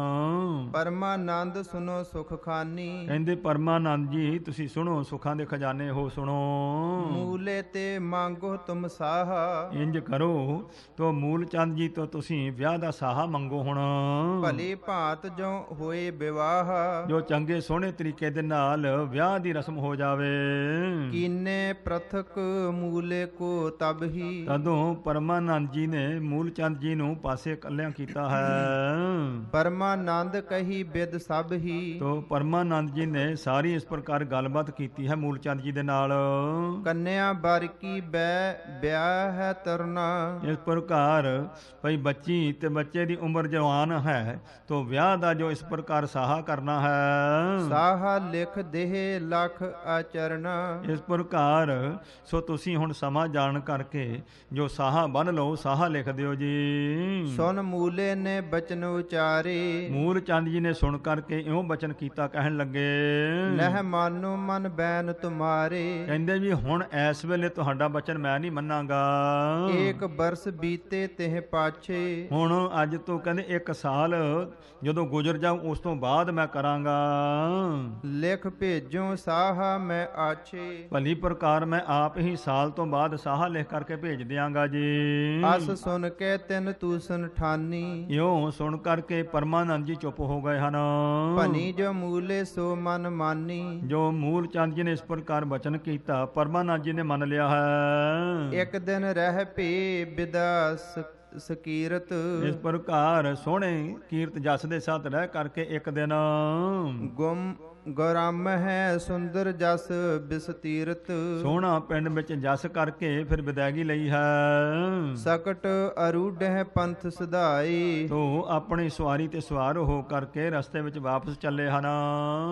ਪਰਮਾਨੰਦ ਸੁਨੋ ਸੁਖ ਖਾਨੀ ਕਹਿੰਦੇ ਪਰਮਾਨੰਦ ਜੀ ਤੁਸੀਂ ਸੁਣੋ ਸੁਖਾਂ ਦੇ ਖਜ਼ਾਨੇ ਹੋ ਸੁਣੋ ਮੂਲੇ ਤੇ ਮੰਗੋ ਤੁਮ ਸਾਹਾ ਇੰਜ ਕਰੋ ਤੋ ਮੂਲ ਚੰਦ ਜੀ ਤੋਂ ਤੁਸੀਂ ਵਿਆਹ ਦਾ ਸਾਹਾ ਮੰਗੋ ਹੁਣ ਭਲੇ ਭਾਤ ਜੋ ਹੋਏ ਵਿਵਾਹ ਜੋ ਚੰਗੇ ਸੋਹਣੇ ਤਰੀਕੇ ਦੇ ਨਾਲ ਵਿਆਹ ਦੀ ਰਸਮ ਹੋ ਜਾਵੇ ਕਿਨੇ ਪ੍ਰਥਕ ਮੂਲੇ ਕੋ ਤਬ ਹੀ ਤਦੋਂ ਪਰਮਾਨੰਦ ਜੀ ਨੇ ਮੂਲ ਚੰਦ ਜੀ ਨੂੰ ਪਾਸੇ ਇਕੱਲਿਆਂ ਕੀਤਾ ਹੈ ਪਰਮਾਨੰਦ ਕਹੀ ਬਿਦ ਸਭ ਹੀ ਤੋ ਪਰਮਾਨੰਦ ਜੀ ਨੇ ਸਾਰੀ ਇਸ ਪ੍ਰਕਾਰ ਗੱਲਬਾਤ ਕੀਤੀ ਹੈ ਮੂਲ ਚੰਦ ਜੀ ਦੇ ਨਾਲ ਕੰਨਿਆ ਕੀ ਬੈ ਵਿਆਹ ਹੈ ਤਰਨਾ ਇਸ ਪ੍ਰਕਾਰ ਭਈ ਬੱਚੀ ਤੇ ਬੱਚੇ ਦੀ ਉਮਰ ਜਵਾਨ ਹੈ ਤੋ ਵਿਆਹ ਦਾ ਜੋ ਇਸ ਪ੍ਰਕਾਰ ਸਾਹਾ ਕਰਨਾ ਹੈ ਸਾਹ ਲਿਖ ਦੇਹ ਲਖ ਆਚਰਨ ਇਸ ਪ੍ਰਕਾਰ ਸੋ ਤੁਸੀਂ ਹੁਣ ਸਮਾ ਜਾਣ ਕਰਕੇ ਜੋ ਸਾਹ ਬੰਨ ਲਓ ਸਾਹ ਲਿਖ ਦਿਓ ਜੀ ਸੁਨ ਮੂਲੇ ਨੇ ਬਚਨ ਉਚਾਰੇ ਮੂਲ ਚੰਦ ਜੀ ਨੇ ਸੁਣ ਕਰਕੇ ਇਉਂ ਬਚਨ ਕੀਤਾ ਕਹਿਣ ਲੱਗੇ ਲਹਿ ਮਾਨੋ ਮਨ ਬੈਨ ਤੁਮਾਰੇ ਕਹਿੰਦੇ ਵੀ ਹੁਣ ਐਸ ਵੇਲੇ ਤੁਹਾਡਾ ਬਚਨ ਮੈਂ ਨਹੀਂ ਮੰਨਾਂਗਾ ਇੱਕ ਬਰਸ ਬੀਤੇ ਤਿਹ ਪਾਛੇ ਹੁਣ ਅੱਜ ਤੋਂ ਕਹਿੰਦੇ ਇੱਕ ਸਾਲ ਜਦੋਂ ਗੁਜ਼ਰ ਜਾਉ ਉਸ ਤੋਂ ਬਾਅਦ ਮੈਂ ਕਰਾਂਗਾ ਕਰਾਂਗਾ ਲਿਖ ਭੇਜੋ ਸਾਹਾ ਮੈਂ ਆਛੇ ਭਲੀ ਪ੍ਰਕਾਰ ਮੈਂ ਆਪ ਹੀ ਸਾਲ ਤੋਂ ਬਾਅਦ ਸਾਹਾ ਲਿਖ ਕਰਕੇ ਭੇਜ ਦਿਆਂਗਾ ਜੀ ਅਸ ਸੁਣ ਕੇ ਤਿੰਨ ਤੂਸਨ ਠਾਨੀ ਇਉਂ ਸੁਣ ਕਰਕੇ ਪਰਮਾਨੰਦ ਜੀ ਚੁੱਪ ਹੋ ਗਏ ਹਨ ਭਨੀ ਜੋ ਮੂਲੇ ਸੋ ਮਨ ਮਾਨੀ ਜੋ ਮੂਲ ਚੰਦ ਜੀ ਨੇ ਇਸ ਪ੍ਰਕਾਰ ਬਚਨ ਕੀਤਾ ਪਰਮਾਨੰਦ ਜੀ ਨੇ ਮੰਨ ਲਿਆ ਹੈ ਇੱਕ ਦਿਨ ਰਹਿ ਭੀ ਬਿਦਾਸ ਸਕੀਰਤ ਇਸ ਪ੍ਰਕਾਰ ਸੋਹਣੇ ਕੀਰਤ ਜਸ ਦੇ ਸਾਥ ਰਹਿ ਕਰਕੇ ਇੱਕ ਦਿਨ ਗੁਮ ਗੌਰਮ ਹੈ ਸੁੰਦਰ ਜਸ ਬਿਸ ਤੀਰਤ ਸੋਹਣਾ ਪਿੰਡ ਵਿੱਚ ਜਸ ਕਰਕੇ ਫਿਰ ਵਿਦਾਇਗੀ ਲਈ ਹੈ ਸਕਟ ਅਰੂਢ ਹੈ ਪੰਥ ਸਦਾਈ ਤੋ ਆਪਣੀ ਸਵਾਰੀ ਤੇ ਸਵਾਰ ਹੋ ਕਰਕੇ ਰਸਤੇ ਵਿੱਚ ਵਾਪਸ ਚੱਲੇ ਹਨ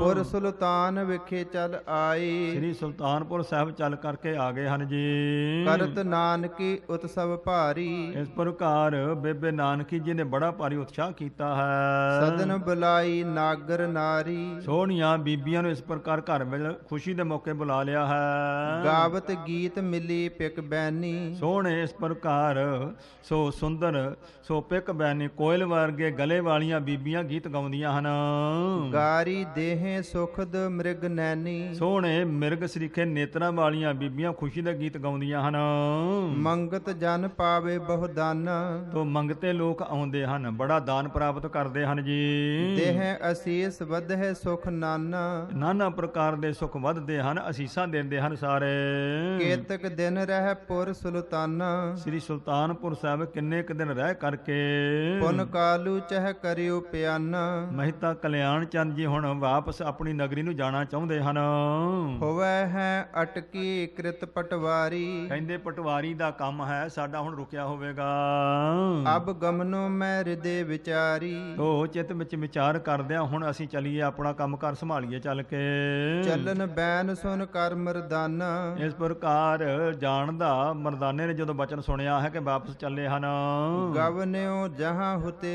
ਪੁਰ ਸੁਲਤਾਨ ਵਿਖੇ ਚੱਲ ਆਈ ਸ੍ਰੀ ਸੁਲਤਾਨਪੁਰ ਸਾਹਿਬ ਚੱਲ ਕਰਕੇ ਆ ਗਏ ਹਨ ਜੀ ਕਰਤ ਨਾਨਕੀ ਉਤਸਵ ਭਾਰੀ ਇਸ ਪ੍ਰਕਾਰ ਬੇਬੇ ਨਾਨਕੀ ਜੀ ਨੇ ਬੜਾ ਭਾਰੀ ਉਤਸ਼ਾਹ ਕੀਤਾ ਹੈ ਸਦਨ ਬੁਲਾਈ ਨਾਗਰ ਨਾਰੀ ਸੋਹਣੀਆਂ ਬੀਬੀਆਂ ਨੂੰ ਇਸ ਪ੍ਰਕਾਰ ਘਰ ਵਿੱਚ ਖੁਸ਼ੀ ਦੇ ਮੌਕੇ ਬੁਲਾ ਲਿਆ ਹੈ ਗਾਵਤ ਗੀਤ ਮਿਲੀ ਪਿਕ ਬੈਨੀ ਸੋਹਣੇ ਇਸ ਪ੍ਰਕਾਰ ਸੋ ਸੁੰਦਰ ਸੋ ਪਿਕ ਬੈਨੀ ਕੋਇਲ ਵਰਗੇ ਗਲੇ ਵਾਲੀਆਂ ਬੀਬੀਆਂ ਗੀਤ ਗਾਉਂਦੀਆਂ ਹਨ ਗਾਰੀ ਦੇਹੇ ਸੁਖਦ ਮ੍ਰਿਗ ਨੈਨੀ ਸੋਹਣੇ ਮਿਰਗ ਸ੍ਰੀਖੇ ਨੇਤਰਾਂ ਵਾਲੀਆਂ ਬੀਬੀਆਂ ਖੁਸ਼ੀ ਦਾ ਗੀਤ ਗਾਉਂਦੀਆਂ ਹਨ ਮੰਗਤ ਜਨ ਪਾਵੇ ਬਹੁ ਦਾਨ ਤੋ ਮੰਗਤੇ ਲੋਕ ਆਉਂਦੇ ਹਨ ਬੜਾ ਦਾਨ ਪ੍ਰਾਪਤ ਕਰਦੇ ਹਨ ਜੀ ਦੇਹ ਅਸੀਸ ਹੈ ਸੁਖ ਨਨ ਨਾਨਾ ਪ੍ਰਕਾਰ ਦੇ ਸੁਖ ਵਧਦੇ ਹਨ ਅਸੀਸਾਂ ਦਿੰਦੇ ਹਨ ਸਾਰੇ ਕੇਤਕ ਦਿਨ ਰਹਿ ਪੁਰ ਸੁਲਤਾਨਾ ਸ੍ਰੀ ਸੁਲਤਾਨਪੁਰ ਸਾਹਿਬ ਕਿੰਨੇ ਕ ਦਿਨ ਰਹਿ ਕਰਕੇ ਪੁਨ ਕਾਲੂ ਚਹ ਕਰਿਓ ਪਿਆਨਾ ਮਹਿਤਾ ਕਲਿਆਣ ਚੰਦ ਜੀ ਹੁਣ ਵਾਪਸ ਆਪਣੀ ਨਗਰੀ ਨੂੰ ਜਾਣਾ ਚਾਹੁੰਦੇ ਹਨ ਹੋਵੇ ਹੈ ਅਟਕੀ ਕ੍ਰਿਤ ਪਟਵਾਰੀ ਕਹਿੰਦੇ ਪਟਵਾਰੀ ਦਾ ਕੰਮ ਹੈ ਸਾਡਾ ਹੁਣ ਰੁਕਿਆ ਹੋਵੇਗਾ ਅਬ ਗਮਨੋ ਮੈਂ ਹਿਰਦੇ ਵਿਚਾਰੀ ਉਹ ਚਿਤ ਵਿੱਚ ਵਿਚਾਰ ਕਰਦਿਆਂ ਹੁਣ ਅਸੀਂ ਚਲੀਏ ਆਪਣਾ ਕੰਮ ਕਰ ਸੰਭਾਲ ਢਾਲੀਏ ਚੱਲ ਕੇ ਚੱਲਨ ਬੈਨ ਸੁਨ ਕਰ ਮਰਦਾਨ ਇਸ ਪ੍ਰਕਾਰ ਜਾਣਦਾ ਮਰਦਾਨੇ ਨੇ ਜਦੋਂ ਬਚਨ ਸੁਣਿਆ ਹੈ ਕਿ ਵਾਪਸ ਚੱਲੇ ਹਨ ਗਵਨਿਓ ਜਹਾਂ ਹੁਤੇ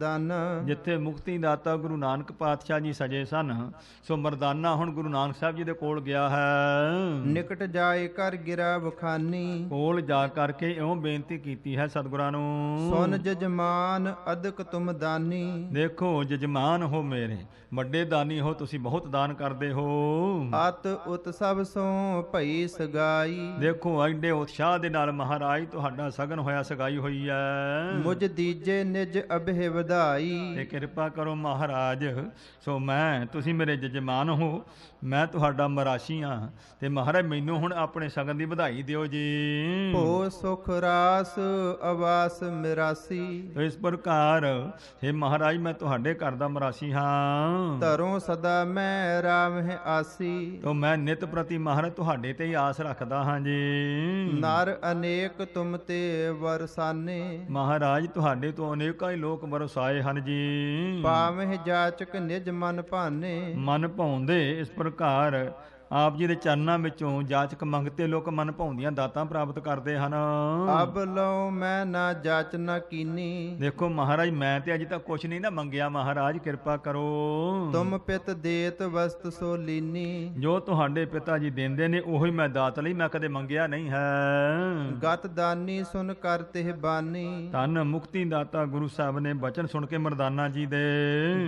ਦਨ ਜਿੱਥੇ ਮੁਕਤੀ ਦਾਤਾ ਗੁਰੂ ਨਾਨਕ ਪਾਤਸ਼ਾਹ ਜੀ ਸਜੇ ਸਨ ਸੋ ਮਰਦਾਨਾ ਹੁਣ ਗੁਰੂ ਨਾਨਕ ਸਾਹਿਬ ਜੀ ਦੇ ਕੋਲ ਗਿਆ ਹੈ ਨਿਕਟ ਜਾਏ ਕਰ ਗਿਰਾ ਬਖਾਨੀ ਕੋਲ ਜਾ ਕਰਕੇ ਇਉਂ ਬੇਨਤੀ ਕੀਤੀ ਹੈ ਸਤਿਗੁਰਾਂ ਨੂੰ ਸੁਨ ਜਜਮਾਨ ਅਦਕ ਤੁਮ ਦਾਨੀ ਦੇਖੋ ਜਜਮਾਨ ਹੋ ਮੇਰੇ ਵੱਡੇ ਦਾਨੀ ਹੋ ਤੁਸੀਂ ਬਹੁਤ ਦਾਨ ਕਰਦੇ ਹੋ ਅਤ ਸਭ ਸੋ ਭਈ ਸਗਾਈ ਦੇਖੋ ਐਡੇ ਉਤਸ਼ਾਹ ਦੇ ਨਾਲ ਮਹਾਰਾਜ ਤੁਹਾਡਾ ਸਗਨ ਹੋਇਆ ਸਗਾਈ ਹੋਈ ਹੈ ਮੁਝ ਦੀਜੇ ਨਿਜ ਅਭੇ ਵਧਾਈ ਤੇ ਕਿਰਪਾ ਕਰੋ ਮਹਾਰਾਜ ਸੋ ਮੈਂ ਤੁਸੀਂ ਮੇਰੇ ਜਜਮਾਨ ਹੋ ਮੈਂ ਤੁਹਾਡਾ ਮਰਾਸ਼ੀ ਆ ਤੇ ਮਹਾਰਾਜ ਮੈਨੂੰ ਹੁਣ ਆਪਣੇ ਸ਼ਗਨ ਦੀ ਵਧਾਈ ਦਿਓ ਜੀ ਹੋ ਸੁਖ ਰਾਸ ਆਵਾਸ ਮਿਰਾਸੀ ਇਸ ਪ੍ਰਕਾਰ ਏ ਮਹਾਰਾਜ ਮੈਂ ਤੁਹਾਡੇ ਘਰ ਦਾ ਮਰਾਸ਼ੀ ਹਾਂ ਤਰੋਂ ਸਦਾ ਮੈਂ ਰਾਮ ਹੈ ਆਸੀ ਤੋ ਮੈਂ ਨਿਤ ਪ੍ਰਤੀ ਮਹਾਰਾਜ ਤੁਹਾਡੇ ਤੇ ਹੀ ਆਸ ਰੱਖਦਾ ਹਾਂ ਜੀ ਨਰ ਅਨੇਕ ਤੁਮ ਤੇ ਵਰਸਾਨੇ ਮਹਾਰਾਜ ਤੁਹਾਡੇ ਤੋਂ ਅਨੇਕਾਂ ਹੀ ਲੋਕ ਵਰਸਾਏ ਹਨ ਜੀ ਪਾਵਹਿ ਜਾਚਕ ਨਿਜ ਮਨ ਭਾਨੇ ਮਨ ਭਾਉਂਦੇ ਇਸ ਪ੍ਰਕਾਰ ਉਪਕਾਰ ਆਪ ਜੀ ਦੇ ਚਰਨਾਂ ਵਿੱਚੋਂ ਜਾਚਕ ਮੰਗਤੇ ਲੋਕ ਮਨ ਭਾਉਂਦੀਆਂ ਦਾਤਾਂ ਪ੍ਰਾਪਤ ਕਰਦੇ ਹਨ ਅਬ ਲਉ ਮੈਂ ਨਾ ਜਾਚ ਨਾ ਕੀਨੀ ਦੇਖੋ ਮਹਾਰਾਜ ਮੈਂ ਤੇ ਅਜੇ ਤੱਕ ਕੁਛ ਨਹੀਂ ਨਾ ਮੰਗਿਆ ਮਹਾਰਾਜ ਕਿਰਪਾ ਕਰੋ ਤੁਮ ਪਿਤ ਦੇਤ ਵਸਤ ਸੋ ਲੀਨੀ ਜੋ ਤੁਹਾਡੇ ਪਿਤਾ ਜੀ ਦਿੰਦੇ ਨੇ ਉਹੀ ਮੈਂ ਦਾਤ ਲਈ ਮੈਂ ਕਦੇ ਮੰਗਿਆ ਨਹੀਂ ਹੈ ਗਤ ਦਾਨੀ ਸੁਨ ਕਰ ਤਿਹ ਬਾਨੀ ਤਨ ਮੁਕਤੀ ਦਾਤਾ ਗੁਰੂ ਸਾਹਿਬ ਨੇ ਬਚਨ ਸੁਣ ਕੇ ਮਰਦਾਨਾ ਜੀ ਦੇ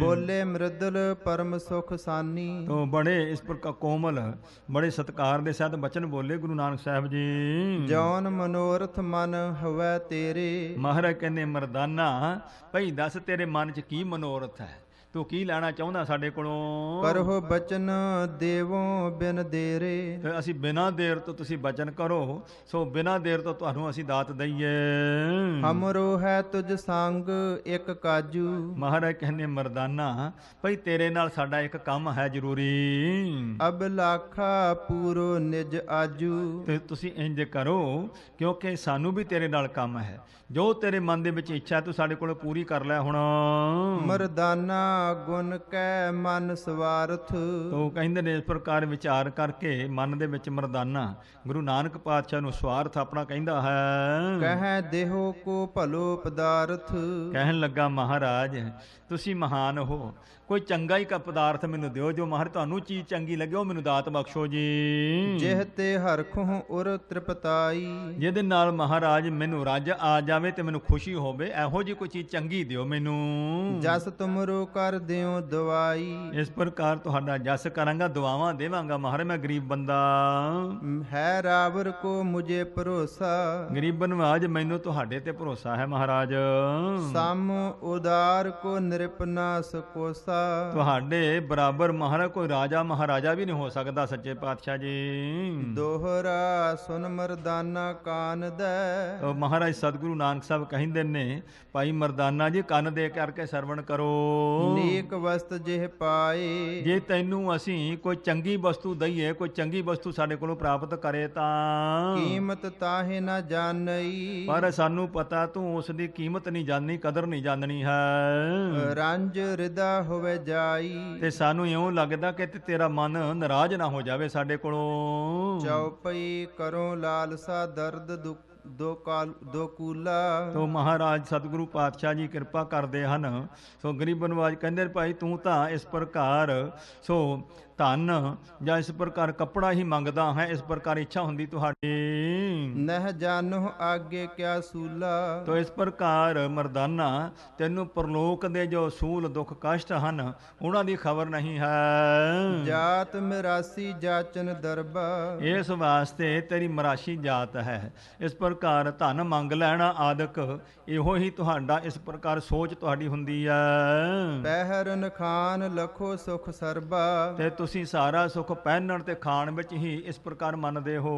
ਬੋਲੇ ਮਰਦਲ ਪਰਮ ਸੁਖ ਸਾਨੀ ਤੋ ਬੜੇ ਇਸ ਪ੍ਰਕਾਰ ਕੋਮਲ ਬੜੇ ਸਤਕਾਰ ਦੇ ਸਹਿਤ ਬਚਨ ਬੋਲੇ ਗੁਰੂ ਨਾਨਕ ਸਾਹਿਬ ਜੀ ਜੋਨ ਮਨੋਰਥ ਮਨ ਹਵੇ ਤੇਰੇ ਮਹਾਰਾਜ ਕਹਿੰਦੇ ਮਰਦਾਨਾ ਭਈ ਦੱਸ ਤੇਰੇ ਮਨ 'ਚ ਕੀ ਮਨੋਰਥ ਹੈ ਤੂੰ ਕੀ ਲੈਣਾ ਚਾਹੁੰਦਾ ਸਾਡੇ ਕੋਲੋਂ ਕਰੋ ਬਚਨ ਦੇਵੋ ਬਿਨ ਦੇਰੇ ਫਿਰ ਅਸੀਂ ਬਿਨਾ ਦੇਰ ਤੋਂ ਤੁਸੀਂ ਬਚਨ ਕਰੋ ਸੋ ਬਿਨਾ ਦੇਰ ਤੋਂ ਤੁਹਾਨੂੰ ਅਸੀਂ ਦਾਤ ਦਈਏ ਹਮਰੋ ਹੈ ਤੁਜ ਸੰਗ ਇੱਕ ਕਾਜੂ ਮਹਾਰਾਜ ਕਹਿੰਦੇ ਮਰਦਾਨਾ ਭਈ ਤੇਰੇ ਨਾਲ ਸਾਡਾ ਇੱਕ ਕੰਮ ਹੈ ਜ਼ਰੂਰੀ ਅਬ ਲਾਖਾ ਪੂਰੋ ਨਿਜ ਆਜੂ ਤੇ ਤੁਸੀਂ ਇੰਜ ਕਰੋ ਕਿਉਂਕਿ ਸਾਨੂੰ ਵੀ ਤੇਰੇ ਨਾਲ ਕੰਮ ਹੈ ਜੋ ਤੇਰੇ ਮਨ ਦੇ ਵਿੱਚ ਇੱਛਾ ਤੂੰ ਸਾਡੇ ਕੋਲ ਪੂਰੀ ਕਰ ਲੈ ਹੁਣ ਮਰਦਾਨਾ ਗੁਣ ਕੈ ਮਨ ਸਵਾਰਥ ਤੋ ਕਹਿੰਦੇ ਨੇ ਇਸ ਪ੍ਰਕਾਰ ਵਿਚਾਰ ਕਰਕੇ ਮਨ ਦੇ ਵਿੱਚ ਮਰਦਾਨਾ ਗੁਰੂ ਨਾਨਕ ਪਾਤਸ਼ਾਹ ਨੂੰ ਸਵਾਰਥ ਆਪਣਾ ਕਹਿੰਦਾ ਹੈ ਕਹਿ ਦੇਹੋ ਕੋ ਭਲੋ ਪਦਾਰਥ ਕਹਿਣ ਲੱਗਾ ਮਹਾਰਾਜ ਤੁਸੀਂ ਮਹਾਨ ਹੋ ਕੋਈ ਚੰਗਾ ਹੀ ਕਾ ਪਦਾਰਥ ਮੈਨੂੰ ਦਿਓ ਜੋ ਮਹਾਰ ਤੁਹਾਨੂੰ ਚੀਜ਼ ਚੰਗੀ ਲੱਗੇ ਉਹ ਮੈਨੂੰ ਦਾਤ ਬਖਸ਼ੋ ਜੀ ਜਿਹ ਤੇ ਹਰਖੂ ਉਰ ਤ੍ਰਿਪਤਾਈ ਜਿਹਦੇ ਨਾਲ ਮਹਾਰਾਜ ਮੈਨੂੰ ਰਾਜ ਆ ਜਾਵੇ ਤੇ ਮੈਨੂੰ ਖੁਸ਼ੀ ਹੋਵੇ ਐਹੋ ਜੀ ਕੋਈ ਚੀਜ਼ ਚੰਗੀ ਦਿਓ ਮੈਨੂੰ ਜਸ ਤੁਮਰੋ ਕਰ ਦਿਓ ਦਵਾਈ ਇਸ ਪ੍ਰਕਾਰ ਤੁਹਾਡਾ ਜਸ ਕਰਾਂਗਾ ਦੁਆਵਾਂ ਦੇਵਾਂਗਾ ਮਹਾਰ ਮੈਂ ਗਰੀਬ ਬੰਦਾ ਹੈ ਰਾਵਰ ਕੋ ਮੁਝੇ ਭਰੋਸਾ ਗਰੀਬ ਬਨਵਾਜ ਮੈਨੂੰ ਤੁਹਾਡੇ ਤੇ ਭਰੋਸਾ ਹੈ ਮਹਾਰਾਜ ਸਮ ਉਦਾਰ ਕੋ ਨਿਰਪਨਾਸ ਸਕੋਸਾ ਤੁਹਾਡੇ ਬਰਾਬਰ ਮਹਾਰਾ ਕੋਈ ਰਾਜਾ ਮਹਾਰਾਜਾ ਵੀ ਨਹੀਂ ਹੋ ਸਕਦਾ ਸੱਚੇ ਪਾਤਸ਼ਾਹ ਜੀ ਦੋਹਰਾ ਸੁਨ ਮਰਦਾਨਾ ਕਾਨ ਦੇ ਉਹ ਮਹਾਰਾਜ ਸਤਿਗੁਰੂ ਨਾਨਕ ਸਾਹਿਬ ਕਹਿੰਦੇ ਨੇ ਭਾਈ ਮਰਦਾਨਾ ਜੀ ਕੰਨ ਦੇ ਕਰਕੇ ਸਰਵਣ ਕਰੋ ਨੀਕ ਵਸਤ ਜਿਹ ਪਾਏ ਜੇ ਤੈਨੂੰ ਅਸੀਂ ਕੋਈ ਚੰਗੀ ਵਸਤੂ ਦਈਏ ਕੋਈ ਚੰਗੀ ਵਸਤੂ ਸਾਡੇ ਕੋਲੋਂ ਪ੍ਰਾਪਤ ਕਰੇ ਤਾਂ ਕੀਮਤ ਤਾਹੇ ਨਾ ਜਾਣਈ ਪਰ ਸਾਨੂੰ ਪਤਾ ਤੂੰ ਉਸ ਦੀ ਕੀਮਤ ਨਹੀਂ ਜਾਣਨੀ ਕਦਰ ਨਹੀਂ ਜਾਣਨੀ ਹੈ ਰੰਜ ਰਿਦਾ ਹੋਵੇ ਹੋਵੇ ਜਾਈ ਤੇ ਸਾਨੂੰ ਇਉਂ ਲੱਗਦਾ ਕਿ ਤੇ ਤੇਰਾ ਮਨ ਨਾਰਾਜ਼ ਨਾ ਹੋ ਜਾਵੇ ਸਾਡੇ ਕੋਲੋਂ ਚਉਪਈ ਕਰੋ ਲਾਲਸਾ ਦਰਦ ਦੁੱਖ ਦੋ ਕਾਲ ਦੋ ਕੂਲਾ ਤੋ ਮਹਾਰਾਜ ਸਤਿਗੁਰੂ ਪਾਤਸ਼ਾਹ ਜੀ ਕਿਰਪਾ ਕਰਦੇ ਹਨ ਸੋ ਗਰੀਬਨਵਾਜ ਕਹਿੰਦੇ ਭਾਈ ਤੂੰ ਤਾਂ ਇਸ ਪ੍ਰਕਾਰ ਸੋ ਧਨ ਜਾਂ ਇਸ ਪ੍ਰਕਾਰ ਕੱਪੜਾ ਹੀ ਮੰਗਦਾ ਹੈ ਇਸ ਪ੍ਰਕਾਰ ਇੱਛਾ ਹੁੰਦੀ ਤੁਹਾਡੀ ਨਹ ਜਾਨੋ ਆਗੇ ਕਿਆ ਸੂਲਾ ਤੋ ਇਸ ਪ੍ਰਕਾਰ ਮਰਦਾਨਾ ਤੈਨੂੰ ਪ੍ਰਲੋਕ ਦੇ ਜੋ ਸੂਲ ਦੁੱਖ ਕਸ਼ਟ ਹਨ ਉਹਨਾਂ ਦੀ ਖਬਰ ਨਹੀਂ ਹੈ ਜਾਤ ਮਰਾਸੀ ਜਾਚਨ ਦਰਬਾ ਇਸ ਵਾਸਤੇ ਤੇਰੀ ਮਰਾਸੀ ਜਾਤ ਹੈ ਇਸ ਪ੍ਰਕਾਰ ਧਨ ਮੰਗ ਲੈਣਾ ਆਦਿਕ ਇਹੋ ਹੀ ਤੁਹਾਡਾ ਇਸ ਪ੍ਰਕਾਰ ਸੋਚ ਤੁਹਾਡੀ ਹੁੰਦੀ ਹੈ ਪਹਿਰਨ ਖਾਨ ਲਖੋ ਸੁਖ ਸਰਬਾ ਤੇ ਤੁਸੀਂ ਸਾਰਾ ਸੁਖ ਪਹਿਨਣ ਤੇ ਖਾਣ ਵਿੱਚ ਹੀ ਇਸ ਪ੍ਰਕਾਰ ਮੰਨਦੇ ਹੋ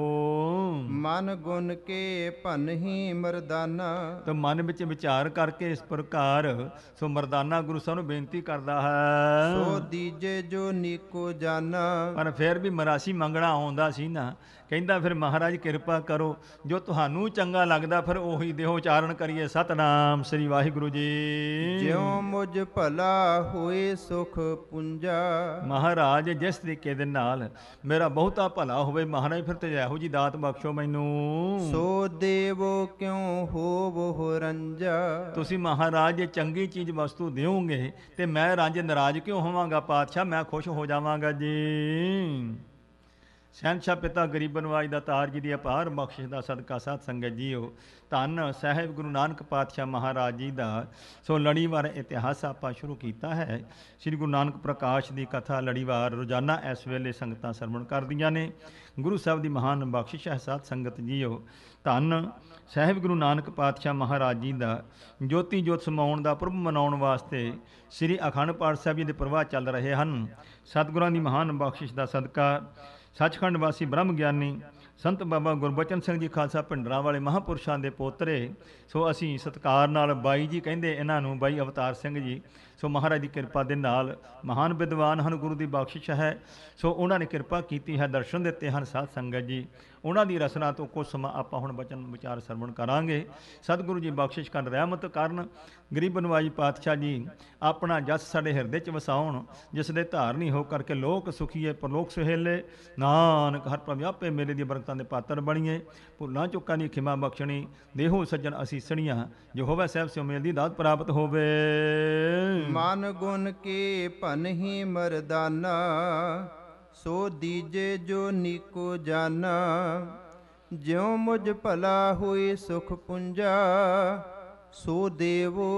ਮਨ ਗੁਣ ਕੇ ਭਨ ਹੀ ਮਰਦਾਨਾ ਤੇ ਮਨ ਵਿੱਚ ਵਿਚਾਰ ਕਰਕੇ ਇਸ ਪ੍ਰਕਾਰ ਸੋ ਮਰਦਾਨਾ ਗੁਰੂ ਸਾਹਿਬ ਨੂੰ ਬੇਨਤੀ ਕਰਦਾ ਹੈ ਸੋ ਦੀਜੇ ਜੋ ਨੀਕੋ ਜਾਨ ਪਰ ਫਿਰ ਵੀ ਮਰਾਸੀ ਮੰਗਣਾ ਆਉਂਦਾ ਸੀ ਨਾ ਕਹਿੰਦਾ ਫਿਰ ਮਹਾਰਾਜ ਕਿਰਪਾ ਕਰੋ ਜੋ ਤੁਹਾਨੂੰ ਚੰਗਾ ਲੱਗਦਾ ਫਿਰ ਉਹੀ ਦੇਹ ਉਚਾਰਨ ਕਰੀਏ ਸਤਨਾਮ ਸ੍ਰੀ ਵਾਹਿਗੁਰੂ ਜੀ ਜਿਉ ਮੁਝ ਭਲਾ ਹੋਏ ਸੁਖ ਪੁੰਜਾ ਮਹਾਰਾਜ ਜਿਸ ਤਰੀਕੇ ਦੇ ਨਾਲ ਮੇਰਾ ਬਹੁਤਾ ਭਲਾ ਹੋਵੇ ਮਹਾਰਾਜ ਫਿਰ ਤੇ ਇਹੋ ਜੀ ਦਾਤ ਬਖਸ਼ੋ ਮੈਨੂੰ ਸੋ ਦੇਵੋ ਕਿਉ ਹੋਵੋ ਰੰਜਾ ਤੁਸੀਂ ਮਹਾਰਾਜ ਚੰਗੀ ਚੀਜ਼ ਵਸਤੂ ਦਿਓਗੇ ਤੇ ਮੈਂ ਰੰਜ ਨਾਰਾਜ਼ ਕਿਉਂ ਹੋਵਾਂਗਾ ਪਾਤਸ਼ਾਹ ਮੈਂ ਖੁਸ਼ ਹੋ ਜਾਵਾਂਗਾ ਜੀ ਸਹਿਨਸ਼ਾ ਪਿਤਾ ਗਰੀਬ ਨਵਾਜ ਦਾ ਤਾਰ ਜੀ ਦੀ ਅਪਾਰ ਬਖਸ਼ਿਸ਼ ਦਾ ਸਦਕਾ ਸਾਧ ਸੰਗਤ ਜੀਓ ਧੰਨ ਸਹਿਬ ਗੁਰੂ ਨਾਨਕ ਪਾਤਸ਼ਾਹ ਮਹਾਰਾਜ ਜੀ ਦਾ ਸੋ ਲੜੀਵਾਰ ਇਤਿਹਾਸ ਆਪਾਂ ਸ਼ੁਰੂ ਕੀਤਾ ਹੈ ਸ੍ਰੀ ਗੁਰੂ ਨਾਨਕ ਪ੍ਰਕਾਸ਼ ਦੀ ਕਥਾ ਲੜੀਵਾਰ ਰੋਜ਼ਾਨਾ ਇਸ ਵੇਲੇ ਸੰਗਤਾਂ ਸਰਵਣ ਕਰਦੀਆਂ ਨੇ ਗੁਰੂ ਸਾਹਿਬ ਦੀ ਮਹਾਨ ਬਖਸ਼ਿਸ਼ ਹੈ ਸਾਧ ਸੰਗਤ ਜੀਓ ਧੰਨ ਸਹਿਬ ਗੁਰੂ ਨਾਨਕ ਪਾਤਸ਼ਾਹ ਮਹਾਰਾਜ ਜੀ ਦਾ ਜੋਤੀ ਜੋਤ ਸਮਾਉਣ ਦਾ ਪੁਰਬ ਮਨਾਉਣ ਵਾਸਤੇ ਸ੍ਰੀ ਅਖੰਡ ਪਾਠ ਸਾਹਿਬ ਜੀ ਦੇ ਪ੍ਰਵਾਹ ਚੱਲ ਰਹੇ ਹਨ ਸਤਿਗੁਰਾਂ ਦੀ ਮਹਾਨ ਬਖਸ਼ਿਸ਼ ਦਾ ਸਦਕਾ ਸੱਚਖੰਡ ਵਾਸੀ ਬ੍ਰਹਮ ਗਿਆਨੀ ਸੰਤ ਬਾਬਾ ਗੁਰਬਚਨ ਸਿੰਘ ਜੀ ਖਾਲਸਾ ਭਿੰਡਰਾਂ ਵਾਲੇ ਮਹਾਪੁਰਸ਼ਾਂ ਦੇ ਪੋਤਰੇ ਸੋ ਅਸੀਂ ਸਤਕਾਰ ਨਾਲ ਬਾਈ ਜੀ ਕਹਿੰਦੇ ਇਹਨਾਂ ਨੂੰ ਬਾਈ ਅਵਤਾਰ ਸਿੰਘ ਜੀ ਸੋ ਮਹਾਰਾਜ ਦੀ ਕਿਰਪਾ ਦੇ ਨਾਲ ਮਹਾਨ ਵਿਦਵਾਨ ਹਨ ਗੁਰੂ ਦੀ ਬਖਸ਼ਿਸ਼ ਹੈ ਸੋ ਉਹਨਾਂ ਨੇ ਕਿਰਪਾ ਕੀਤੀ ਹੈ ਦਰਸ਼ਨ ਦਿੱਤੇ ਹਨ ਸਾਧ ਸੰਗਤ ਜੀ ਉਹਨਾਂ ਦੀ ਰਸਨਾ ਤੋਂ ਕੁਝ ਸਮਾਂ ਆਪਾਂ ਹੁਣ ਬਚਨ ਵਿਚਾਰ ਸਰਵਣ ਕਰਾਂਗੇ ਸਤਿਗੁਰੂ ਜੀ ਬਖਸ਼ਿਸ਼ ਕਰਨ ਰਹਿਮਤ ਕਰਨ ਗਰੀਬ ਨਵਾਜੀ ਪਾਤਸ਼ਾਹ ਜੀ ਆਪਣਾ ਜਸ ਸਾਡੇ ਹਿਰਦੇ 'ਚ ਵਸਾਉਣ ਜਿਸ ਦੇ ਧਾਰਨੀ ਹੋ ਕਰਕੇ ਲੋਕ ਸੁਖੀਏ ਪ੍ਰਲੋਕ ਸੁਹੇਲੇ ਨਾਨਕ ਹਰ ਪ੍ਰਭ ਆਪੇ ਮੇਰੇ ਦੀ ਬਰਕਤਾਂ ਦੇ ਪਾਤਰ ਬਣੀਏ ਭੁੱਲਾਂ ਚੁੱਕਾਂ ਨਹੀਂ ਖਿਮਾ ਬਖਸ਼ਣੀ ਦੇਹੋ ਸੱਜਣ ਅਸੀਸਣੀਆਂ ਜੋ ਹੋਵੇ ਸਹਿਬ ਸਿਉ ਮੇਲ ਦੀ ਦਾਤ ਪ੍ਰਾਪਤ ਹੋਵੇ ਮਨ ਗੁਣ ਕੇ ਭਨਹੀ ਮਰਦਾਨਾ ਸੋ ਦੀਜੇ ਜੋ ਨੀਕੋ ਜਨ ਜਿਉ ਮੁਝ ਭਲਾ ਹੋਏ ਸੁਖ ਪੁੰਜਾ ਸੋ ਦੇਵੋ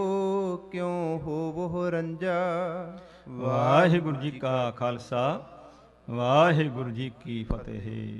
ਕਿਉ ਹੋਵੋ ਰੰਜਾ ਵਾਹਿਗੁਰੂ ਜੀ ਕਾ ਖਾਲਸਾ ਵਾਹਿਗੁਰੂ ਜੀ ਕੀ ਫਤਿਹ